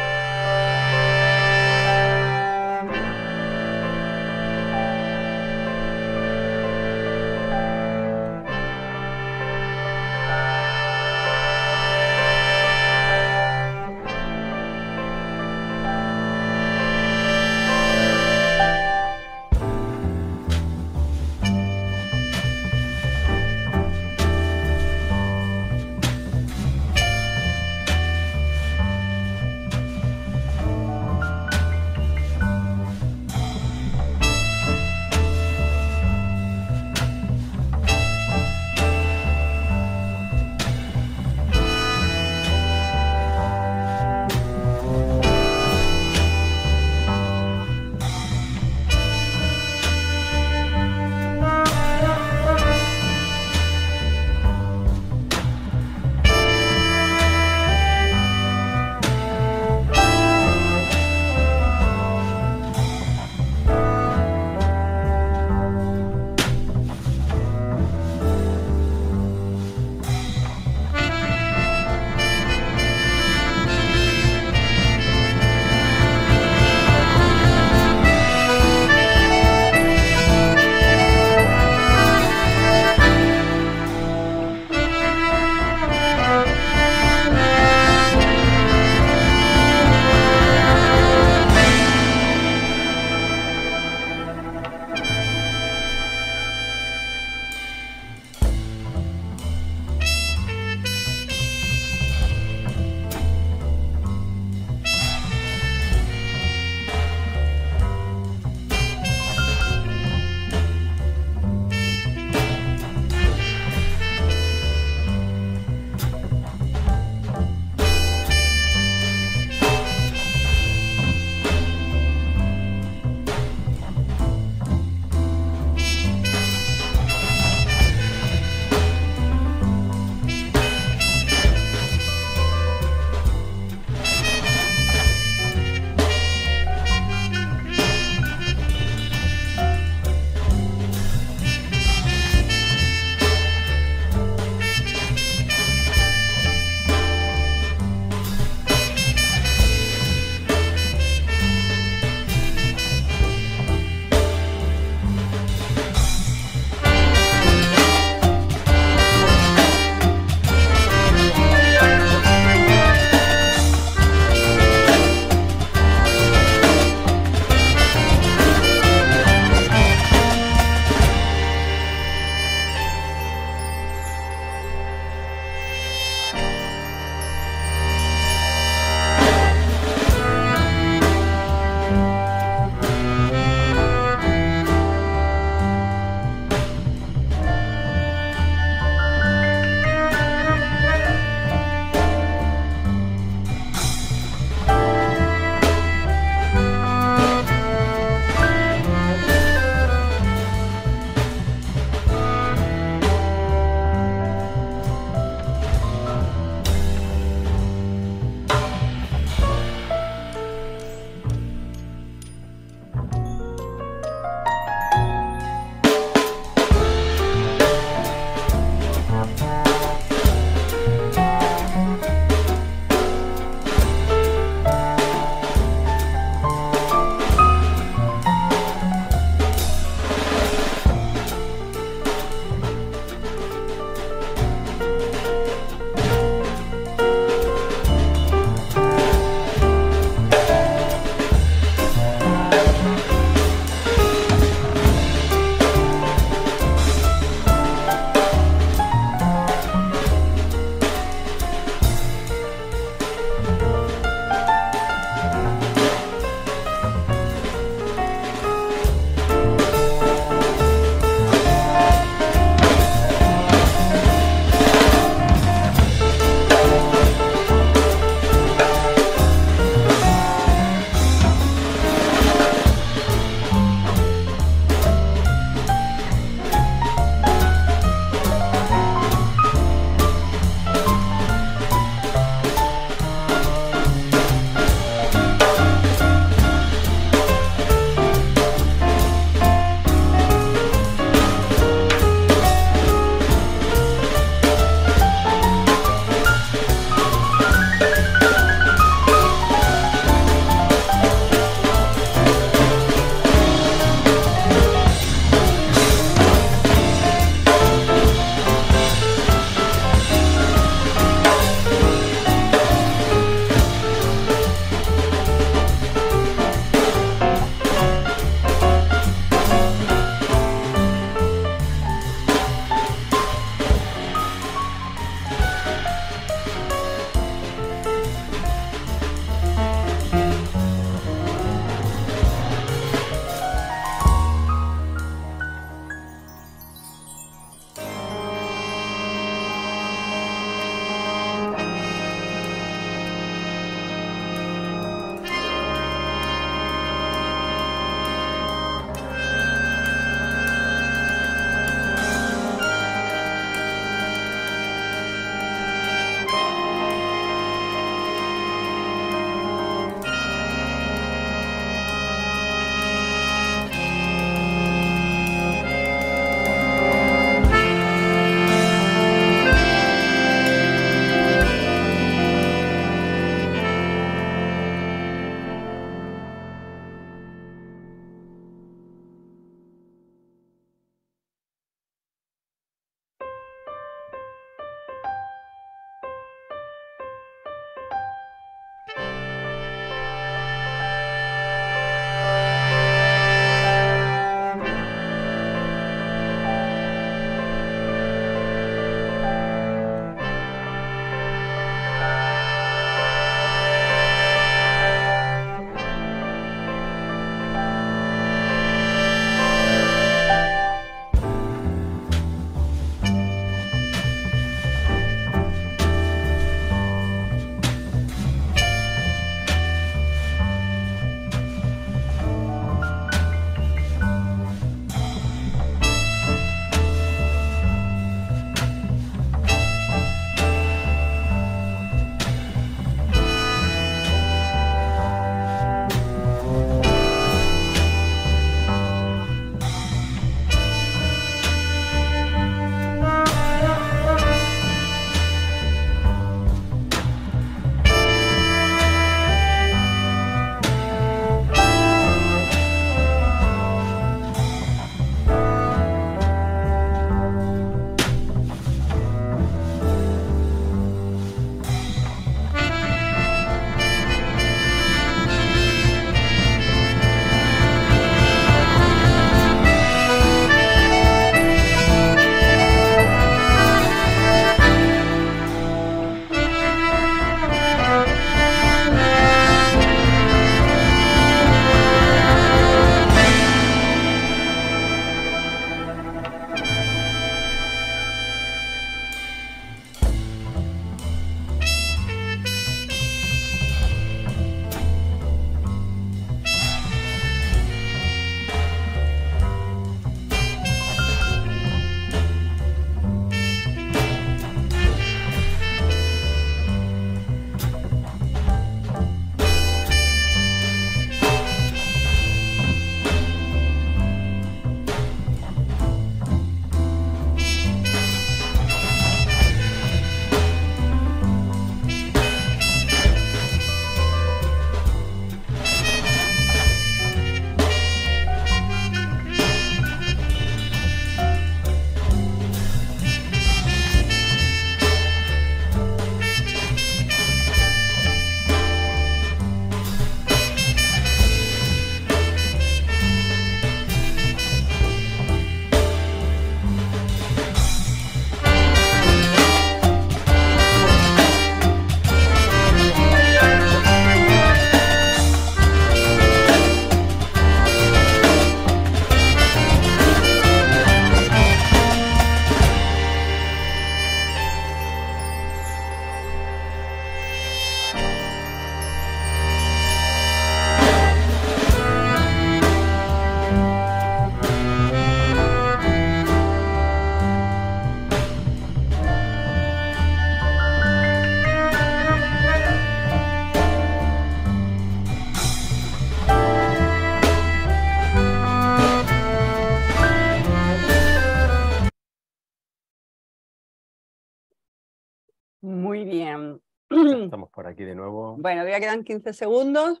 Bueno, ya quedan 15 segundos,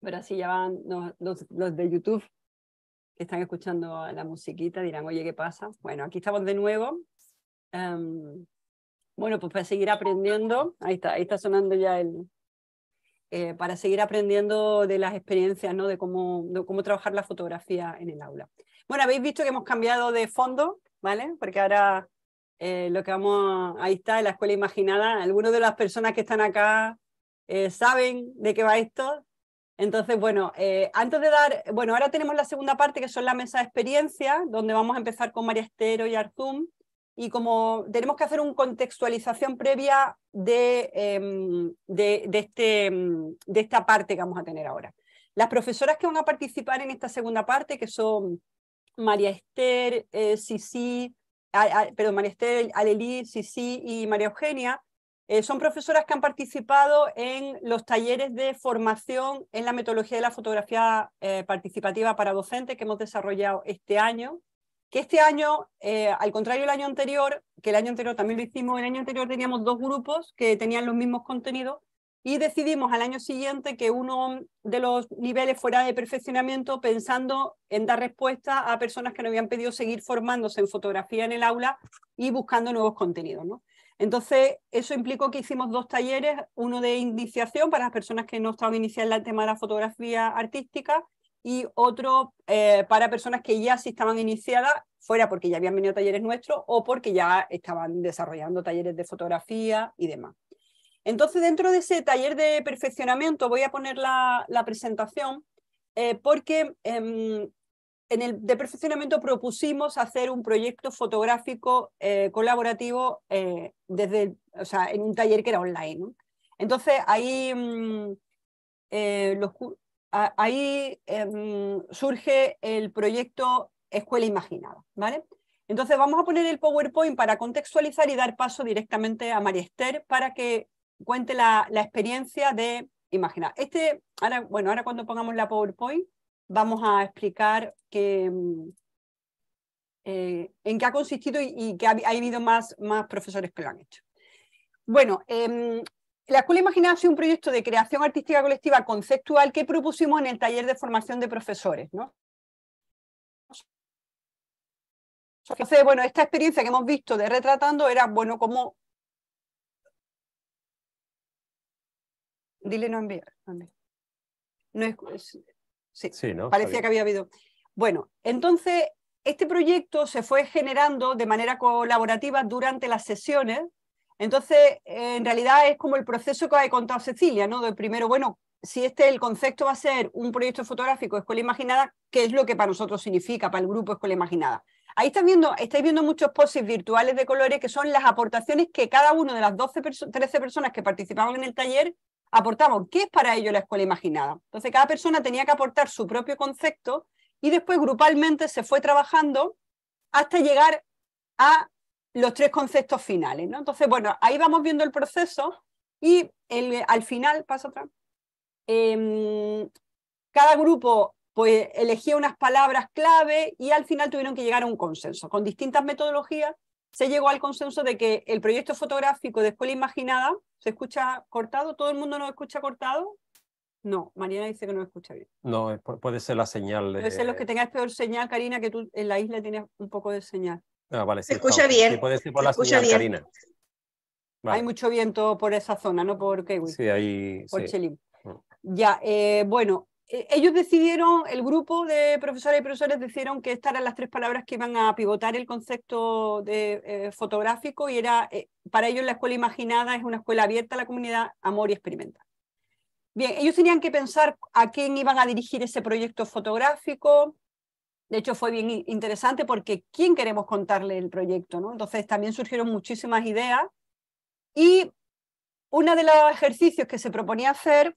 pero así ya van los, los, de YouTube que están escuchando la musiquita, dirán, oye, ¿qué pasa? Bueno, aquí estamos de nuevo. Em, bueno, pues para seguir aprendiendo, ahí está, ahí está sonando ya el, eh, para seguir aprendiendo de las experiencias, ¿no? De cómo, de cómo trabajar la fotografía en el aula. Bueno, habéis visto que hemos cambiado de fondo, ¿vale? Porque ahora eh, lo que vamos, ahí está, en la escuela imaginada, Algunos de las personas que están acá eh, saben de qué va esto. Entonces, bueno, eh, antes de dar, bueno, ahora tenemos la segunda parte que son la mesa de experiencia, donde vamos a empezar con María Estero y Arzum. Y como tenemos que hacer una contextualización previa em, de, este, de esta parte que vamos a tener ahora. Las profesoras que van a participar en esta segunda parte, que son María Esther, eh, Sisi, perdón, María Esther, Alelí, Sisi y María Eugenia, eh, son profesoras que han participado en los talleres de formación en la metodología de la fotografía eh, participativa para docentes que hemos desarrollado este año. Que este año, eh, al contrario del año anterior, que el año anterior también lo hicimos, el año anterior teníamos dos grupos que tenían los mismos contenidos y decidimos al año siguiente que uno de los niveles fuera de perfeccionamiento pensando en dar respuesta a personas que nos habían pedido seguir formándose en fotografía en el aula y buscando nuevos contenidos. ¿no? Entonces, eso implicó que hicimos dos talleres, uno de iniciación para las personas que no estaban iniciadas en el tema de la fotografía artística y otro eh, para personas que ya sí estaban iniciadas, fuera porque ya habían venido talleres nuestros o porque ya estaban desarrollando talleres de fotografía y demás. Entonces, dentro de ese taller de perfeccionamiento voy a poner la, presentación eh, porque em, en el de perfeccionamiento propusimos hacer un proyecto fotográfico eh, colaborativo eh, desde, o sea, en un taller que era online. Entonces ahí, mm, eh, ahí em, surge el proyecto Escuela Imaginada. ¿vale? Entonces vamos a poner el PowerPoint para contextualizar y dar paso directamente a María Esther para que cuente la, la experiencia de Imaginar. Este, ahora, bueno, ahora cuando pongamos la PowerPoint, vamos a explicar mm, eh, en qué ha consistido y, que ha, habido más, más profesores que lo han hecho. Bueno, em, la Escuela Imaginada ha sido un proyecto de creación artística colectiva conceptual que propusimos en el taller de formación de profesores. ¿no? Entonces, bueno, esta experiencia que hemos visto de retratando era, bueno, como... Dile no enviar. no es... Sí, ¿no? parecía que había habido. Bueno, entonces este proyecto se fue generando de manera colaborativa durante las sesiones. Entonces, en realidad es como el proceso que ha contado Cecilia, ¿no? De primero, bueno, si este el concepto va a ser un proyecto fotográfico Escuela Imaginada, ¿qué es lo que para nosotros significa, para el grupo Escuela Imaginada? Ahí estáis viendo, estáis viendo muchos poses virtuales de colores que son las aportaciones que cada uno de las 12 13 personas que participaban en el taller aportamos qué es para ello la escuela imaginada. Entonces, cada persona tenía que aportar su propio concepto y después grupalmente se fue trabajando hasta llegar a los tres conceptos finales. ¿no? Entonces, bueno, ahí vamos viendo el proceso y al final, paso atrás, em, cada grupo pues, elegía unas palabras clave y al final tuvieron que llegar a un consenso con distintas metodologías se llegó al consenso de que el proyecto fotográfico de Escuela Imaginada, ¿se escucha cortado? ¿Todo el mundo nos escucha cortado? No, Mariana dice que no escucha bien. No, puede ser la señal. Puede ser los que tengas peor señal, Karina, que tú en la isla tienes un poco de señal. Ah, vale, se escucha bien. puede por la señal, Karina. Hay mucho viento por esa zona, ¿no? Por Kiwi. Sí, hay mm. Ya, eh, bueno, eh, ellos decidieron, el grupo de profesores y profesores decidieron que estas eran las tres palabras que iban a pivotar el concepto de, eh, fotográfico y era, eh, para ellos la escuela imaginada es una escuela abierta a la comunidad, amor y experimenta. Bien, ellos tenían que pensar a quién iban a dirigir ese proyecto fotográfico. De hecho, fue bien interesante porque quién queremos contarle el proyecto, ¿no? Entonces, también surgieron muchísimas ideas y uno de los ejercicios que se proponía hacer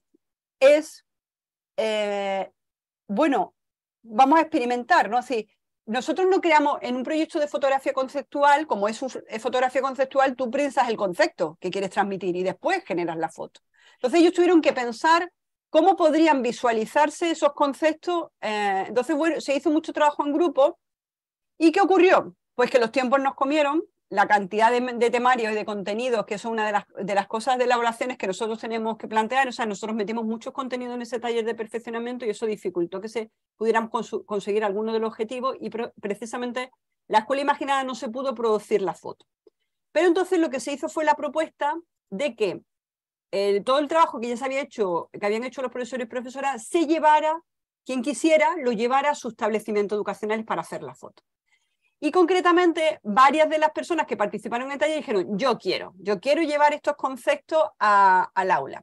es eh, bueno, vamos a experimentar, ¿no? Así, nosotros no creamos en un proyecto de fotografía conceptual, como es, fotografía conceptual, tú prensas el concepto que quieres transmitir y después generas la foto. Entonces ellos tuvieron que pensar cómo podrían visualizarse esos conceptos. Eh, entonces, bueno, se hizo mucho trabajo en grupo. ¿Y qué ocurrió? Pues que los tiempos nos comieron la cantidad de, temarios y de contenidos, que son una de las, cosas de elaboraciones que nosotros tenemos que plantear, o sea, nosotros metimos muchos contenidos en ese taller de perfeccionamiento y eso dificultó que se pudieran conseguir alguno de los objetivos y precisamente la escuela imaginada no se pudo producir la foto. Pero entonces lo que se hizo fue la propuesta de que eh, todo el trabajo que ya se había hecho, que habían hecho los profesores y profesoras, se llevara, quien quisiera, lo llevara a su establecimiento educacionales para hacer la foto. Y concretamente, varias de las personas que participaron en el taller dijeron, yo quiero, yo quiero llevar estos conceptos al aula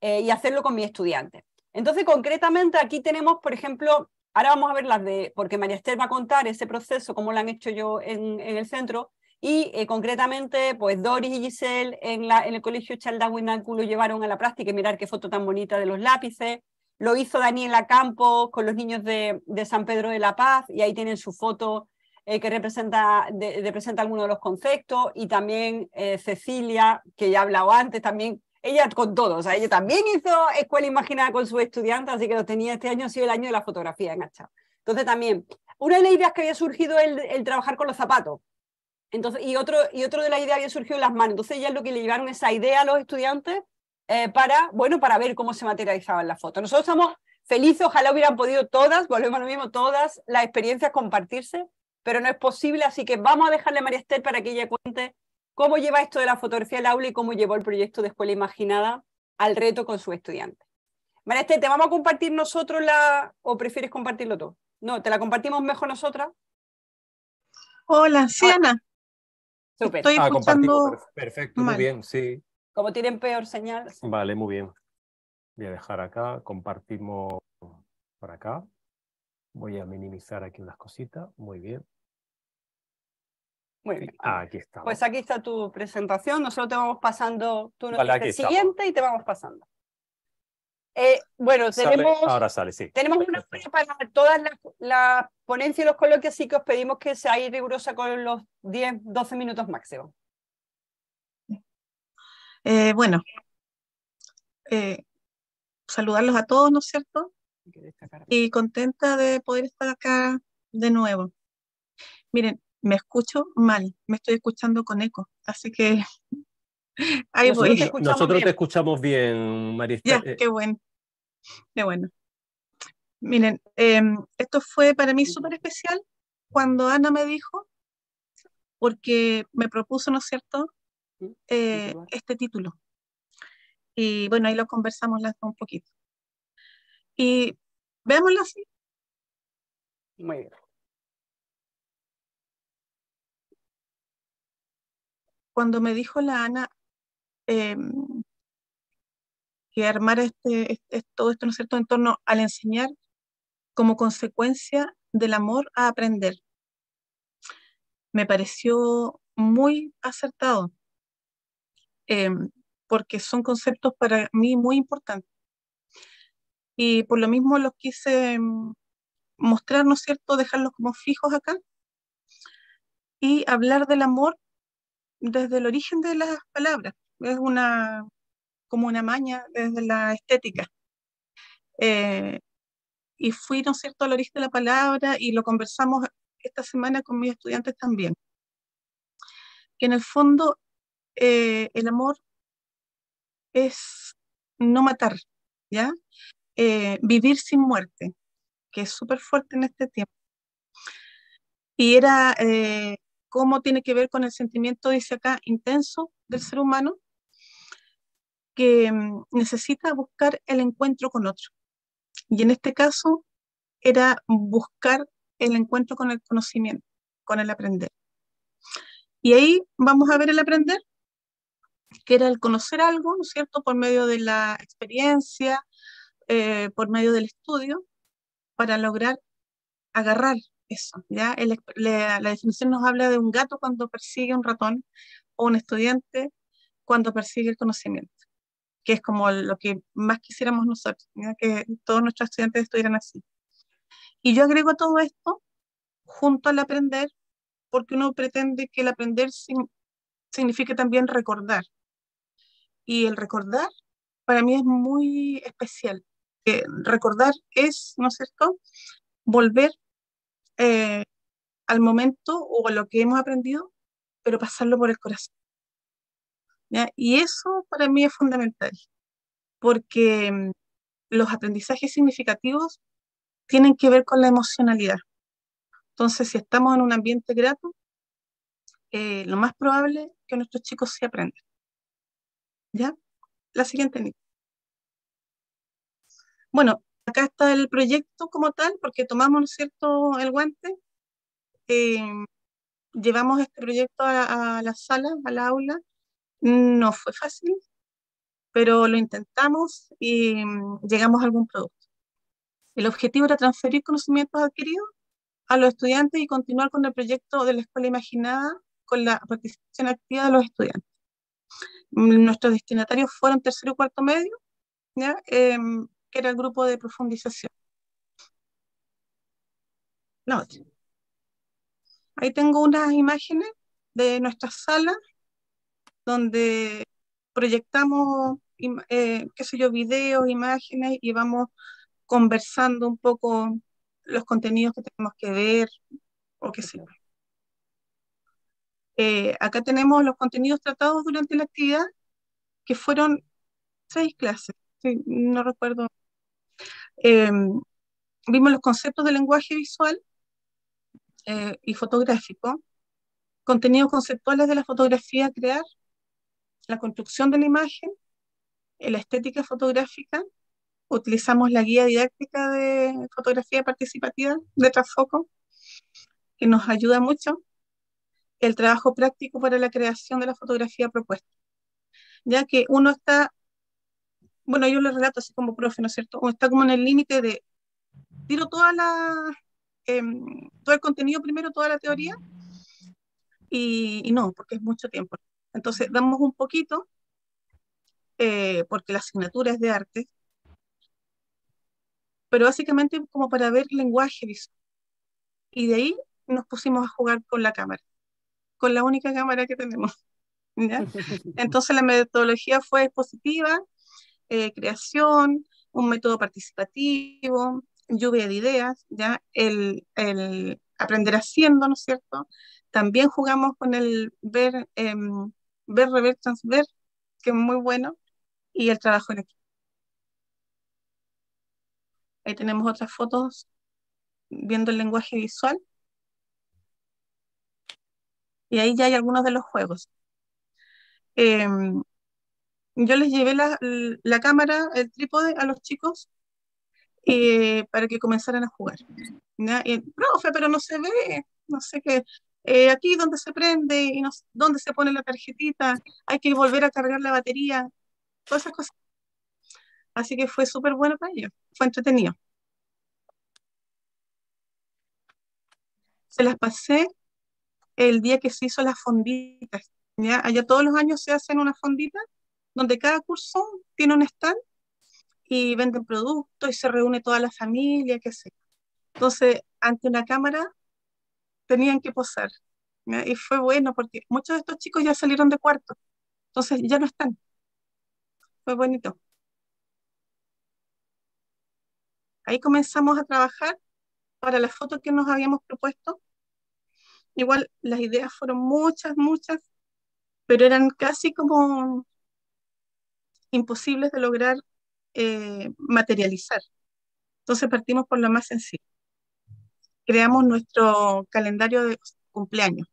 eh, y hacerlo con mis estudiantes. Entonces, concretamente, aquí tenemos, por ejemplo, ahora vamos a ver las de, porque María Esther va a contar ese proceso, como lo han hecho yo en, el centro, y eh, concretamente, pues Doris y Giselle en, la, en el colegio Chaldahuin lo llevaron a la práctica y mirar qué foto tan bonita de los lápices. Lo hizo Daniela Campos con los niños de, de, San Pedro de la Paz y ahí tienen su foto eh, que representa, de, representa algunos de los conceptos, y también eh, Cecilia, que ya he hablado antes, también ella con todos o sea, ella también hizo escuela imaginada con sus estudiantes, así que lo tenía este año, ha sido el año de la fotografía en hacha Entonces también, una de las ideas que había surgido el, el trabajar con los zapatos, entonces, y otro, y otro de las ideas había surgido en las manos, entonces ella es lo que le llevaron esa idea a los estudiantes eh, para, bueno, para ver cómo se materializaban las fotos. Nosotros estamos felices, ojalá hubieran podido todas, volvemos a lo mismo, todas las experiencias compartirse, pero no es posible, así que vamos a dejarle a María Esther para que ella cuente cómo lleva esto de la fotografía al aula y cómo llevó el proyecto de Escuela Imaginada al reto con sus estudiantes. María Estel ¿te vamos a compartir nosotros la o prefieres compartirlo tú? No, ¿te la compartimos mejor nosotras? Hola, sí, ah, Estoy ah, Perfecto, muy bien, sí. Como tienen peor señal. Vale, muy bien. Voy a dejar acá, compartimos por acá. Voy a minimizar aquí unas cositas. Muy bien. Muy bien. Ah, pues aquí está tu presentación. Nosotros te vamos pasando, tu nos siguiente y te vamos pasando. Eh, bueno, tenemos, ahora sale, sí. tenemos una para todas las, ponencias y los coloquios, así que os pedimos que seáis rigurosa con los 10, 12 minutos máximo. Eh, bueno, eh, saludarlos a todos, ¿no es cierto? Y contenta de poder estar acá de nuevo. Miren, me escucho mal, me estoy escuchando con eco, así que ahí nosotros voy. nosotros te escuchamos bien, María. Ya, eh. qué bueno, qué bueno. Miren, em, esto fue para mí súper especial cuando Ana me dijo, porque me propuso, ¿no es cierto?, eh, este título. Y bueno, ahí lo conversamos las un poquito. Y veámoslo así. Muy bien. cuando me dijo la Ana em, que armar este, todo esto, ¿no es cierto?, en torno al enseñar como consecuencia del amor a aprender. Me pareció muy acertado, em, porque son conceptos para mí muy importantes. Y por lo mismo los quise em, mostrar, ¿no es cierto?, dejarlos como fijos acá y hablar del amor desde el origen de las palabras, es una, como una maña desde la estética. Eh, y fui, ¿no es cierto?, al origen de la palabra y lo conversamos esta semana con mis estudiantes también. Que en el fondo eh, el amor es no matar, ¿ya? Eh, vivir sin muerte, que es súper fuerte en este tiempo. Y era cómo tiene que ver con el sentimiento, dice acá, intenso del ser humano, que mm, necesita buscar el encuentro con otro. Y en este caso era buscar el encuentro con el conocimiento, con el aprender. Y ahí vamos a ver el aprender, que era el conocer algo, ¿no es cierto?, por medio de la experiencia, eh, por medio del estudio, para lograr agarrar eso, ¿ya? la, definición nos habla de un gato cuando persigue un ratón o un estudiante cuando persigue el conocimiento, que es como lo que más quisiéramos nosotros, que todos nuestros estudiantes estuvieran así. Y yo agrego todo esto junto al aprender, porque uno pretende que el aprender signifique también recordar. Y el recordar para mí es muy especial. recordar es, ¿no es cierto?, volver eh, al momento o lo que hemos aprendido, pero pasarlo por el corazón. Y eso para mí es fundamental, porque mm, los aprendizajes significativos tienen que ver con la emocionalidad. Entonces, si estamos en un ambiente grato, eh, lo más probable es que nuestros chicos se sí aprendan. ¿Ya? La siguiente, Bueno, acá está el proyecto como tal, porque tomamos, cierto?, el guante. Em, llevamos este proyecto a, las la sala, a la aula. No fue fácil, pero lo intentamos y em, llegamos a algún producto. El objetivo era transferir conocimientos adquiridos a los estudiantes y continuar con el proyecto de la escuela imaginada con la participación activa de los estudiantes. Nuestros destinatarios fueron tercero y cuarto medio, em, que era el grupo de profundización. Ahí tengo unas imágenes de nuestra sala donde proyectamos, eh, qué sé yo, videos, imágenes y vamos conversando un poco los contenidos que tenemos que ver o qué sé yo. Eh, acá tenemos los contenidos tratados durante la actividad, que fueron seis clases no recuerdo. Em, vimos los conceptos de lenguaje visual eh, y fotográfico, contenidos conceptuales de la fotografía crear, la construcción de la imagen, eh, la estética fotográfica, utilizamos la guía didáctica de fotografía participativa de Trafoco que nos ayuda mucho, el trabajo práctico para la creación de la fotografía propuesta, ya que uno está bueno, yo lo relato así como profe, ¿no es cierto? O está como en el límite de, tiro toda la, em, todo el contenido primero, toda la teoría, y, no, porque es mucho tiempo. Entonces, damos un poquito, eh, porque la asignatura es de arte, pero básicamente como para ver lenguaje visual. Y de ahí nos pusimos a jugar con la cámara, con la única cámara que tenemos. Entonces la metodología fue expositiva, eh, creación, un método participativo, lluvia de ideas, ya el, aprender haciendo, ¿no es cierto? También jugamos con el ver, em, ver, rever, transver, que es muy bueno, y el trabajo en equipo. Ahí tenemos otras fotos viendo el lenguaje visual. Y ahí ya hay algunos de los juegos. Em, yo les llevé la, la cámara, el trípode a los chicos eh, para que comenzaran a jugar. ¿no? profe, pero no se ve, no sé qué. Eh, aquí donde se prende y no, donde se pone la tarjetita, hay que volver a cargar la batería, todas esas cosas. Así que fue súper bueno para ellos, fue entretenido. Se las pasé el día que se hizo las fonditas. ¿ya? Allá todos los años se hacen una fondita donde cada curso tiene un stand y venden productos y se reúne toda la familia, qué sé. Entonces, ante una cámara tenían que posar. Y fue bueno porque muchos de estos chicos ya salieron de cuarto, entonces ya no están. Fue bonito. Ahí comenzamos a trabajar para las fotos que nos habíamos propuesto. Igual las ideas fueron muchas, muchas, pero eran casi como imposibles de lograr eh, materializar. Entonces partimos por lo más sencillo. Creamos nuestro calendario de cumpleaños,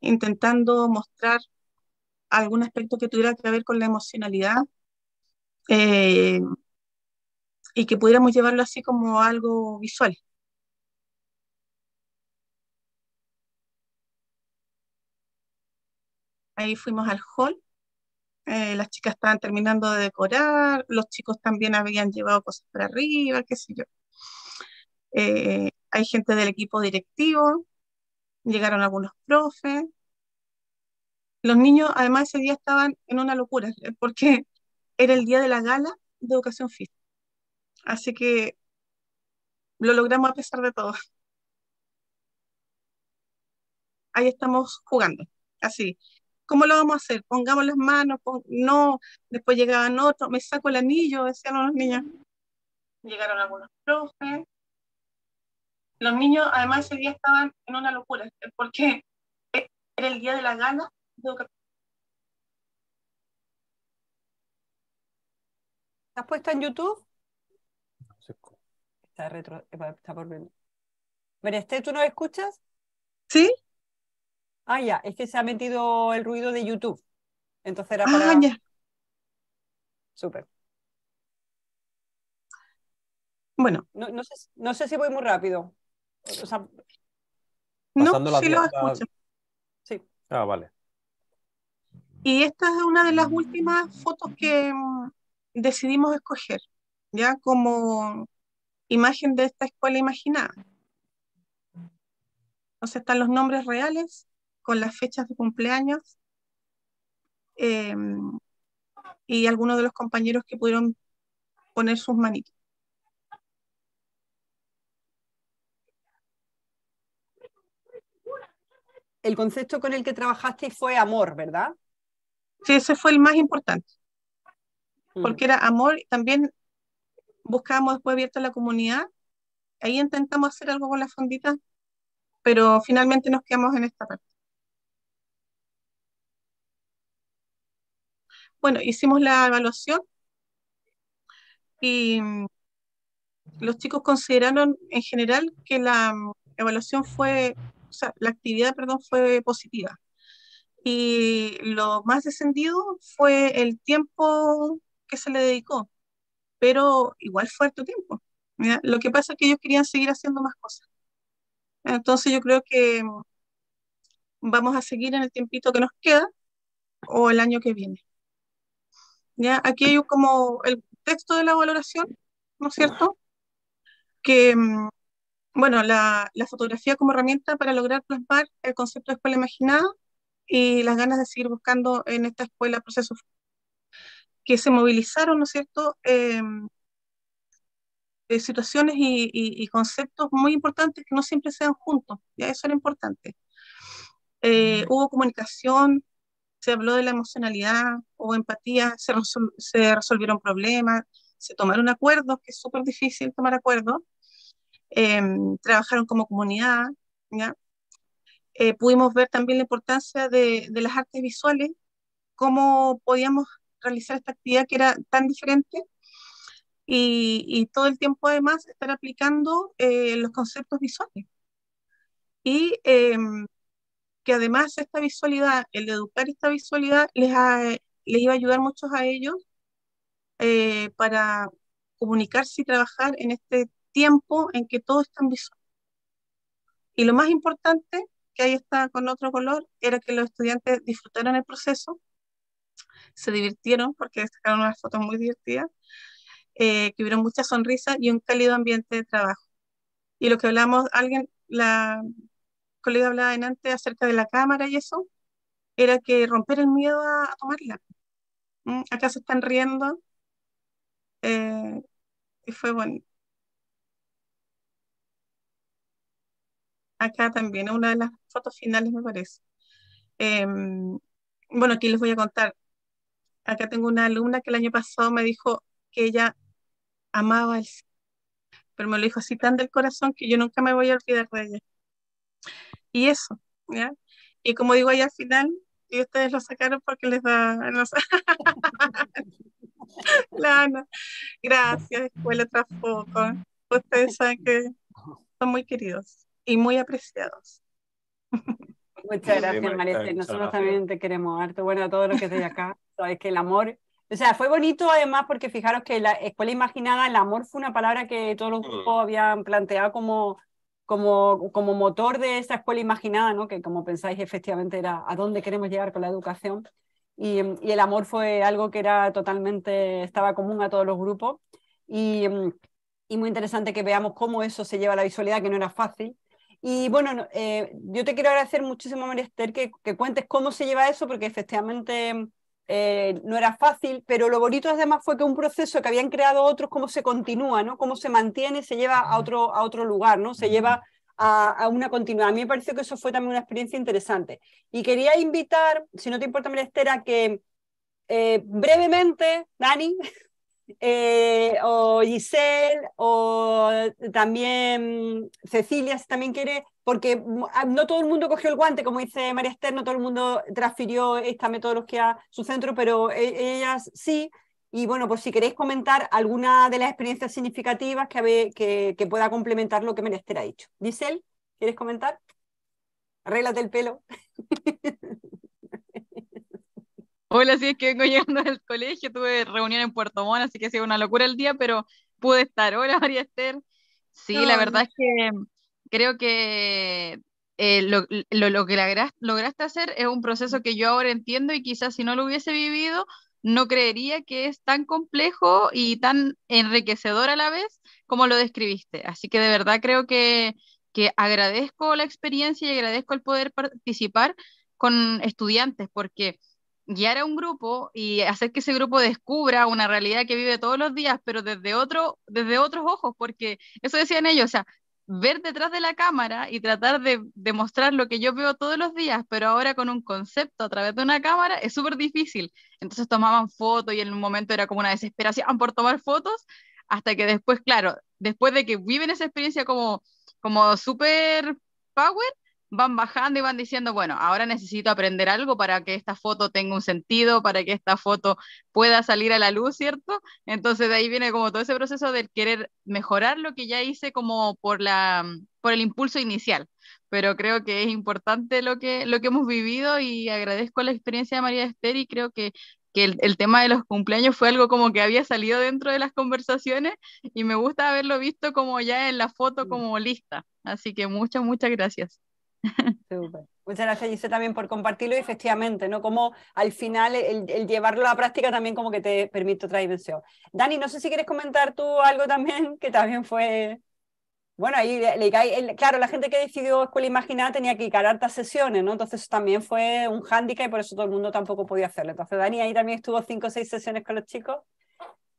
intentando mostrar algún aspecto que tuviera que ver con la emocionalidad eh, y que pudiéramos llevarlo así como algo visual. Ahí fuimos al hall eh, las chicas estaban terminando de decorar, los chicos también habían llevado cosas para arriba, qué sé yo. Eh, hay gente del equipo directivo, llegaron algunos profes. Los niños además ese día estaban en una locura, eh, porque era el día de la gala de educación física. Así que lo logramos a pesar de todo. Ahí estamos jugando, así, ¿Cómo lo vamos a hacer? Pongamos las manos, no. Después llegaban otros, me saco el anillo, decían los niños. Llegaron algunos profes. Los niños, además, ese día estaban en una locura, eh, porque eh, era el día de la gala ¿Estás puesta en YouTube? Está retro, eh, está por venir. ¿tú nos escuchas? Sí. Ah, ya, es que se ha metido el ruido de YouTube. Entonces era ah, para. Súper. Bueno. No, sé, si voy muy rápido. no, si lo escucho. Sí. Ah, vale. Y esta es una de las mm. últimas fotos que mm, decidimos escoger, ya como imagen de esta escuela imaginada. Entonces están los nombres reales con las fechas de cumpleaños. Em, y algunos de los compañeros que pudieron poner sus manitos. El concepto con el que trabajaste fue amor, ¿verdad? Sí, ese fue el más importante, mm. porque era amor y también buscábamos después abierta la comunidad. Ahí intentamos hacer algo con la fondita, pero finalmente nos quedamos en esta parte. Bueno, hicimos la evaluación y mm, los chicos consideraron en general que la mm, evaluación fue, o sea, la actividad, perdón, fue positiva. Y lo más descendido fue el tiempo que se le dedicó, pero igual fue harto tiempo. Lo que pasa es que ellos querían seguir haciendo más cosas. Entonces yo creo que mm, vamos a seguir en el tiempito que nos queda o el año que viene. ¿ya? Aquí hay como el texto de la valoración, ¿no es cierto? Que, mm, bueno, la, fotografía como herramienta para lograr plasmar el concepto de escuela imaginada y las ganas de seguir buscando en esta escuela procesos que se movilizaron, ¿no es cierto?, em, eh, situaciones y, conceptos muy importantes que no siempre sean juntos, ya eso era importante. Eh, hubo comunicación, se habló de la emocionalidad o empatía, se, resolvieron problemas, se tomaron acuerdos, que es súper difícil tomar acuerdos, em, trabajaron como comunidad, ¿ya? Eh, pudimos ver también la importancia de, las artes visuales, cómo podíamos realizar esta actividad que era tan diferente y, todo el tiempo además estar aplicando eh, los conceptos visuales. Y em, que además esta visualidad, el educar esta visualidad les, iba a ayudar mucho a ellos eh, para comunicarse y trabajar en este tiempo en que todo está en visual. Y lo más importante, que ahí está con otro color, era que los estudiantes disfrutaron el proceso, se divirtieron porque sacaron unas fotos muy divertidas, eh, que hubieron muchas sonrisas y un cálido ambiente de trabajo. Y lo que hablamos, alguien, la colega hablaba antes acerca de la cámara y eso, era que romper el miedo a, tomarla. Mm, acá se están riendo. Eh, y fue bueno. Acá también, una de las fotos finales me parece. Em, bueno, aquí les voy a contar. Acá tengo una alumna que el año pasado me dijo que ella amaba el cine, pero me lo dijo así tan del corazón que yo nunca me voy a olvidar de ella. Y eso, ¿ya? Y como digo ahí al final, y ustedes lo sacaron porque les da... gracias, Escuela Trafoco. Ustedes saben que son muy queridos y muy apreciados. Muchas gracias, María. Nosotros también te queremos harto. Bueno, a todos los que estén acá, sabes que el amor o sea, fue bonito además porque fijaros que la escuela imaginada, el amor fue una palabra que todos los mm. grupos habían planteado como como, motor de esa escuela imaginada, que como pensáis efectivamente era a dónde queremos llegar con la educación. Mm, y, el amor fue algo que era totalmente, estaba común a todos los grupos. Mm, y, muy interesante que veamos cómo eso se lleva a la visualidad, que no era fácil. Y bueno, eh, yo te quiero agradecer muchísimo, María que, que, cuentes cómo se lleva eso, porque efectivamente mm, eh, no era fácil, pero lo bonito además fue que un proceso que habían creado otros, cómo se continúa, ¿no? cómo se mantiene, se lleva a otro, a otro lugar, ¿no? se lleva a, una continuidad. A mí me pareció que eso fue también una experiencia interesante. Y quería invitar, si no te importa, Melestera, que eh, brevemente, Dani, Eh, o Giselle, o también Cecilia, si también quiere, porque ah, no todo el mundo cogió el guante, como dice María Esther, no todo el mundo transfirió esta metodología a su centro, pero e, ellas sí. Y bueno, pues si queréis comentar alguna de las experiencias significativas que, pueda complementar lo que María Esther ha dicho. Giselle, ¿quieres comentar? Arréglate el pelo. Hola, sí, es que vengo llegando del colegio, tuve reunión en Puerto Montt, así que ha sido una locura el día, pero pude estar. Hola, María Esther. Sí, la verdad es que creo que eh, lo, lo, lo, que lograste, lograste hacer es un proceso que yo ahora entiendo y quizás si no lo hubiese vivido, no creería que es tan complejo y tan enriquecedor a la vez como lo describiste. Así que de verdad creo que, que agradezco la experiencia y agradezco el poder participar con estudiantes, porque guiar a un grupo y hacer que ese grupo descubra una realidad que vive todos los días, pero desde, otro, desde otros ojos, porque eso decían ellos, o sea, ver detrás de la cámara y tratar de demostrar lo que yo veo todos los días, pero ahora con un concepto a través de una cámara es súper difícil. Entonces tomaban fotos y en un momento era como una desesperación por tomar fotos, hasta que después, claro, después de que viven esa experiencia como, como súper power, van bajando y van diciendo, bueno, ahora necesito aprender algo para que esta foto tenga un sentido, para que esta foto pueda salir a la luz, ¿cierto? Entonces de ahí viene como todo ese proceso de querer mejorar lo que ya hice como por, la, por el impulso inicial. Pero creo que es importante lo que, lo que hemos vivido y agradezco la experiencia de María Esther y creo que que el, el, tema de los cumpleaños fue algo como que había salido dentro de las conversaciones y me gusta haberlo visto como ya en la foto como lista. Así que muchas, muchas gracias. Muchas gracias, Gise también por compartirlo y efectivamente, ¿no? Como al final el, llevarlo a la práctica también como que te permite otra dimensión. Dani, no sé si quieres comentar tú algo también, que también fue... Bueno, ahí, le, claro, la gente que decidió Escuela Imaginada tenía que ir a hartas sesiones, ¿no? Entonces también fue un hándicap y por eso todo el mundo tampoco podía hacerlo. Entonces, Dani, ahí también estuvo cinco o seis sesiones con los chicos.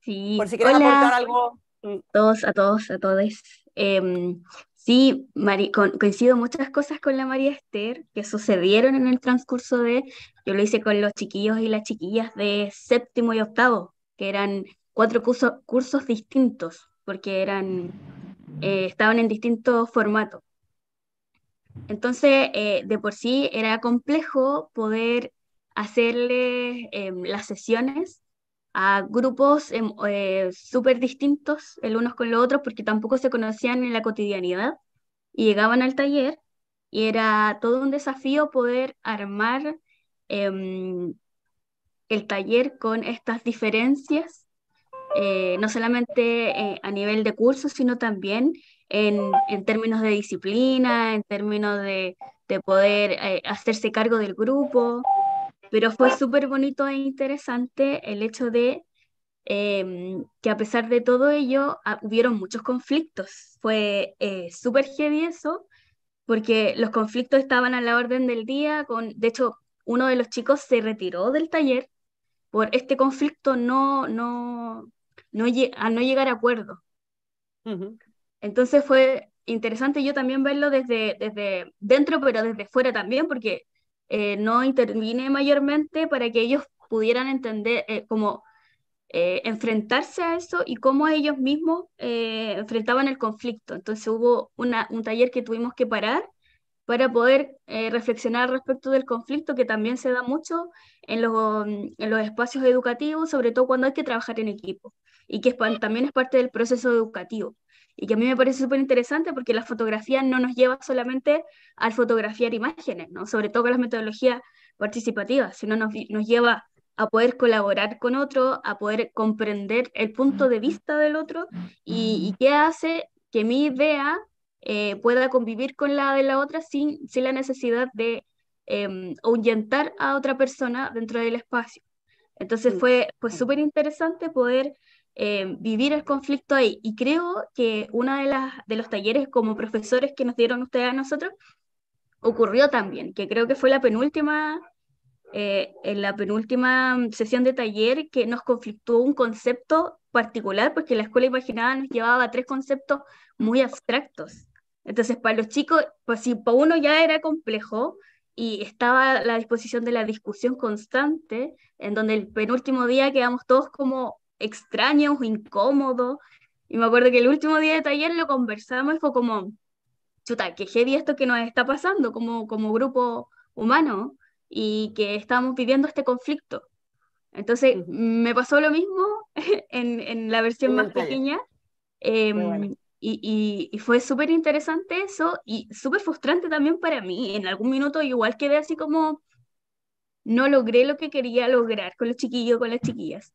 Sí. Por si quieres aportar algo. Mm. Todos, a todos, a todos. Em, Sí, coincido muchas cosas con la María Esther que sucedieron en el transcurso de, yo lo hice con los chiquillos y las chiquillas de séptimo y octavo, que eran cuatro cursos distintos, porque eran, eh, estaban en distintos formatos. Entonces, eh, de por sí era complejo poder hacerle em, las sesiones a grupos em, eh, súper distintos el unos con los otros porque tampoco se conocían en la cotidianidad y llegaban al taller y era todo un desafío poder armar em, el taller con estas diferencias, eh, no solamente eh, a nivel de curso, sino también en, términos de disciplina, en términos de poder hacerse cargo del grupo. Pero fue súper bonito e interesante el hecho de em, que a pesar de todo ello ah, hubieron muchos conflictos. Fue eh, súper heavy eso, porque los conflictos estaban a la orden del día. Con, de hecho, uno de los chicos se retiró del taller por este conflicto no, no, no, a no llegar a acuerdo. Entonces fue interesante yo también verlo desde, desde dentro, pero desde fuera también, porque eh, no intervine mayormente para que ellos pudieran entender eh, cómo eh, enfrentarse a eso y cómo ellos mismos enfrentaban el conflicto. Entonces hubo un taller que tuvimos que parar para poder reflexionar respecto del conflicto que también se da mucho mm, en los, espacios educativos, sobre todo cuando hay que trabajar en equipo y que también es parte del proceso educativo y que a mí me parece súper interesante porque la fotografía no nos lleva solamente al fotografiar imágenes, ¿no? sobre todo con las metodologías participativas, sino nos, nos lleva a poder colaborar con otro, a poder comprender el punto de vista del otro y, qué hace que mi idea eh, pueda convivir con la de la otra sin, sin la necesidad de em, ahuyentar a otra persona dentro del espacio. Entonces fue súper interesante poder eh, vivir el conflicto ahí. Y creo que uno de, las, de los talleres como profesores que nos dieron ustedes a nosotros ocurrió también, que creo que fue la penúltima, eh, en la penúltima mm, sesión de taller que nos conflictó un concepto particular, porque la escuela imaginada nos llevaba tres conceptos muy abstractos. Entonces, para los chicos, pues si para uno ya era complejo, y estaba a la disposición de la discusión constante, en donde el penúltimo día quedamos todos como extraños o incómodos. Y me acuerdo que el último día de taller lo conversamos y fue como, chuta, que heavy esto que nos está pasando como, como grupo humano y que estamos viviendo este conflicto. Entonces, me pasó lo mismo en, la versión más pequeña. Em, y, y, fue súper interesante eso y súper frustrante también para mí. En algún minuto igual quedé así como, no logré lo que quería lograr con los chiquillos, con las chiquillas.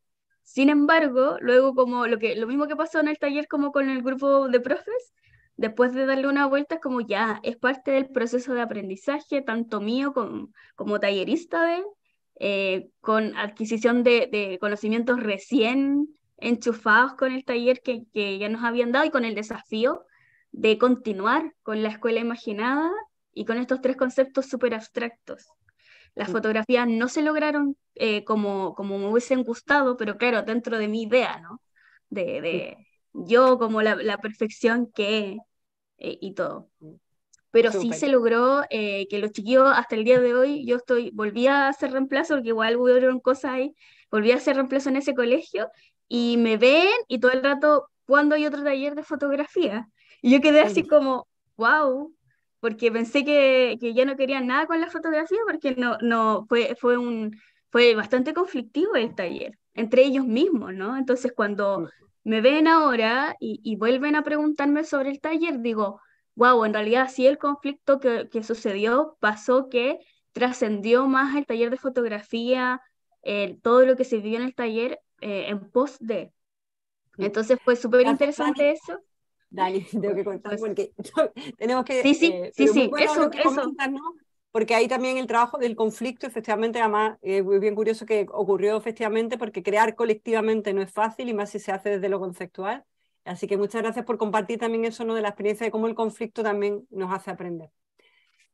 Sin embargo, luego como lo, lo mismo que pasó en el taller como con el grupo de profes, después de darle una vuelta es como ya, es parte del proceso de aprendizaje, tanto mío como, tallerista de, eh, con adquisición de, conocimientos recién enchufados con el taller que, que ya nos habían dado y con el desafío de continuar con la escuela imaginada y con estos tres conceptos súper abstractos. Las mm. fotografías no se lograron eh, como, como me hubiesen gustado, pero claro, dentro de mi idea, ¿no? De, de yo como la, perfección que eh, y todo. Mm. Pero sí se logró eh, que los chiquillos hasta el día de hoy, yo estoy, volví a hacer reemplazo, porque igual hubieron cosas ahí, volví a hacer reemplazo en ese colegio y me ven y todo el rato, ¿cuándo hay otro taller de fotografía? Y yo quedé mm. así como, wow, porque pensé que, ya no querían nada con la fotografía porque no, no fue, fue, un, fue bastante conflictivo el taller, entre ellos mismos, ¿no? Entonces cuando me ven ahora y, vuelven a preguntarme sobre el taller, digo, wow, en realidad sí el conflicto que, sucedió pasó que trascendió más el taller de fotografía, todo lo que se vivió en el taller eh, en post de. Entonces fue súper interesante eso. Dani, tengo que contar pues porque tenemos que... Sí, sí, eh, sí, eso, Porque ahí también el trabajo del conflicto, efectivamente, además, eh, es bien curioso que ocurrió efectivamente, porque crear colectivamente no es fácil y más si se hace desde lo conceptual. Así que muchas gracias por compartir también eso, ¿no? De la experiencia de cómo el conflicto también nos hace aprender.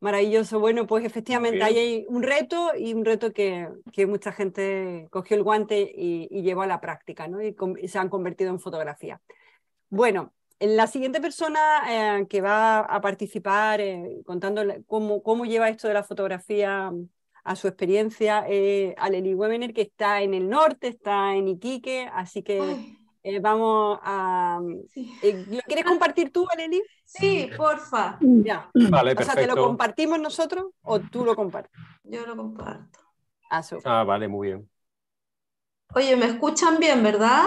Maravilloso. Bueno, pues efectivamente ahí hay un reto y un reto que, que mucha gente cogió el guante y, llevó a la práctica, ¿no? y se han convertido en fotografía. Bueno, la siguiente persona eh, que va a participar eh, contándole contando cómo, lleva esto de la fotografía mm, a su experiencia es eh, Aleli Webener, que está en el norte, está en Iquique, así que vamos a... Mm, quieres compartir tú, Aleli? Sí, porfa. Mm. Ya. O sea, ¿te lo compartimos nosotros o tú lo compartes? Yo lo comparto. Ah, ah, vale, muy bien. Oye, ¿me escuchan bien, verdad?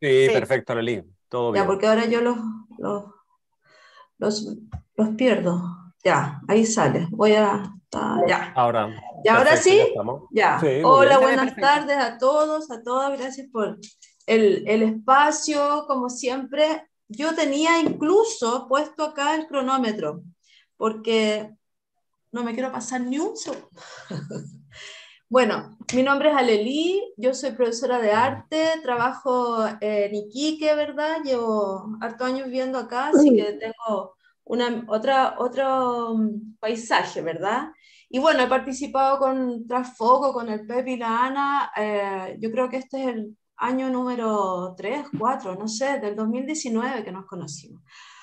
Sí, sí. perfecto, Aleli. Ya, porque ahora yo los, los, pierdo. Ya, ahí sale. Voy a. Ah, ya. Ahora. Y ahora sí. Ya. Hola, buenas tardes a todos, a todas. Gracias por el, el espacio. Como siempre, yo tenía incluso puesto acá el cronómetro, porque no me quiero pasar ni un segundo. Bueno, mi nombre es Aleli. yo soy profesora de arte, trabajo en Iquique, ¿verdad? Llevo harto años viviendo acá, así que tengo una, otra, otro mm, paisaje, ¿verdad? Y bueno, he participado con Trasfoco, con el Pepe y la Ana, eh, yo creo que este es el año número 3, 4, no sé, del 2019 que nos conocimos.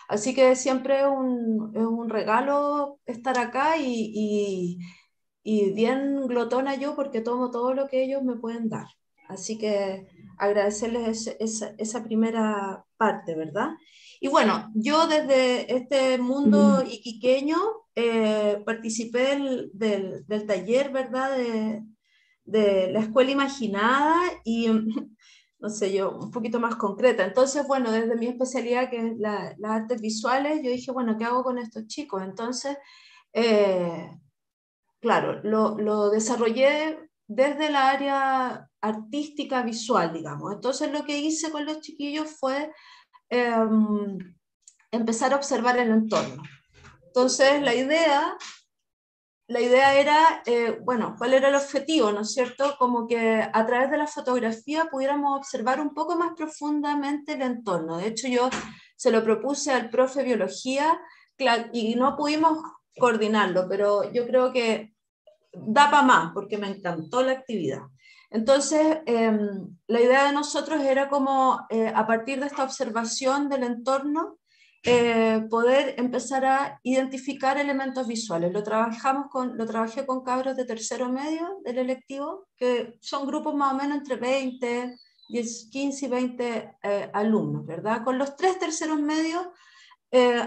Así que siempre es un, regalo estar acá y y bien glotona yo porque tomo todo lo que ellos me pueden dar. Así que agradecerles esa, esa, primera parte, ¿verdad? Y bueno, yo desde este mundo iquiqueño eh, participé del, del, del, taller, ¿verdad? De, de, la escuela imaginada y, no sé, yo un poquito más concreta. Entonces, bueno, desde mi especialidad, que es las artes visuales, yo dije, bueno, ¿qué hago con estos chicos? Entonces, eh, claro, lo, desarrollé desde la área artística visual, digamos. Entonces lo que hice con los chiquillos fue em, empezar a observar el entorno. Entonces la idea, la idea era, eh, bueno, ¿cuál era el objetivo, no es cierto? Como que a través de la fotografía pudiéramos observar un poco más profundamente el entorno. De hecho yo se lo propuse al profe biología y no pudimos coordinarlo, pero yo creo que da para más porque me encantó la actividad. Entonces, em, la idea de nosotros era como, eh, a partir de esta observación del entorno, eh, poder empezar a identificar elementos visuales. Lo, trabajamos con, lo trabajé con cabros de tercero medio del electivo, que son grupos más o menos entre 20, 10, 15 y 20 eh, alumnos, ¿verdad? Con los tres terceros medios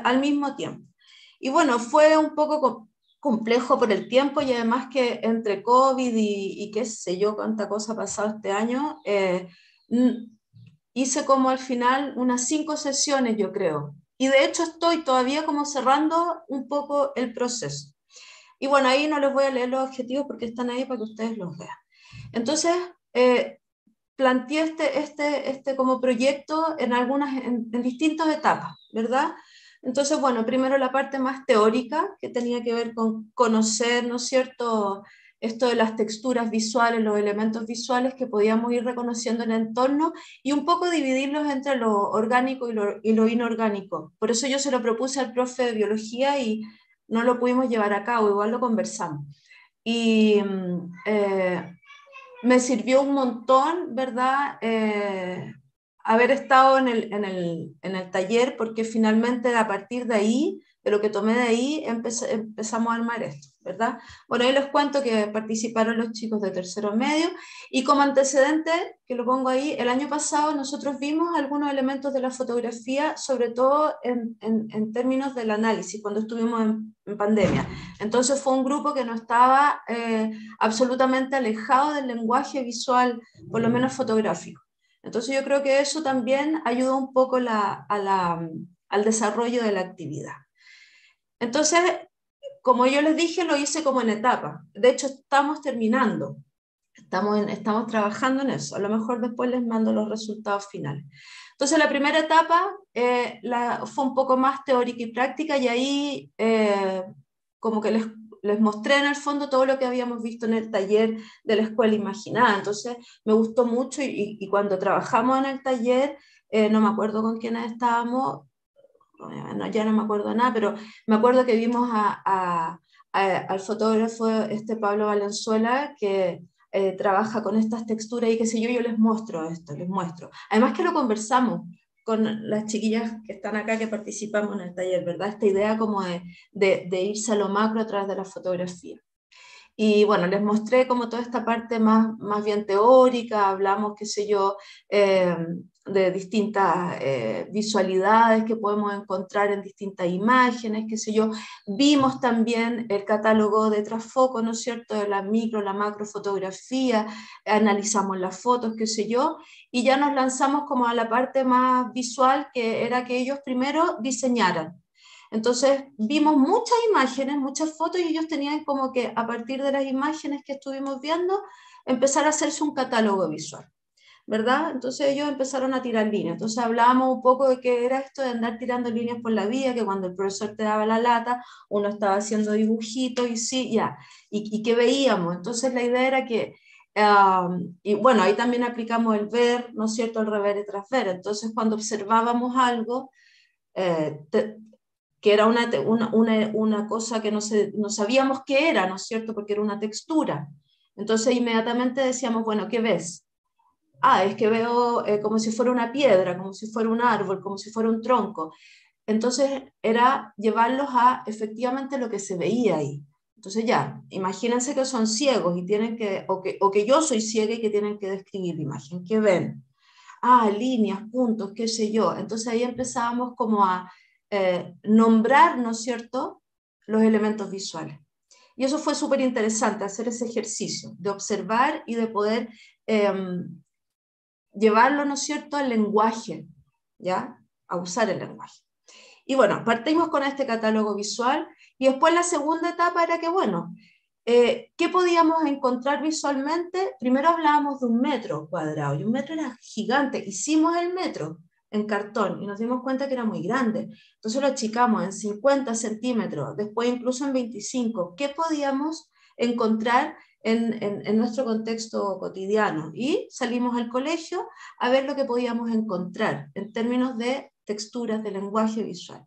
al mismo tiempo. Y bueno, fue un poco complejo por el tiempo y además que entre COVID y, qué sé yo, cuánta cosa ha pasado este año, eh, hice como al final unas cinco sesiones, yo creo. Y de hecho estoy todavía como cerrando un poco el proceso. Y bueno, ahí no les voy a leer los objetivos porque están ahí para que ustedes los vean. Entonces, eh, planteé este, este, este, como proyecto en algunas, en distintas etapas, ¿verdad? Entonces, bueno, primero la parte más teórica, que tenía que ver con conocer, ¿no es cierto?, esto de las texturas visuales, los elementos visuales que podíamos ir reconociendo en el entorno y un poco dividirlos entre lo orgánico y lo, inorgánico. Por eso yo se lo propuse al profe de biología y no lo pudimos llevar a cabo, igual lo conversamos. Y mm, eh, me sirvió un montón, ¿verdad? Eh, haber estado en el, en, el, en el, taller, porque finalmente a partir de ahí, de lo que tomé de ahí, empezamos a armar esto, ¿verdad? Bueno, ahí les cuento que participaron los chicos de tercero medio y como antecedente, que lo pongo ahí, el año pasado nosotros vimos algunos elementos de la fotografía, sobre todo en, en términos del análisis, cuando estuvimos en, pandemia. Entonces fue un grupo que no estaba eh, absolutamente alejado del lenguaje visual, por lo menos fotográfico. Entonces yo creo que eso también ayuda un poco al desarrollo de la actividad. Entonces, como yo les dije, lo hice como en etapa. De hecho, estamos terminando. Estamos, estamos trabajando en eso. A lo mejor después les mando los resultados finales. Entonces, la primera etapa eh, la, fue un poco más teórica y práctica y ahí eh, como que les les mostré en el fondo todo lo que habíamos visto en el taller de la escuela imaginada. Entonces me gustó mucho y, cuando trabajamos en el taller, eh, no me acuerdo con quién estábamos, ya no me acuerdo nada, pero me acuerdo que vimos al fotógrafo este Pablo Valenzuela que... Eh, trabaja con estas texturas y que sé yo, yo les muestro esto, les muestro. Además que lo conversamos, con las chiquillas que están acá que participamos en el taller, ¿verdad? Esta idea como de, de, irse a lo macro a través de la fotografía. Y bueno, les mostré como toda esta parte más, más bien teórica, hablamos, qué sé yo, eh, de distintas eh, visualidades que podemos encontrar en distintas imágenes, qué sé yo. Vimos también el catálogo de trasfoco, ¿no es cierto?, de la micro, la macrofotografía, analizamos las fotos, qué sé yo, y ya nos lanzamos como a la parte más visual, que era que ellos primero diseñaran. Entonces vimos muchas imágenes, muchas fotos y ellos tenían como que a partir de las imágenes que estuvimos viendo empezar a hacerse un catálogo visual. ¿verdad? Entonces ellos empezaron a tirar líneas. Entonces hablábamos un poco de qué era esto de andar tirando líneas por la vía, que cuando el profesor te daba la lata, uno estaba haciendo dibujitos y sí, ya, y, y qué veíamos. Entonces la idea era que, y bueno, ahí también aplicamos el ver, ¿no es cierto?, el rever y Entonces cuando observábamos algo, eh, que era una, cosa que no, no sabíamos qué era, ¿no es cierto?, porque era una textura. Entonces inmediatamente decíamos, bueno, ¿qué ves? ah, es que veo eh, como si fuera una piedra, como si fuera un árbol, como si fuera un tronco. Entonces era llevarlos a efectivamente lo que se veía ahí. Entonces ya, imagínense que son ciegos y tienen que, o que, yo soy ciega y que tienen que describir la imagen que ven. Ah, líneas, puntos, qué sé yo. Entonces ahí empezábamos como a eh, nombrar, ¿no es cierto?, los elementos visuales. Y eso fue súper interesante, hacer ese ejercicio de observar y de poder em, llevarlo, ¿no es cierto?, al lenguaje, ¿ya? A usar el lenguaje. Y bueno, partimos con este catálogo visual y después la segunda etapa era que, bueno, eh, ¿qué podíamos encontrar visualmente? Primero hablábamos de un metro cuadrado y un metro era gigante. Hicimos el metro en cartón y nos dimos cuenta que era muy grande. Entonces lo achicamos en 50 centímetros, después incluso en 25. ¿Qué podíamos encontrar en, nuestro contexto cotidiano. Y salimos al colegio a ver lo que podíamos encontrar en términos de texturas de lenguaje visual.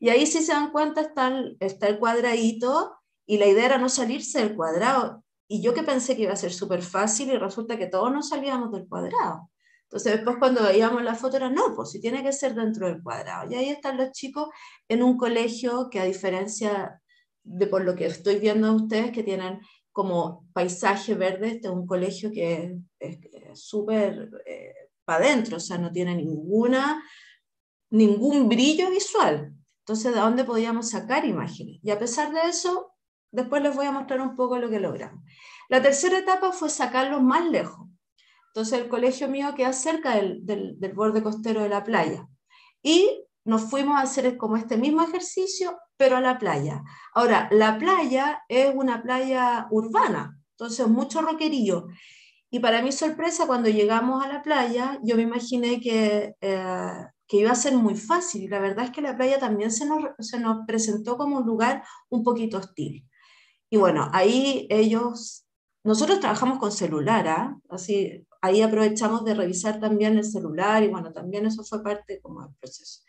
Y ahí, si se dan cuenta, está el, está el cuadradito y la idea era no salirse del cuadrado. Y yo que pensé que iba a ser súper fácil y resulta que todos nos salíamos del cuadrado. Entonces después cuando veíamos la foto era, no, pues si tiene que ser dentro del cuadrado. Y ahí están los chicos en un colegio que a diferencia de por lo que estoy viendo a ustedes que tienen como paisaje verde, este es un colegio que es súper eh, para adentro, o sea, no tiene ninguna, ningún brillo visual. Entonces, ¿de dónde podíamos sacar imágenes? Y a pesar de eso, después les voy a mostrar un poco lo que logramos. La tercera etapa fue sacarlo más lejos. Entonces, el colegio mío queda cerca del, del borde costero de la playa. Y nos fuimos a hacer como este mismo ejercicio, pero a la playa. Ahora, la playa es una playa urbana, entonces mucho roquerío. Y para mi sorpresa, cuando llegamos a la playa, yo me imaginé que, eh, que iba a ser muy fácil. Y la verdad es que la playa también se nos, se nos presentó como un lugar un poquito hostil. Y bueno, ahí ellos, nosotros trabajamos con celular, ¿ah? así ahí aprovechamos de revisar también el celular y bueno, también eso fue parte como del proceso.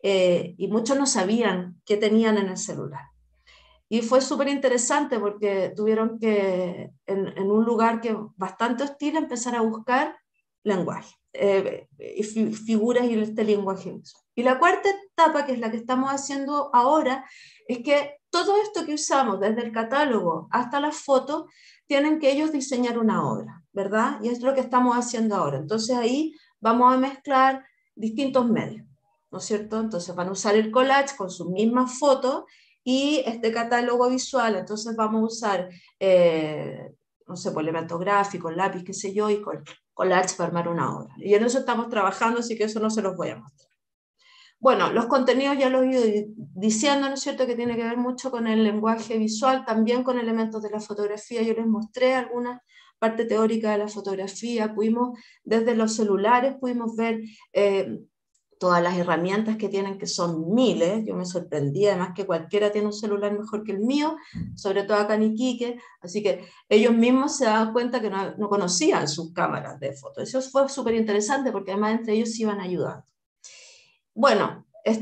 Eh, y muchos no sabían qué tenían en el celular. Y fue súper interesante porque tuvieron que, en, un lugar que bastante hostil, empezar a buscar lenguaje, eh, y figuras y este lenguaje. Y la cuarta etapa, que es la que estamos haciendo ahora, es que todo esto que usamos, desde el catálogo hasta las fotos, tienen que ellos diseñar una obra, ¿verdad? Y es lo que estamos haciendo ahora. Entonces ahí vamos a mezclar distintos medios. ¿no es cierto? Entonces van a usar el collage con sus mismas fotos y este catálogo visual, entonces vamos a usar, eh, no sé, por pues, elementos gráficos, lápiz, qué sé yo, y con collage para armar una obra. Y en eso estamos trabajando, así que eso no se los voy a mostrar. Bueno, los contenidos ya los he ido diciendo, ¿no es cierto?, que tiene que ver mucho con el lenguaje visual, también con elementos de la fotografía. Yo les mostré alguna parte teórica de la fotografía, pudimos, desde los celulares pudimos ver eh, todas las herramientas que tienen, que son miles. Yo me sorprendí, además, que cualquiera tiene un celular mejor que el mío, sobre todo acá en Iquique. Así que ellos mismos se daban cuenta que no, conocían sus cámaras de fotos, Eso fue súper interesante porque además entre ellos se iban ayudando. Bueno, es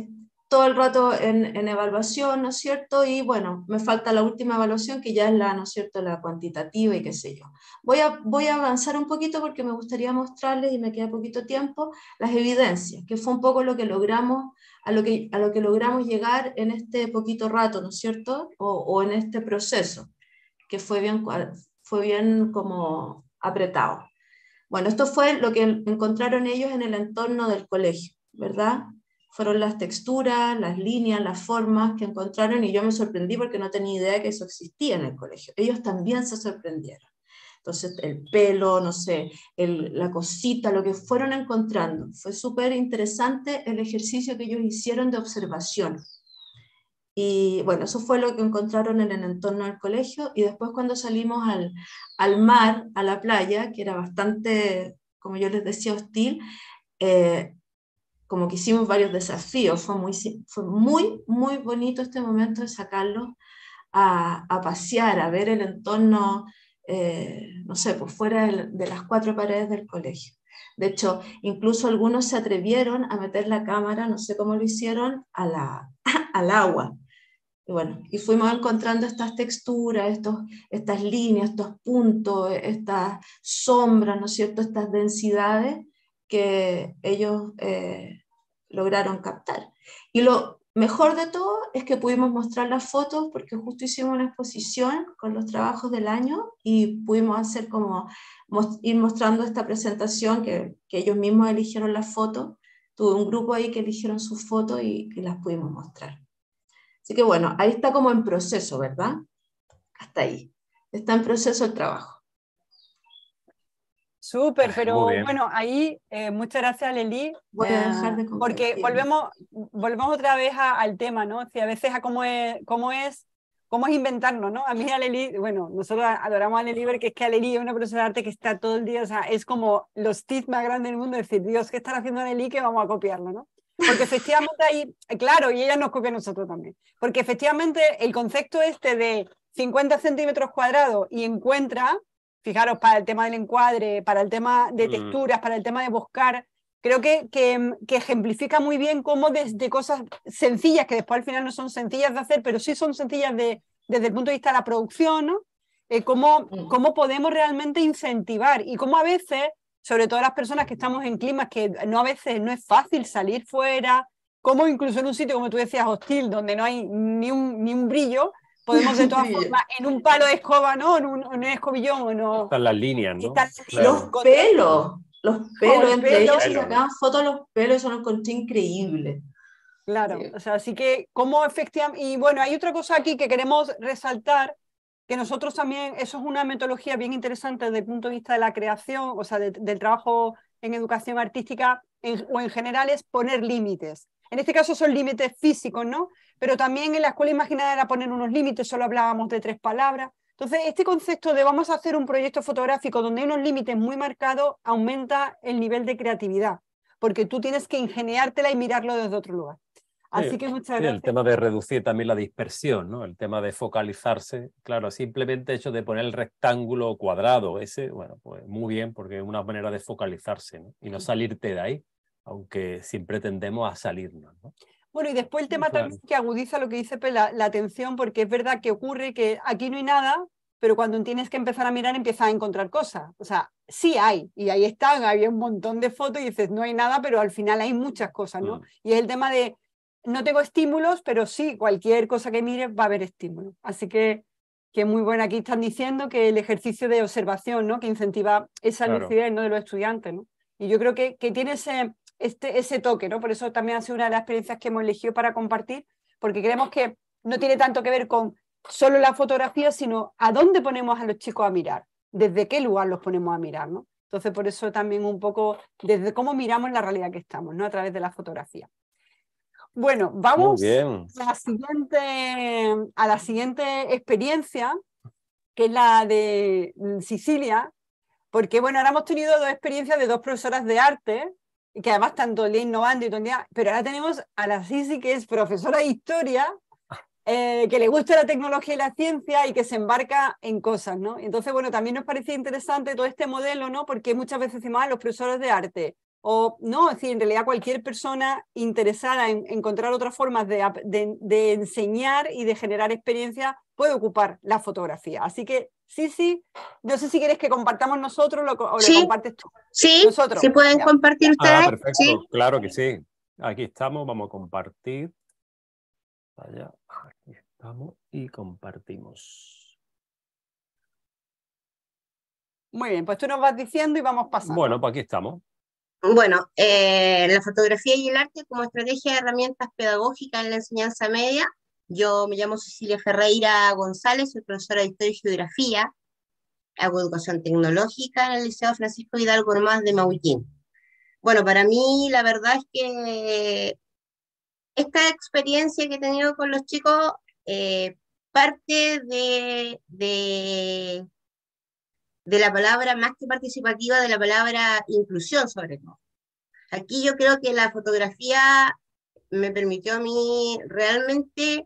todo el rato en, en, evaluación, ¿no es cierto? Y bueno, me falta la última evaluación que ya es la, ¿no es cierto?, la cuantitativa y qué sé yo. Voy a, avanzar un poquito porque me gustaría mostrarles, y me queda poquito tiempo, las evidencias, que fue un poco lo que logramos, a lo que, a lo que logramos llegar en este poquito rato, ¿no es cierto? O, en este proceso, que fue bien, fue bien como apretado. Bueno, esto fue lo que encontraron ellos en el entorno del colegio, ¿verdad? Fueron las texturas, las líneas, las formas que encontraron y yo me sorprendí porque no tenía idea que eso existía en el colegio. Ellos también se sorprendieron. Entonces, el pelo, no sé, la cosita, lo que fueron encontrando. Fue súper interesante el ejercicio que ellos hicieron de observación. Y bueno, eso fue lo que encontraron en el entorno del colegio. Y después cuando salimos al, al mar, a la playa, que era bastante, como yo les decía, hostil, eh, como que hicimos varios desafíos. Fue muy, fue muy, muy bonito este momento de sacarlos a, a pasear, a ver el entorno eh, no sé, pues fuera de las cuatro paredes del colegio. De hecho, incluso algunos se atrevieron a meter la cámara, no sé cómo lo hicieron, al agua. Y bueno, y fuimos encontrando estas texturas, estos, estas líneas, estos puntos, estas sombras, ¿no es cierto? Estas densidades que ellos eh, lograron captar. Y lo Mejor de todo es que pudimos mostrar las fotos porque justo hicimos una exposición con los trabajos del año y pudimos hacer como ir mostrando esta presentación que, ellos mismos eligieron las fotos. Tuve un grupo ahí que eligieron sus fotos y, y las pudimos mostrar. Así que bueno, ahí está como en proceso, ¿verdad? Hasta ahí. Está en proceso el trabajo. Súper, ah, pero bueno, ahí eh, muchas gracias Voy a eh, dejar de porque volvemos, volvemos otra vez al tema, ¿no? si a veces a cómo es, cómo es, cómo es inventarnos, ¿no? A mí a Leli, bueno, nosotros adoramos a Lely, porque es que a es una profesora de arte que está todo el día, o sea, es como los tips más grandes del mundo, es decir, Dios, ¿qué están haciendo Lely? que vamos a copiarlo, ¿no? Porque efectivamente ahí, claro, y ella nos copia a nosotros también, porque efectivamente el concepto este de 50 centímetros cuadrados y encuentra fijaros, para el tema del encuadre, para el tema de mm. texturas, para el tema de buscar. Creo que, que, ejemplifica muy bien cómo desde cosas sencillas, que después al final no son sencillas de hacer, pero sí son sencillas desde el punto de vista de la producción, eh, mm. cómo, podemos realmente incentivar y cómo a veces, sobre todo las personas que mm. estamos en climas que no a veces no es fácil salir fuera, cómo incluso en un sitio, como tú decías, hostil, donde no hay ni un brillo, podemos de todas formas, en un palo de escoba, ¿no? En un, en escobillón, ¿no? Están las líneas, ¿no? Están Los pelos, los pelos, los entre pelos. ellos sacaban fotos los pelos, eso lo encontré increíble. Claro, o sea, así que cómo efectivamente, y bueno, hay otra cosa aquí que queremos resaltar, que nosotros también, eso es una metodología bien interesante desde el punto de vista de la creación, o sea, del trabajo en educación artística o en general, es poner límites. En este caso son límites físicos, ¿no? Pero también en la escuela imaginada era poner unos límites, solo hablábamos de tres palabras. Entonces, este concepto de vamos a hacer un proyecto fotográfico donde hay unos límites muy marcados aumenta el nivel de creatividad, porque tú tienes que ingeniártela y mirarlo desde otro lugar. Así que muchas gracias. El tema de reducir también la dispersión, ¿no? El tema de focalizarse, claro, simplemente hecho de poner el rectángulo cuadrado ese, bueno, pues muy bien, porque es una manera de focalizarse y no salirte de ahí, aunque siempre tendemos a salirnos, ¿no? Bueno, y después el tema también que agudiza lo que dice la, la atención, porque es verdad que ocurre que aquí no hay nada, pero cuando tienes que empezar a mirar empiezas a encontrar cosas. O sea, sí hay, y ahí están, había un montón de fotos y dices, no hay nada, pero al final hay muchas cosas, ¿no? Mm. Y es el tema de, no tengo estímulos, pero sí, cualquier cosa que mires va a haber estímulo. Así que, que muy bueno, aquí están diciendo que el ejercicio de observación, ¿no? Que incentiva esa necesidad lucidez ¿no? de los estudiantes, ¿no? Y yo creo que, que tiene ese, este, ese toque, ¿no? Por eso también ha sido una de las experiencias que hemos elegido para compartir, porque creemos que no tiene tanto que ver con solo la fotografía, sino a dónde ponemos a los chicos a mirar, desde qué lugar los ponemos a mirar, ¿no? Entonces, por eso también un poco desde cómo miramos la realidad que estamos, ¿no? A través de la fotografía. Bueno, vamos a la, siguiente, a la siguiente experiencia, que es la de Sicilia, porque bueno, ahora hemos tenido dos experiencias de dos profesoras de arte, que además tanto todo innovando y todo el día, pero ahora tenemos a la Sisi que es profesora de historia, eh, que le gusta la tecnología y la ciencia y que se embarca en cosas, ¿no? Entonces, bueno, también nos parecía interesante todo este modelo, ¿no? Porque muchas veces decimos, a ah, los profesores de arte, o no, es decir, en realidad cualquier persona interesada en encontrar otras formas de, de enseñar y de generar experiencia puede ocupar la fotografía. Así que Sí, sí. No sé si quieres que compartamos nosotros o lo compartes tú. Sí, nosotros. Ah, sí pueden compartir ustedes. Ah, perfecto, claro que sí. Aquí estamos, vamos a compartir. Allá, aquí estamos y compartimos. Muy bien, pues tú nos vas diciendo y vamos pasando. Bueno, pues aquí estamos. Bueno, eh, la fotografía y el arte como estrategia de herramientas pedagógicas en la enseñanza media yo me llamo Cecilia Ferreira González, soy profesora de Historia y Geografía, hago educación tecnológica en el Liceo Francisco Hidalgo Gormaz de Maullín. Bueno, para mí la verdad es que esta experiencia que he tenido con los chicos eh, parte de, de, de la palabra, más que participativa, de la palabra inclusión sobre todo. Aquí yo creo que la fotografía me permitió a mí realmente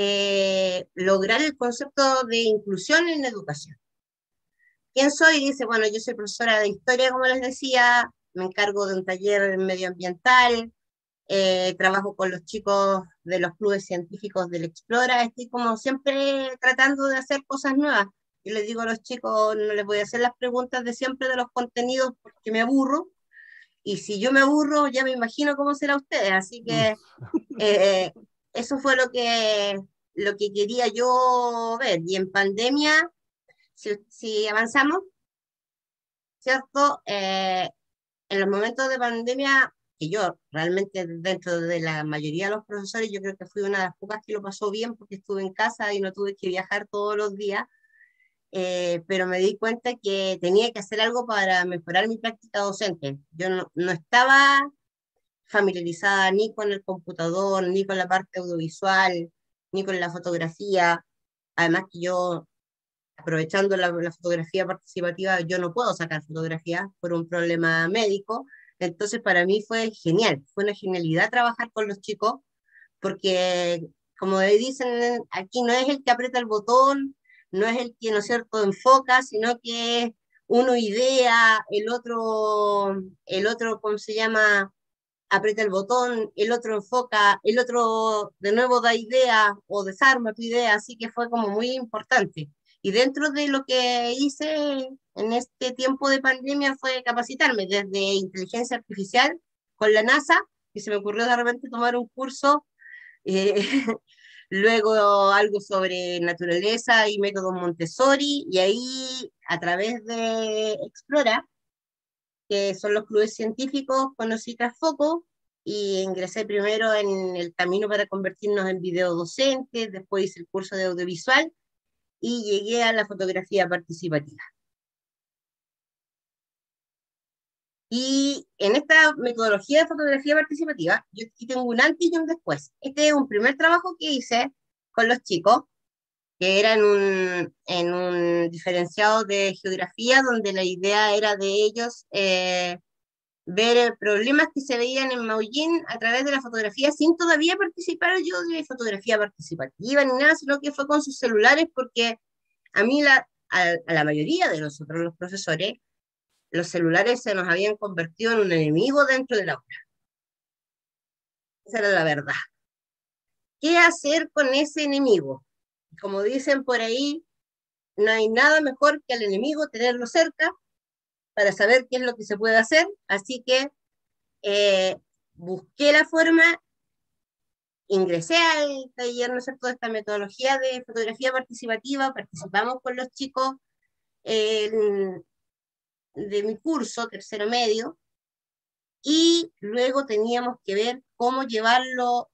eh, lograr el concepto de inclusión en educación. ¿Quién soy? Dice, bueno, yo soy profesora de historia, como les decía, me encargo de un taller medioambiental, eh, trabajo con los chicos de los clubes científicos del Explora, estoy como siempre tratando de hacer cosas nuevas. Yo les digo a los chicos, no les voy a hacer las preguntas de siempre de los contenidos porque me aburro, y si yo me aburro, ya me imagino cómo será ustedes. Así que eso fue lo que, lo que quería yo ver. Y en pandemia, si, avanzamos, ¿cierto? Eh, en los momentos de pandemia, que yo realmente dentro de la mayoría de los profesores, yo creo que fui una de las pocas que lo pasó bien porque estuve en casa y no tuve que viajar todos los días, eh, pero me di cuenta que tenía que hacer algo para mejorar mi práctica docente. Yo no, no estaba familiarizada ni con el computador, ni con la parte audiovisual, ni con la fotografía. Además que yo, aprovechando la, fotografía participativa, yo no puedo sacar fotografías por un problema médico. Entonces para mí fue genial, fue una genialidad trabajar con los chicos, porque como dicen, aquí no es el que aprieta el botón, no es el que, ¿no es cierto?, enfoca, sino que uno idea, el otro, el otro, ¿cómo se llama?, aprieta el botón, el otro enfoca, el otro de nuevo da idea o desarma tu idea, así que fue como muy importante. Y dentro de lo que hice en este tiempo de pandemia fue capacitarme desde inteligencia artificial con la NASA, que se me ocurrió de repente tomar un curso, eh, luego algo sobre naturaleza y método Montessori, y ahí a través de Explora que son los clubes científicos, conocí Trasfoco y ingresé primero en el camino para convertirnos en video docentes, después hice el curso de audiovisual y llegué a la fotografía participativa. Y en esta metodología de fotografía participativa, yo tengo un antes y un después. Este es un primer trabajo que hice con los chicos, que era en un, en diferenciado de geografía, donde la idea era de ellos eh, ver problemas que se veían en Maullín a través de la fotografía, sin todavía participar yo de fotografía participativa ni nada, sino que fue con sus celulares, porque a mí, la, a, la mayoría de nosotros los profesores, los celulares se nos habían convertido en un enemigo dentro de la obra. Esa era la verdad. ¿Qué hacer con ese enemigo? Como dicen por ahí, no hay nada mejor que al enemigo tenerlo cerca para saber qué es lo que se puede hacer. Así que eh, busqué la forma, ingresé al taller, ¿no sé, cierto?, esta metodología de fotografía participativa, participamos con los chicos de mi curso, tercero medio, y luego teníamos que ver cómo llevarlo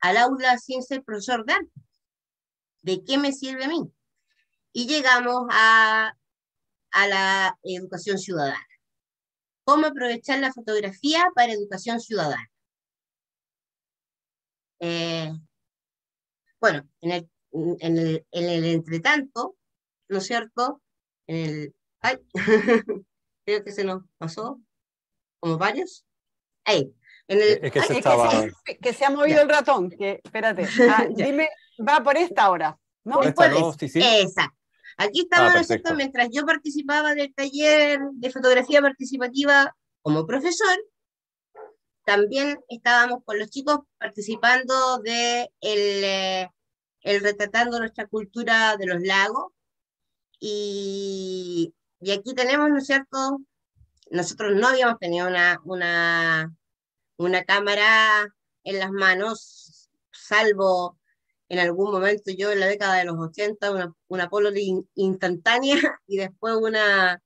al aula sin ser profesor de ¿De qué me sirve a mí? Y llegamos a, la educación ciudadana. ¿Cómo aprovechar la fotografía para educación ciudadana? Eh, bueno, en el, en, el, entretanto, ¿no es cierto? En el... Ay, creo que se nos pasó, como varios. Ahí, es que, se, ha movido el ratón. Que, espérate, ah, dime, va por esta hora. ¿no? Por esta Aquí estaba, ah, cierto Mientras yo participaba del taller de fotografía participativa como profesor, también estábamos con los chicos participando de eh, el, retratando nuestra cultura de los lagos. Y, y aquí tenemos, ¿no es cierto? Nosotros no habíamos tenido una, una una cámara en las manos, salvo en algún momento yo en la década de los 80, una, polo instantánea y después una,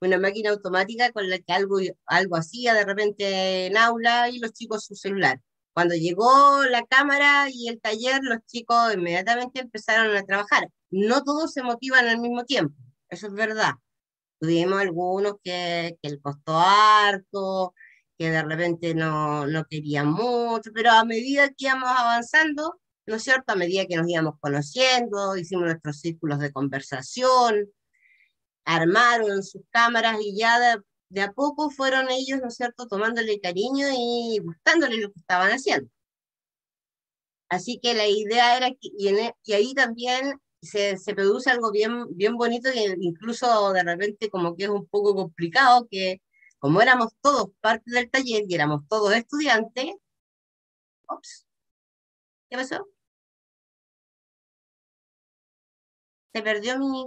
una máquina automática con la que algo, algo hacía de repente en aula y los chicos su celular. Cuando llegó la cámara y el taller, los chicos inmediatamente empezaron a trabajar. No todos se motivan al mismo tiempo, eso es verdad. Tuvimos algunos que, el costo costó harto, que de repente no, no querían mucho, pero a medida que íbamos avanzando, ¿no es cierto? A medida que nos íbamos conociendo, hicimos nuestros círculos de conversación, armaron sus cámaras y ya de, a poco fueron ellos, ¿no es cierto?, tomándole cariño y gustándole lo que estaban haciendo. Así que la idea era que, y, e, y ahí también se, se, produce algo bien, bien bonito que incluso de repente como que es un poco complicado, que como éramos todos parte del taller y éramos todos estudiantes, ops, ¿qué pasó? Se perdió mi...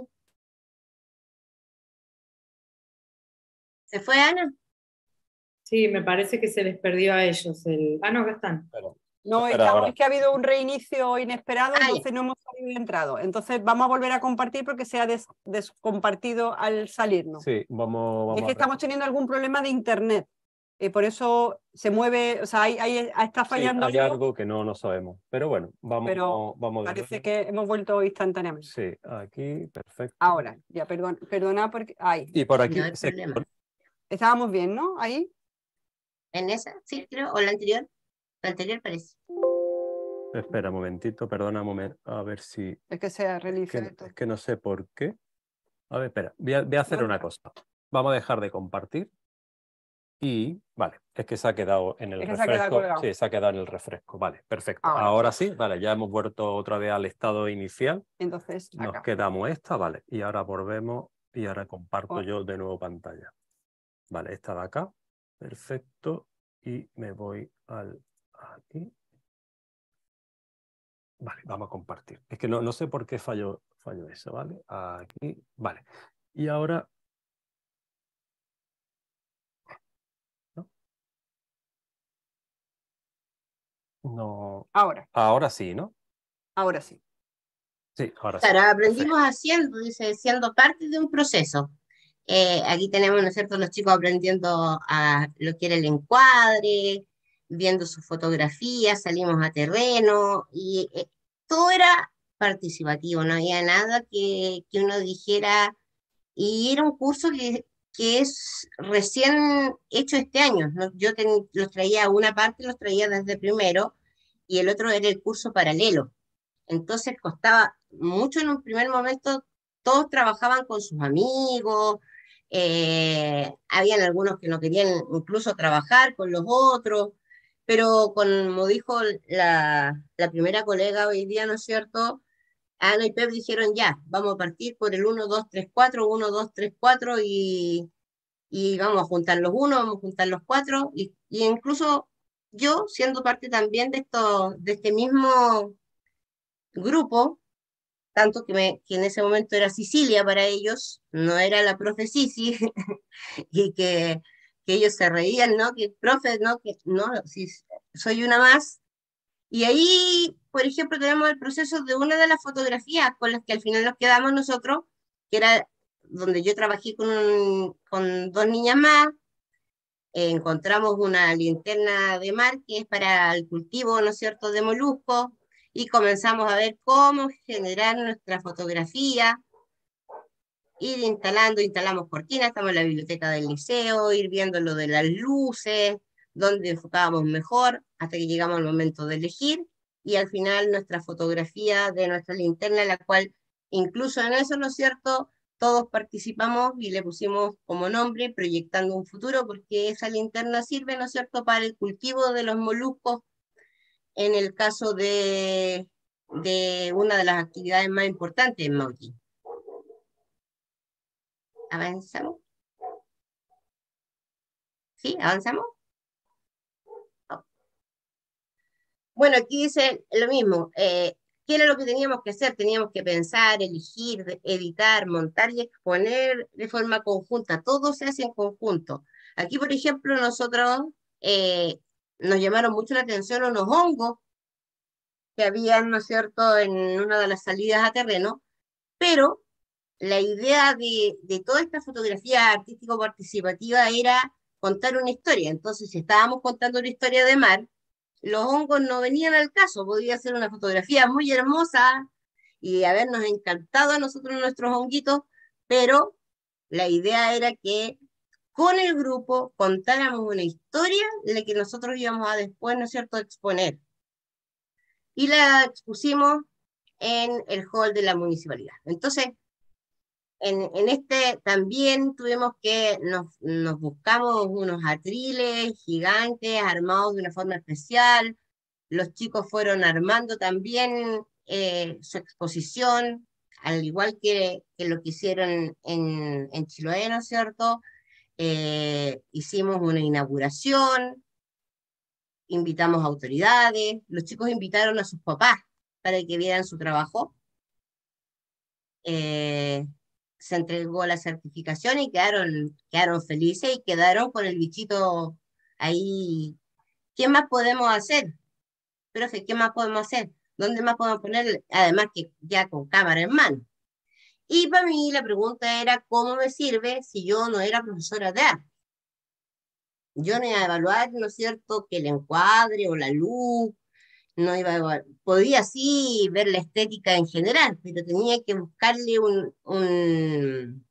¿Se fue Ana? Sí, me parece que se les perdió a ellos el... Ah, no, acá están. No, es que ha habido un reinicio inesperado, entonces no hemos salido y entrado. Entonces vamos a volver a compartir porque se ha des descompartido al salirnos. Sí, vamos, Es que estamos teniendo algún problema de internet. Eh, por eso se mueve, o sea, hay, hay está fallando. hay algo que no, no sabemos. Pero bueno, vamos. vamos parece que hemos vuelto instantáneamente. Sí, aquí, perfecto. Ahora, ya, perdón, perdona porque. Ay. Y por aquí. Estábamos bien, ¿no? Ahí. En esa, sí, creo, o la anterior. La anterior parece. Espera un momentito, perdona un momento, a ver si... Es que sea que, no sé por qué. A ver, espera, voy a, hacer una cosa. Vamos a dejar de compartir y, vale, es que se ha quedado en el refresco. sí, se ha quedado en el refresco. Vale, perfecto. Ah, ahora. sí, vale, ya hemos vuelto otra vez al estado inicial. Entonces, nos quedamos esta, vale. Y ahora volvemos y ahora comparto oh. yo de nuevo pantalla. Vale, esta de acá. Perfecto. Y me voy al Vale, vamos a compartir. Es que no, no sé por qué falló fallo eso, ¿vale? Aquí, vale. Y ahora... ¿No? Ahora. Ahora sí, ¿no? Ahora sí. Sí, ahora claro, aprendimos haciendo, dice, siendo parte de un proceso. Eh, aquí tenemos, ¿no es cierto?, los chicos aprendiendo a lo que era el encuadre, viendo sus fotografías, salimos a terreno y eh, todo era participativo, no había nada que, que, uno dijera. Y era un curso que, es recién hecho este año. Yo los traía, una parte los traía desde primero y el otro era el curso paralelo. Entonces costaba mucho en un primer momento, todos trabajaban con sus amigos, eh, habían algunos que no querían incluso trabajar con los otros, pero como dijo la, la primera colega hoy día, ¿no es cierto? Ana y Pep dijeron ya, vamos a partir por el 1, 2, 3, 4, 1, 2, 3, 4 y, y vamos a juntar los 1, vamos a juntar los 4 y, incluso yo siendo parte también de, esto, de este mismo grupo, tanto que, me, que en ese momento era Sicilia para ellos, no era la profe Sisi, y que ellos se reían, ¿no? Que profe, ¿no? Que no, si soy una más. Y ahí, por ejemplo, tenemos el proceso de una de las fotografías con las que al final nos quedamos nosotros, que era donde yo trabajé con, con dos niñas más, encontramos una linterna de mar que es para el cultivo, ¿no es cierto?, de moluscos, y comenzamos a ver cómo generar nuestra fotografía, ir instalando, instalamos cortinas, estamos en la biblioteca del liceo, ir viendo lo de las luces, dónde enfocábamos mejor, hasta que llegamos al momento de elegir, y al final nuestra fotografía de nuestra linterna, la cual incluso en eso, ¿no es cierto?, todos participamos y le pusimos como nombre Proyectando un Futuro, porque esa linterna sirve, ¿no es cierto?, para el cultivo de los moluscos, en el caso de, de una de las actividades más importantes en Maui. ¿Avanzamos? ¿Sí? ¿Avanzamos? Bueno, aquí dice lo mismo. Eh, ¿Qué era lo que teníamos que hacer? Teníamos que pensar, elegir, editar, montar y exponer de forma conjunta. Todo se hace en conjunto. Aquí, por ejemplo, nosotros eh, nos llamaron mucho la atención unos hongos que habían, ¿no es cierto?, en una de las salidas a terreno, pero la idea de, toda esta fotografía artístico-participativa era contar una historia. Entonces, si estábamos contando una historia de mar, los hongos no venían al caso. Podía ser una fotografía muy hermosa y habernos encantado a nosotros nuestros honguitos, pero la idea era que con el grupo contáramos una historia de la que nosotros íbamos a después, ¿no es cierto?, exponer. Y la expusimos en el hall de la municipalidad. Entonces, en, este también tuvimos que nos, buscamos unos atriles gigantes armados de una forma especial. Los chicos fueron armando también eh, su exposición, al igual que, lo que hicieron en, Chiloé, ¿no es cierto? Eh, hicimos una inauguración, invitamos autoridades, los chicos invitaron a sus papás para que vieran su trabajo. Eh, se entregó la certificación y quedaron, quedaron felices y quedaron con el bichito ahí. ¿Qué más podemos hacer? Profe, ¿qué más podemos hacer? ¿Dónde más podemos poner? Además que ya con cámara en mano. Y para mí la pregunta era, ¿cómo me sirve si yo no era profesora de arte? Yo no iba a evaluar, ¿no es cierto?, que el encuadre o la luz no iba a, podía sí ver la estética en general, pero tenía que buscarle un,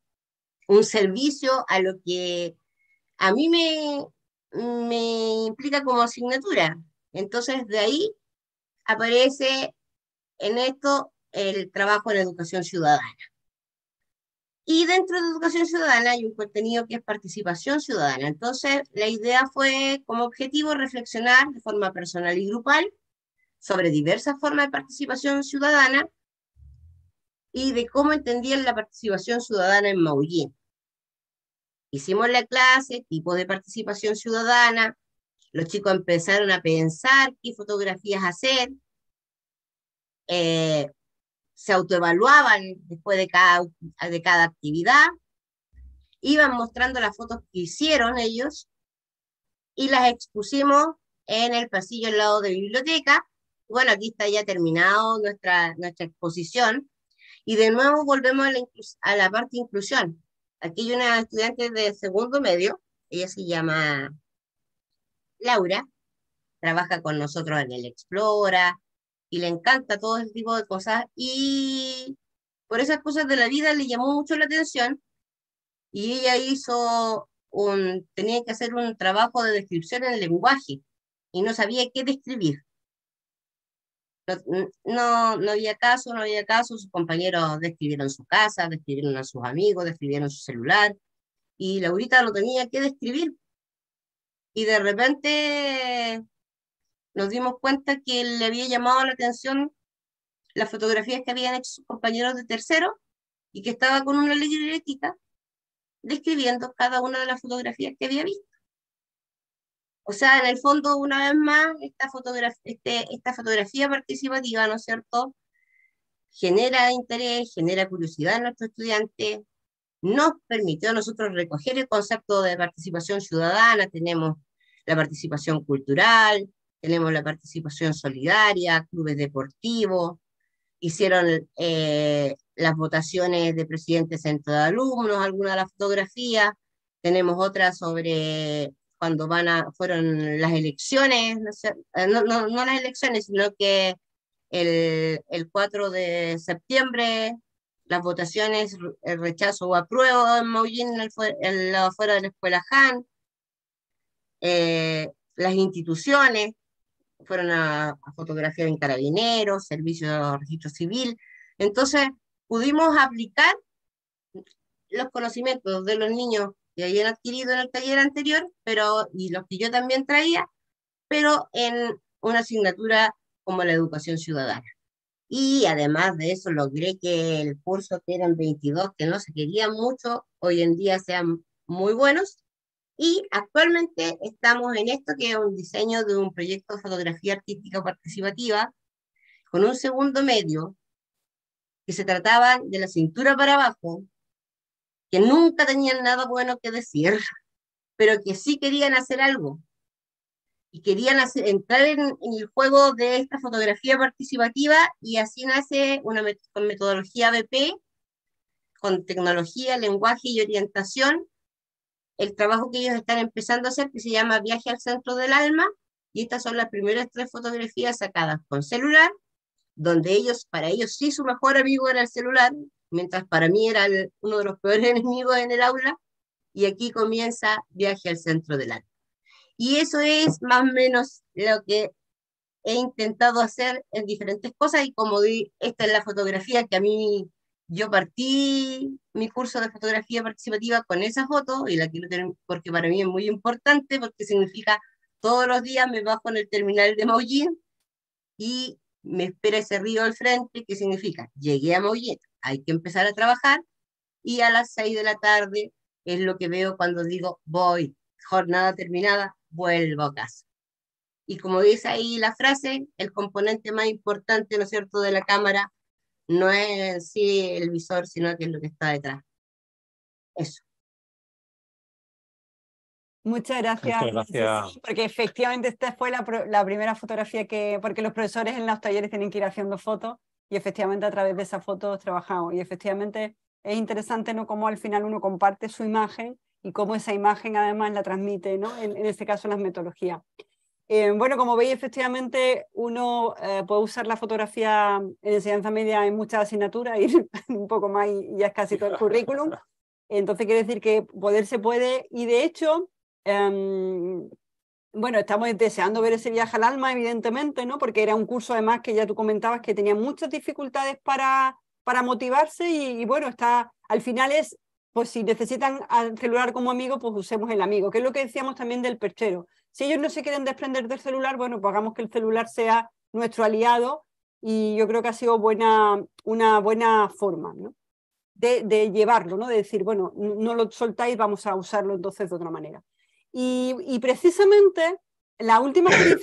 servicio a lo que a mí me, me implica como asignatura. Entonces de ahí aparece en esto el trabajo en educación ciudadana. Y dentro de educación ciudadana hay un contenido que es participación ciudadana. Entonces, la idea fue como objetivo reflexionar de forma personal y grupal sobre diversas formas de participación ciudadana y de cómo entendían la participación ciudadana en Maui. Hicimos la clase, tipo de participación ciudadana, los chicos empezaron a pensar qué fotografías hacer, eh, se autoevaluaban después de cada, de cada actividad, iban mostrando las fotos que hicieron ellos y las expusimos en el pasillo al lado de la biblioteca bueno, aquí está ya terminado nuestra, nuestra exposición y de nuevo volvemos a la, a la parte inclusión. Aquí hay una estudiante de segundo medio, ella se llama Laura, trabaja con nosotros en el Explora y le encanta todo ese tipo de cosas y por esas cosas de la vida le llamó mucho la atención y ella hizo un, tenía que hacer un trabajo de descripción en el lenguaje y no sabía qué describir no, no había caso, no había caso, sus compañeros describieron su casa, describieron a sus amigos, describieron su celular, y Laurita lo tenía que describir. Y de repente nos dimos cuenta que le había llamado la atención las fotografías que habían hecho sus compañeros de tercero y que estaba con una directa describiendo cada una de las fotografías que había visto. O sea, en el fondo, una vez más, esta, este, esta fotografía participativa, ¿no es cierto?, genera interés, genera curiosidad en nuestros estudiantes, nos permitió a nosotros recoger el concepto de participación ciudadana, tenemos la participación cultural, tenemos la participación solidaria, clubes deportivos, hicieron eh, las votaciones de presidente centro de alumnos, alguna de las fotografías, tenemos otras sobre cuando van a, fueron las elecciones, eh, no, no, no, las elecciones, sino que el, el, 4 de septiembre, las votaciones, el rechazo o apruebo en fuera de la escuela Han, eh, las instituciones fueron a, fotografía en carabineros, servicio de registro civil. Entonces, pudimos aplicar los conocimientos de los niños que habían adquirido en el taller anterior, pero, y los que yo también traía, pero en una asignatura como la educación ciudadana. Y además de eso, logré que el curso que eran 22, que no se querían mucho, hoy en día sean muy buenos. Y actualmente estamos en esto, que es un diseño de un proyecto de fotografía artística participativa, con un segundo medio, que se trataba de la cintura para abajo, que nunca tenían nada bueno que decir, pero que sí querían hacer algo. Y querían hacer, entrar en, el juego de esta fotografía participativa y así nace una con metodología BP, con tecnología, lenguaje y orientación, el trabajo que ellos están empezando a hacer que se llama Viaje al Centro del Alma y estas son las primeras tres fotografías sacadas con celular, donde ellos, para ellos sí su mejor amigo era el celular, mientras para mí era uno de los peores enemigos en el aula, y aquí comienza viaje al centro del alma. Y eso es más o menos lo que he intentado hacer en diferentes cosas y como esta es la fotografía que a mí yo partí mi curso de fotografía participativa con esa foto y la quiero tener porque para mí es muy importante porque significa todos los días me bajo en el terminal de Maullín y me espera ese río al frente que significa llegué a Maullín hay que empezar a trabajar y a las 6 de la tarde es lo que veo cuando digo voy, jornada terminada, vuelvo a casa. Y como dice ahí la frase, el componente más importante, ¿no es cierto?, de la cámara no es el visor, sino que es lo que está detrás. Eso. Muchas gracias. Muchas gracias. Porque efectivamente esta fue la, la primera fotografía que, porque los profesores en los talleres tienen que ir haciendo fotos y efectivamente a través de esas fotos trabajamos. Y efectivamente es interesante ¿no? cómo al final uno comparte su imagen y cómo esa imagen además la transmite, ¿no? en, este caso las metodologías. Eh, bueno, como veis, efectivamente uno eh, puede usar la fotografía en enseñanza media en muchas asignaturas, ir un poco más y ya es casi todo el currículum. Entonces quiere decir que poder se puede y de hecho, em, bueno, estamos deseando ver ese viaje al alma, evidentemente, ¿no? Porque era un curso además que ya tú comentabas que tenía muchas dificultades para, para motivarse y, bueno, está, al final es, pues si necesitan al celular como amigo, pues usemos el amigo, que es lo que decíamos también del perchero. Si ellos no se quieren desprender del celular, bueno, pues hagamos que el celular sea nuestro aliado y yo creo que ha sido buena, una buena forma, De, de llevarlo, ¿no? De decir, bueno, no lo soltáis, vamos a usarlo entonces de otra manera. Y, precisamente la última que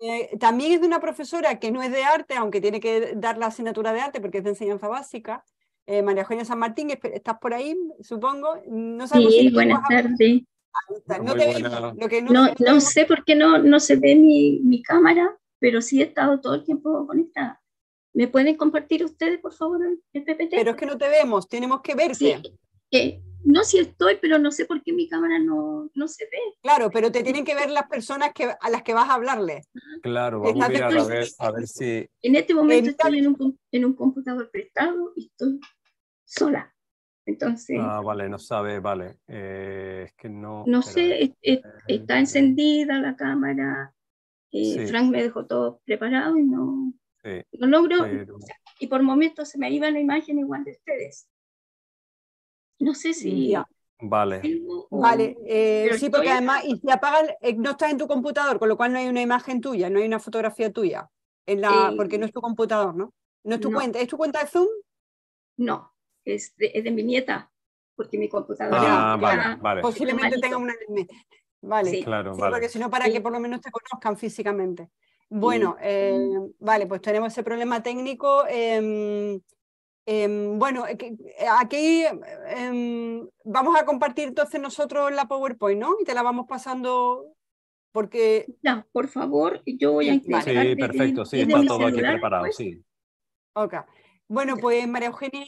eh, también es de una profesora que no es de arte, aunque tiene que dar la asignatura de arte porque es de enseñanza básica. Eh, María Eugenia San Martín, estás por ahí, supongo. No buenas tardes. no, te no, sé por qué no, no se ve mi, mi cámara, pero sí he estado todo el tiempo conectada. ¿Me pueden compartir ustedes, por favor, el PPT? Pero es que no te vemos, tenemos que verse Sí, no, si estoy, pero no sé por qué mi cámara no, no se ve. Claro, pero te tienen que ver las personas que, a las que vas a hablarle. Claro, vamos a, ver, a ver si... En este momento estoy en un, computador prestado y estoy sola. Entonces... Ah, vale, no sabe, vale. Eh, es que no... No sé, eh, está encendida la cámara. Eh, Frank me dejó todo preparado y no, no logro... Y por momentos se me iba la imagen igual de ustedes. No sé si... Mm, vale. Vale, eh, sí, porque además, y si apagas, eh, no estás en tu computador, con lo cual no hay una imagen tuya, no hay una fotografía tuya, en la, eh, porque no es tu computador, ¿no? No es tu cuenta, ¿es tu cuenta de Zoom? No, es de, mi nieta, porque mi computadora... Ah, vale, vale. Posiblemente tenga una... Vale, sí, claro, sí, vale. porque si no, para que por lo menos te conozcan físicamente. Bueno, vale, pues tenemos ese problema técnico. Em, Em, bueno, eh, eh, aquí em, vamos a compartir entonces nosotros la PowerPoint, ¿no? Y te la vamos pasando porque... por favor, yo voy a Sí, perfecto, sí, está todo aquí preparado, pues. sí. Ok. Bueno, pues María Eugenia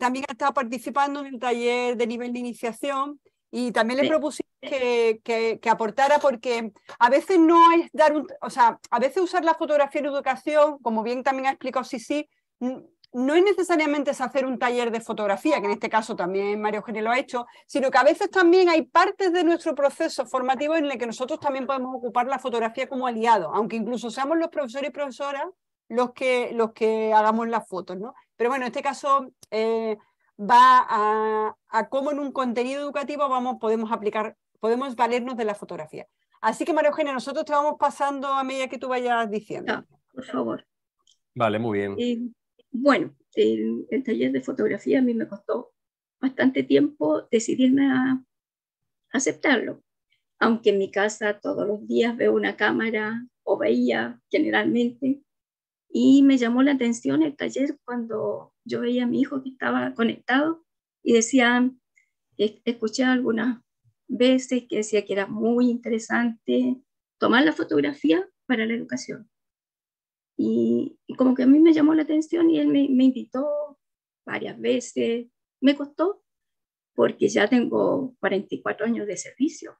también ha estado participando en el taller de nivel de iniciación y también le propuse que, aportara porque a veces no es dar un, o sea, a veces usar la fotografía en educación, como bien también ha explicado Sisi, no es necesariamente es hacer un taller de fotografía, que en este caso también Mario Eugenia lo ha hecho, sino que a veces también hay partes de nuestro proceso formativo en el que nosotros también podemos ocupar la fotografía como aliado, aunque incluso seamos los profesores y profesoras los que, los que hagamos las fotos, ¿no? Pero bueno, en este caso eh, va a, cómo en un contenido educativo vamos, podemos aplicar, podemos valernos de la fotografía. Así que Mario Eugenia, nosotros te vamos pasando a medida que tú vayas diciendo. por favor. Vale, muy bien. Bueno, el, taller de fotografía a mí me costó bastante tiempo decidirme a aceptarlo, aunque en mi casa todos los días veo una cámara o veía generalmente, y me llamó la atención el taller cuando yo veía a mi hijo que estaba conectado y decía, e-, escuché algunas veces que decía que era muy interesante tomar la fotografía para la educación. Y, como que a mí me llamó la atención y él me, invitó varias veces. Me costó porque ya tengo 44 años de servicio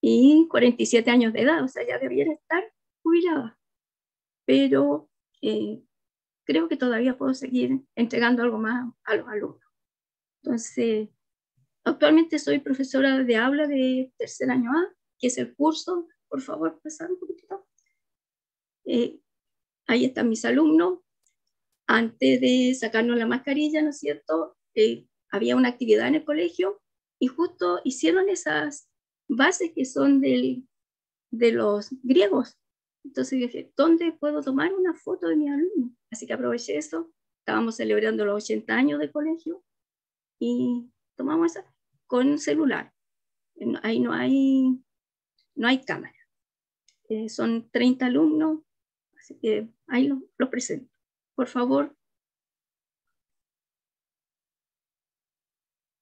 y 47 años de edad, o sea, ya debiera estar jubilada. Pero eh, creo que todavía puedo seguir entregando algo más a los alumnos. Entonces, actualmente soy profesora de habla de tercer año A, que es el curso, por favor, pasar un poquito. Eh, ahí están mis alumnos. Antes de sacarnos la mascarilla, ¿no es cierto? Eh, había una actividad en el colegio y justo hicieron esas bases que son del, de los griegos. Entonces dije, ¿dónde puedo tomar una foto de mi alumno? Así que aproveché eso. Estábamos celebrando los 80 años de colegio y tomamos esa con celular. Ahí no hay, no hay cámara. Eh, son 30 alumnos, así que Ahí lo, presento. Por favor.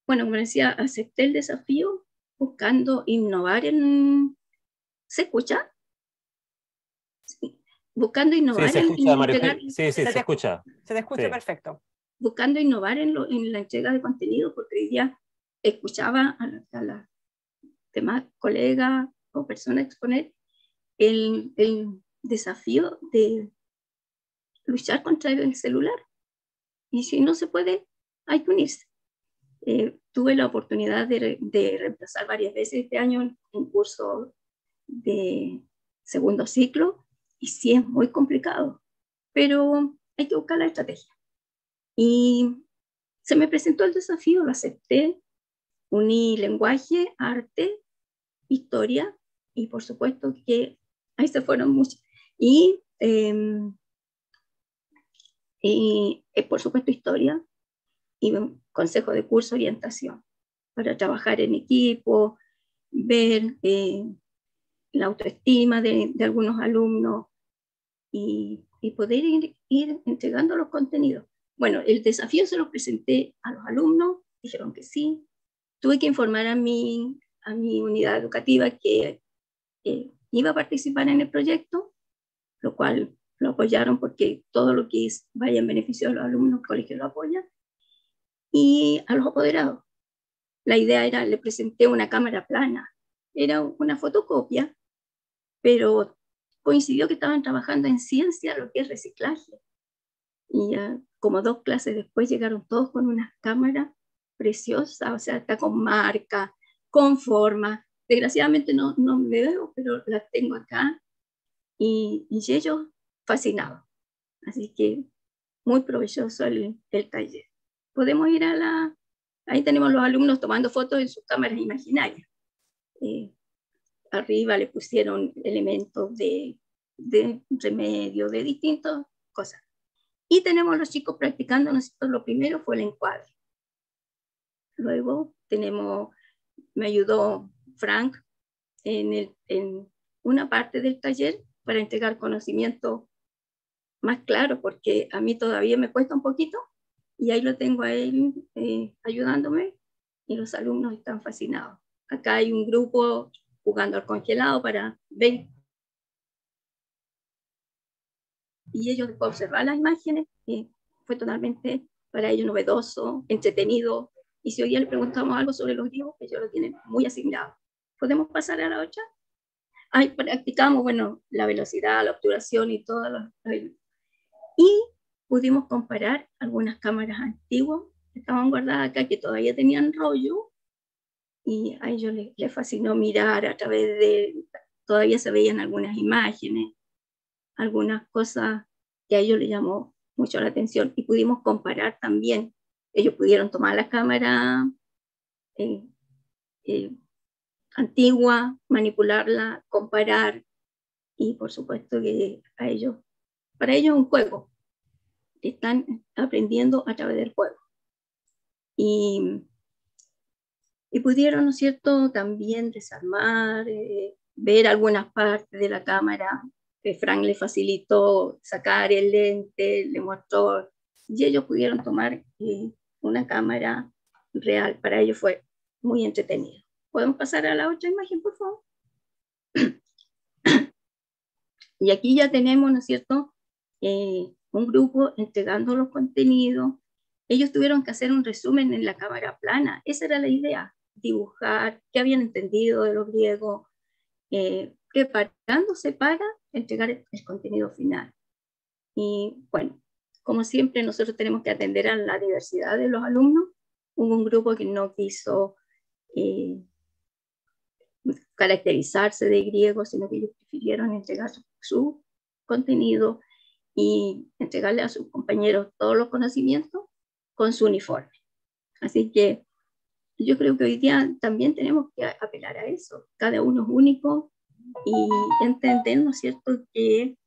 Bueno, como decía, acepté el desafío buscando innovar en... ¿Se escucha? Buscando innovar se escucha, en... María Sí, sí, se, escucha. Se te escucha perfecto. Buscando innovar en, la entrega de contenido, porque hoy escuchaba a, la, a demás colegas o persona exponer el, el desafío de luchar contra el celular. Y si no se puede, hay que unirse. Eh, tuve la oportunidad de, reemplazar varias veces este año un curso de segundo ciclo y sí es muy complicado, pero hay que buscar la estrategia. Y se me presentó el desafío, lo acepté, uní lenguaje, arte, historia y por supuesto que ahí se fueron muchos. Y em, y por supuesto historia y un consejo de curso, orientación, para trabajar en equipo, ver eh, la autoestima de, algunos alumnos y, poder ir, entregando los contenidos. Bueno, el desafío se lo presenté a los alumnos, dijeron que sí. Tuve que informar a mi, a mi unidad educativa que eh, iba a participar en el proyecto, lo cual lo apoyaron porque todo lo que es, vaya en beneficio de los alumnos, el colegio lo apoya, y a los apoderados. La idea era, le presenté una cámara plana, era una fotocopia, pero coincidió que estaban trabajando en ciencia, lo que es reciclaje. Y como dos clases después llegaron todos con una cámara preciosa, o sea, está con marca, con forma. Desgraciadamente no, no me veo, pero la tengo acá. Y, y ellos fascinado. Así que muy provechoso el, el taller. Podemos ir a la... Ahí tenemos los alumnos tomando fotos en sus cámaras imaginarias. Eh, arriba le pusieron elementos de, de remedio, de distintas cosas. Y tenemos los chicos practicando, nosotros lo primero fue el encuadre. Luego tenemos, me ayudó Frank en, en una parte del taller para entregar conocimiento más claro, porque a mí todavía me cuesta un poquito y ahí lo tengo a él eh, ayudándome y los alumnos están fascinados. Acá hay un grupo jugando al congelado para ver Y ellos después observar las imágenes, y fue totalmente para ellos novedoso, entretenido. Y si hoy día le preguntamos algo sobre los libros, ellos lo tienen muy asignado. ¿Podemos pasar a la otra? Ahí practicamos, bueno, la velocidad, la obturación y todas las y pudimos comparar algunas cámaras antiguas que estaban guardadas acá, que todavía tenían rollo, y a ellos les, fascinó mirar a través de, todavía se veían algunas imágenes, algunas cosas que a ellos les llamó mucho la atención, y pudimos comparar también, ellos pudieron tomar la cámara eh, eh, antigua, manipularla, comparar, y por supuesto que a ellos para ellos es un juego. Están aprendiendo a través del juego. Y, pudieron, ¿no es cierto?, también desarmar, eh, ver algunas partes de la cámara. que Frank le facilitó sacar el lente, le mostró, y ellos pudieron tomar eh, una cámara real. Para ellos fue muy entretenido. ¿Podemos pasar a la otra imagen, por favor? Y aquí ya tenemos, ¿no es cierto?, eh, un grupo entregando los contenidos. Ellos tuvieron que hacer un resumen en la cámara plana. Esa era la idea, dibujar qué habían entendido de los griegos, eh, preparándose para entregar el contenido final. Y bueno, como siempre, nosotros tenemos que atender a la diversidad de los alumnos. Hubo un grupo que no quiso eh, caracterizarse de griego, sino que ellos prefirieron entregar su contenido y entregarle a sus compañeros todos los conocimientos con su uniforme. Así que yo creo que hoy día también tenemos que apelar a eso. Cada uno es único y entender, ¿no es cierto?, que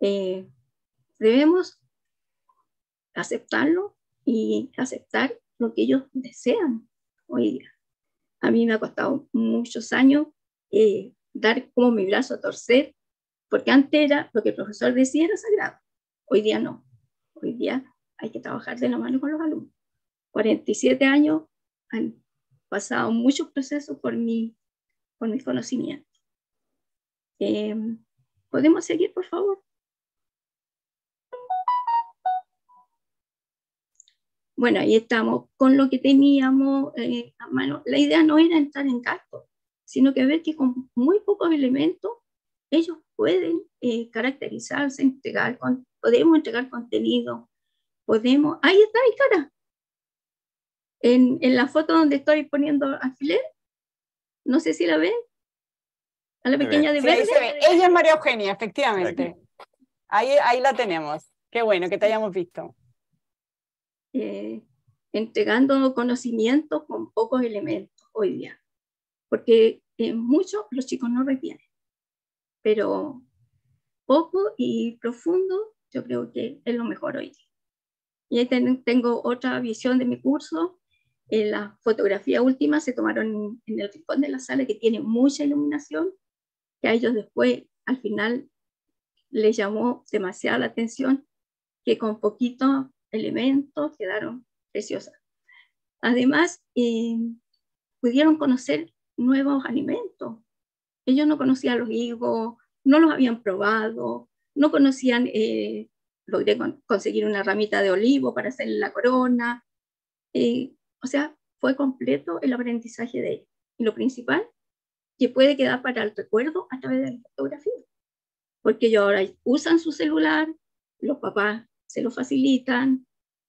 eh, debemos aceptarlo y aceptar lo que ellos desean hoy día. A mí me ha costado muchos años eh, dar como mi brazo a torcer porque antes era lo que el profesor decía era sagrado. Hoy día no. Hoy día hay que trabajar de la mano con los alumnos. 47 años han pasado muchos procesos por mi, por mis conocimientos. Eh, ¿Podemos seguir, por favor? Bueno, ahí estamos con lo que teníamos en eh, a mano. La idea no era entrar en gasto, sino que ver que con muy pocos elementos ellos pueden eh, caracterizarse, entregar, podemos entregar contenido, podemos, ahí está mi cara. En, la foto donde estoy poniendo alfiler, no sé si la ven, a la pequeña de verde. Ella es María Eugenia, efectivamente. Ahí, ahí la tenemos. Qué bueno que te hayamos visto. Eh, entregando conocimiento con pocos elementos hoy día, porque eh, muchos los chicos no retienen pero poco y profundo, yo creo que es lo mejor hoy. Y ahí tengo otra visión de mi curso. En eh, la fotografía última se tomaron en, el rincón de la sala que tiene mucha iluminación, que a ellos después, al final, les llamó demasiada la atención que con poquitos elementos quedaron preciosas. Además, eh, pudieron conocer nuevos alimentos, ellos no conocían los higos, no los habían probado, no conocían, eh, logré conseguir una ramita de olivo para hacer la corona. Eh, o sea, fue completo el aprendizaje de ellos. Y lo principal, que puede quedar para el recuerdo a través de la fotografía. Porque ellos ahora usan su celular, los papás se lo facilitan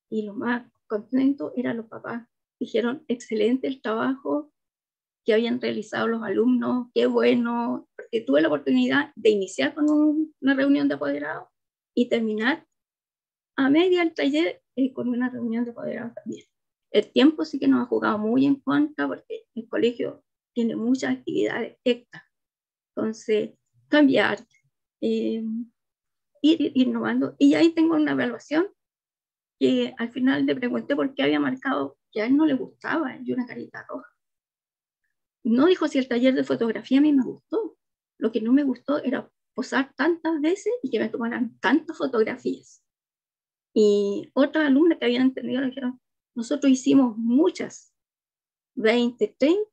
y lo más contento eran los papás. Dijeron, excelente el trabajo, que habían realizado los alumnos, qué bueno, porque tuve la oportunidad de iniciar con una reunión de apoderados y terminar a media el taller eh, con una reunión de apoderados también. El tiempo sí que nos ha jugado muy en contra porque el colegio tiene muchas actividades extras. Entonces, cambiar, em, ir, innovando. Y ahí tengo una evaluación que al final le pregunté por qué había marcado que a él no le gustaba y una carita roja. No dijo si el taller de fotografía a mí me gustó. Lo que no me gustó era posar tantas veces y que me tomaran tantas fotografías. Y otras alumnas que habían entendido le dijeron, nosotros hicimos muchas, 20, 30,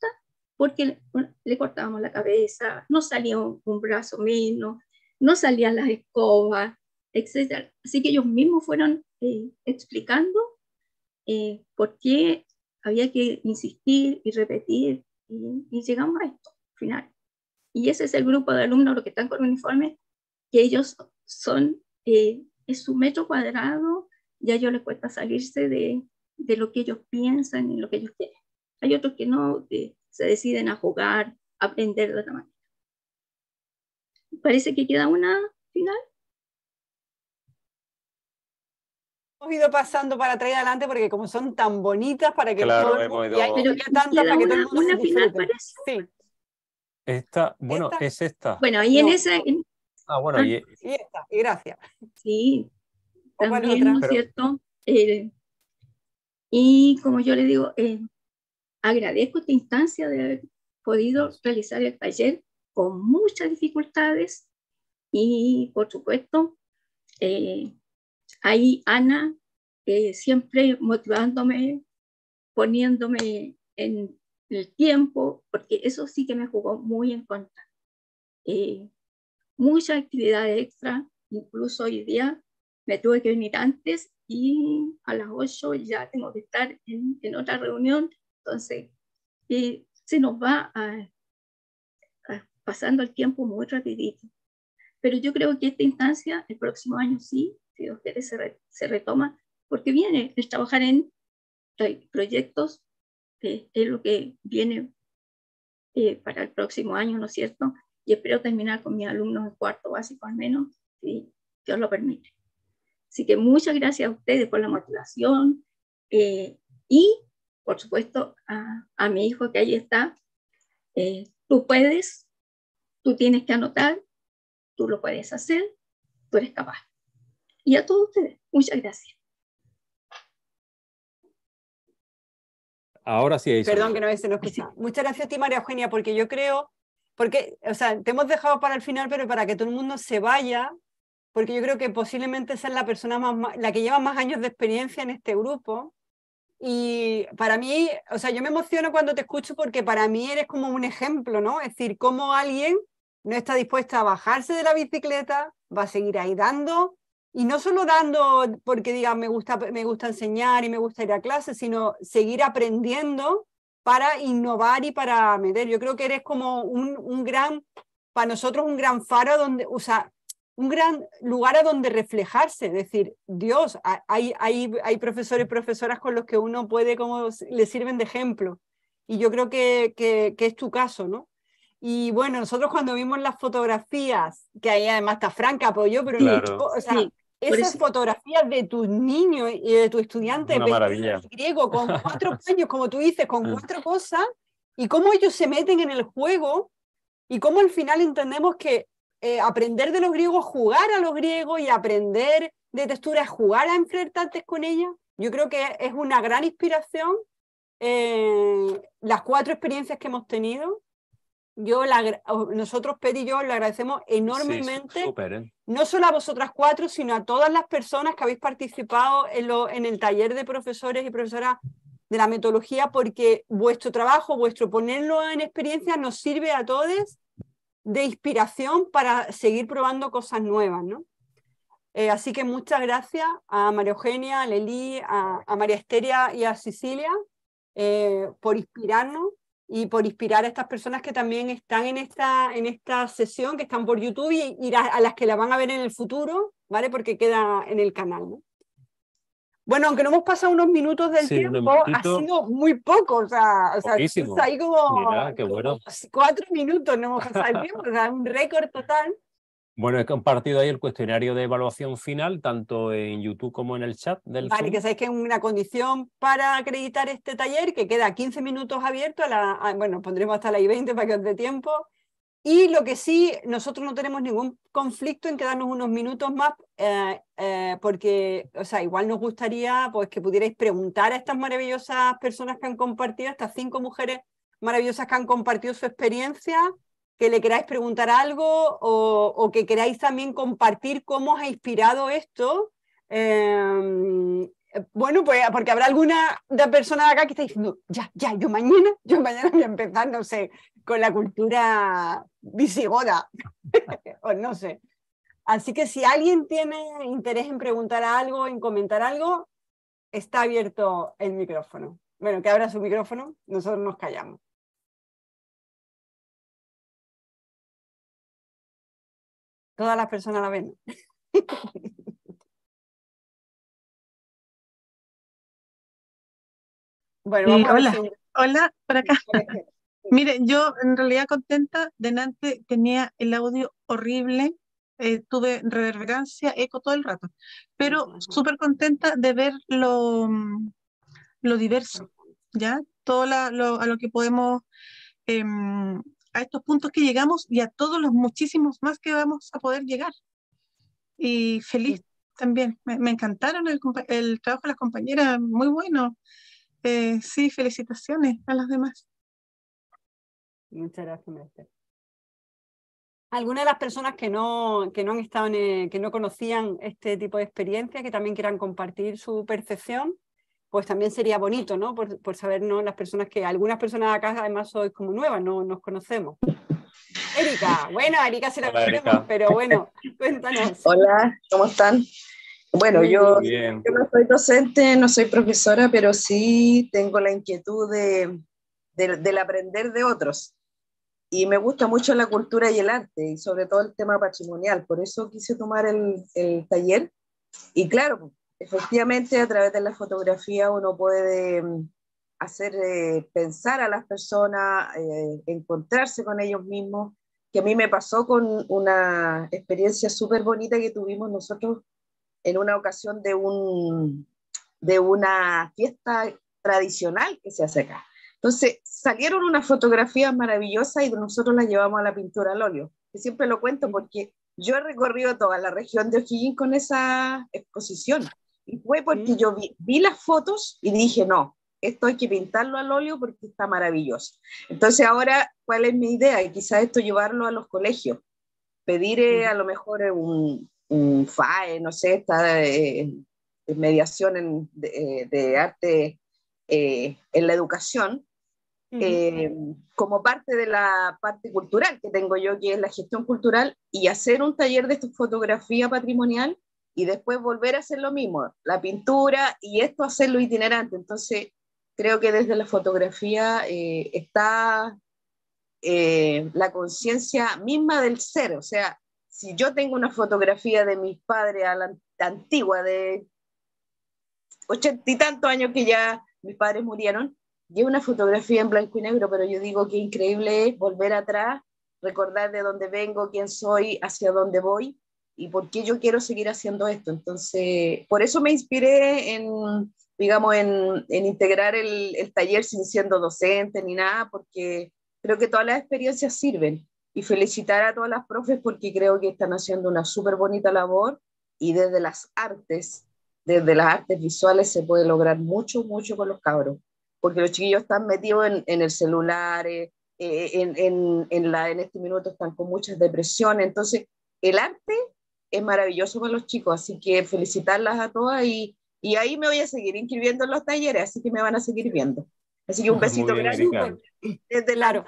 porque le, cortábamos la cabeza, no salía un, brazo menos, no salían las escobas, etc. Así que ellos mismos fueron eh, explicando eh, por qué había que insistir y repetir y, llegamos a esto, final. Y ese es el grupo de alumnos, los que están con uniforme, que ellos son, eh, es su metro cuadrado, ya yo les cuesta salirse de, de, lo que ellos piensan y lo que ellos quieren. Hay otros que no, se deciden a jugar, a aprender de otra manera. Parece que queda una final. hemos ido pasando para traer adelante porque como son tan bonitas para que claro, hemos ido... para que todo Sí. Esta, bueno, es esta. Bueno, y en esa... Ah, bueno, ah. Y... esta, y gracias. Sí, también, es cierto? Eh, y como yo le digo, eh, agradezco esta instancia de haber podido realizar el taller con muchas dificultades y, por supuesto, eh, ahí Ana eh, siempre motivándome, poniéndome en el tiempo, porque eso sí que me jugó muy en contra. Eh, mucha actividad extra, incluso hoy día me tuve que venir antes y a las 8 ya tengo que estar en, otra reunión, entonces eh, se nos va a ah, ah, pasando el tiempo muy rapidito. Pero yo creo que esta instancia, el próximo año sí, si se, se retoma, porque viene es trabajar en proyectos, que es lo que viene eh, para el próximo año, ¿no es cierto? Y espero terminar con mis alumnos en cuarto básico al menos, si Dios lo permite. Así que muchas gracias a ustedes por la motivación eh, y, por supuesto, a, mi hijo que ahí está. Eh, tú puedes, tú tienes que anotar, tú lo puedes hacer, tú eres capaz y a todos ustedes. Muchas gracias. Ahora sí. Perdón que no se nos escucha. Muchas gracias a ti, María Eugenia, porque yo creo, porque, o sea, te hemos dejado para el final, pero para que todo el mundo se vaya, porque yo creo que posiblemente sea la persona más, la que lleva más años de experiencia en este grupo. Y para mí, o sea, yo me emociono cuando te escucho porque para mí eres como un ejemplo, ¿no? Es decir, cómo alguien no está dispuesta a bajarse de la bicicleta, va a seguir ahí dando, y no solo dando porque diga me gusta, me gusta enseñar y me gusta ir a clases, sino seguir aprendiendo para innovar y para meter. Yo creo que eres como un, un gran, para nosotros un gran faro donde, o sea, un gran lugar a donde reflejarse, Es decir, Dios, hay, hay, hay profesores y profesoras con los que uno puede, como le sirven de ejemplo. Y yo creo que, que, es tu caso, ¿no? Y bueno, nosotros cuando vimos las fotografías, que ahí además está Franca apoyo pero esas fotografías de tus niños y de tu estudiante griego con cuatro años, como tú dices, con mm. cuatro cosas, y cómo ellos se meten en el juego y cómo al final entendemos que eh, aprender de los griegos, jugar a los griegos y aprender de texturas, jugar a enfrentantes con ellas, yo creo que es una gran inspiración eh, las cuatro experiencias que hemos tenido nosotros, Pedro y yo, le agradecemos enormemente, ¿eh? no solo a vosotras cuatro, sino a todas las personas que habéis participado en, el taller de profesores y profesoras de la metodología, porque vuestro trabajo, vuestro ponerlo en experiencia nos sirve a todos de inspiración para seguir probando cosas nuevas, eh, así que muchas gracias a María Eugenia, a Lely a, María Esteria y a Sicilia eh, por inspirarnos y por inspirar a estas personas que también están en esta, en esta sesión, que están por YouTube y, a, las que la van a ver en el futuro, ¿vale? Porque queda en el canal, ¿no? Bueno, aunque no hemos pasado unos minutos del tiempo, ha sido muy poco, o sea, o sea ahí como cuatro minutos no hemos pasado un récord total. Bueno, he compartido ahí el cuestionario de evaluación final, tanto en YouTube como en el chat del Vale, que sabéis que es una condición para acreditar este taller, que queda 15 minutos abierto, a la, bueno, pondremos hasta las 20 para que os dé tiempo. Y lo que sí, nosotros no tenemos ningún conflicto en quedarnos unos minutos más, eh, eh, porque, o sea, igual nos gustaría pues, que pudierais preguntar a estas maravillosas personas que han compartido, estas cinco mujeres maravillosas que han compartido su experiencia que le queráis preguntar algo o, que queráis también compartir cómo os ha inspirado esto. Em, bueno, pues porque habrá alguna persona de acá que está diciendo, ya, ya, yo mañana, yo mañana voy a empezar, no sé, con la cultura visigoda, o no sé. Así que si alguien tiene interés en preguntar algo, en comentar algo, está abierto el micrófono. Bueno, que abra su micrófono, nosotros nos callamos. Todas las personas la ven. bueno, hola. Hola, por acá. Mire, yo en realidad contenta, De delante tenía el audio horrible, eh, tuve reverberancia, eco todo el rato, pero súper contenta de ver lo, diverso, ¿ya? Todo lo, a lo que podemos em, a estos puntos que llegamos y a todos los muchísimos más que vamos a poder llegar. Y feliz también. Me, encantaron el, el, trabajo de las compañeras, muy bueno. Eh, sí, felicitaciones a las demás. Muchas gracias, ¿Alguna de las personas que no, que no han estado eh, que no conocían este tipo de experiencia, que también quieran compartir su percepción pues también sería bonito, ¿no? Por, por saber, ¿no? Las personas que, algunas personas acá además soy como nueva no nos conocemos. Erika, bueno, Erika se la conocemos, pero bueno, cuéntanos. Hola, ¿cómo están? Bueno, yo, no soy docente, no soy profesora, pero sí tengo la inquietud de, del aprender de otros. Y me gusta mucho la cultura y el arte, y sobre todo el tema patrimonial. Por eso quise tomar el, el taller. Y claro, Efectivamente, a través de la fotografía uno puede mm, hacer eh, pensar a las personas, eh, encontrarse con ellos mismos, que a mí me pasó con una experiencia súper bonita que tuvimos nosotros en una ocasión de, un, de una fiesta tradicional que se hace acá. Entonces, salieron unas fotografías maravillosas y nosotros las llevamos a la pintura al óleo, que siempre lo cuento porque yo he recorrido toda la región de O'Higgins con esa exposición. Y fue porque mm. yo vi, las fotos y dije, no, esto hay que pintarlo al óleo porque está maravilloso. Entonces ahora, ¿cuál es mi idea? Y quizás esto llevarlo a los colegios, pedir eh, mm. a lo mejor eh, un, un FAE, no sé, esta eh, mediación en, de, arte en la educación, como parte de la parte cultural que tengo yo, que es la gestión cultural, y hacer un taller de fotografía patrimonial y después volver a hacer lo mismo, la pintura y esto hacerlo itinerante. Entonces, creo que desde la fotografía eh, está eh, la conciencia misma del ser. O sea, si yo tengo una fotografía de mis padres a antigua, de ochenta y tantos años que ya mis padres murieron, y una fotografía en blanco y negro, pero yo digo que increíble es volver atrás, recordar de dónde vengo, quién soy, hacia dónde voy, y por qué yo quiero seguir haciendo esto. Entonces, por eso me inspiré en, digamos, en, en integrar el, el, taller sin siendo docente ni nada, porque creo que todas las experiencias sirven. Y felicitar a todas las profes porque creo que están haciendo una súper bonita labor y desde las artes, desde las artes visuales se puede lograr mucho, mucho con los cabros, porque los chiquillos están metidos en, en el celular, eh, eh, en, en, en, la, en este minuto están con muchas depresiones, entonces el arte es maravilloso con los chicos, así que felicitarlas a todas y, y ahí me voy a seguir inscribiendo en los talleres, así que me van a seguir viendo. Así que un besito desde la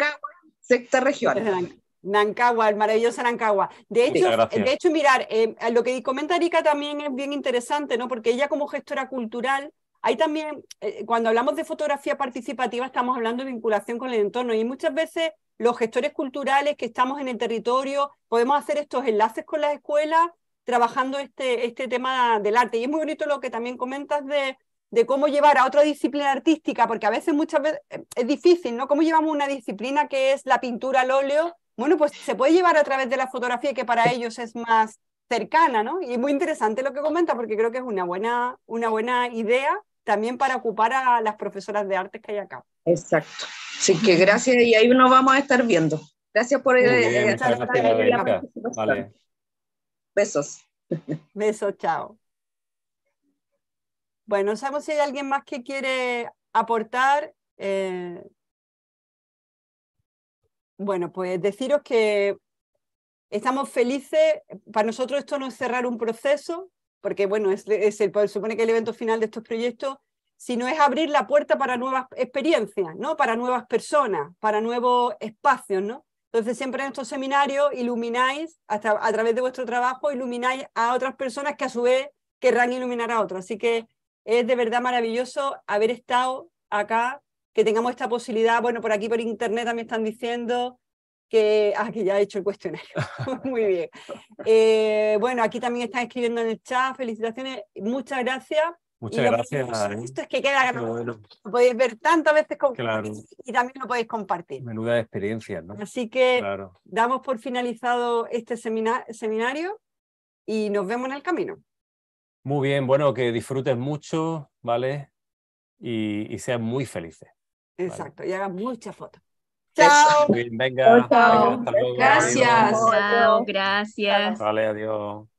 sexta región. Nancagua, el maravilloso Nancagua. De hecho, de hecho mirar, eh, lo que comenta Erika también es bien interesante, ¿no? Porque ella como gestora cultural hay también, eh, cuando hablamos de fotografía participativa, estamos hablando de vinculación con el entorno y muchas veces los gestores culturales que estamos en el territorio podemos hacer estos enlaces con las escuelas trabajando este, este tema del arte. Y es muy bonito lo que también comentas de, cómo llevar a otra disciplina artística, porque a veces muchas veces eh, es difícil, ¿no? ¿Cómo llevamos una disciplina que es la pintura al óleo? Bueno, pues se puede llevar a través de la fotografía que para ellos es más cercana, ¿no? Y muy interesante lo que comenta porque creo que es una buena, una buena idea también para ocupar a las profesoras de artes que hay acá. Exacto. Así que gracias y ahí nos vamos a estar viendo. Gracias por eh, eh, estar Besos. Besos, chao. Bueno, sabemos si hay alguien más que quiere aportar. Eh, bueno, pues deciros que estamos felices. Para nosotros esto no es cerrar un proceso, porque bueno, es, es el, supone que el evento final de estos proyectos, sino es abrir la puerta para nuevas experiencias, ¿no? Para nuevas personas, para nuevos espacios, ¿no? Entonces siempre en estos seminarios ilumináis, hasta a través de vuestro trabajo, ilumináis a otras personas que a su vez querrán iluminar a otros. Así que es de verdad maravilloso haber estado acá, que tengamos esta posibilidad. Bueno, por aquí por internet también están diciendo Ah, que, ya he hecho el cuestionario. Muy bien. Eh, bueno, aquí también están escribiendo en el chat. Felicitaciones. Muchas gracias. Muchas gracias. esto es que queda grabado. Lo podéis ver tantas veces con y también lo podéis compartir. Menuda experiencia, ¿no? Así que damos por finalizado este seminario y nos vemos en el camino. Muy bien, bueno, que disfrutes mucho, ¿vale? Y, y seas muy felices. Exacto, y hagas muchas fotos. Chao. Venga, hasta luego. Gracias. Chao, gracias. Vale, adiós.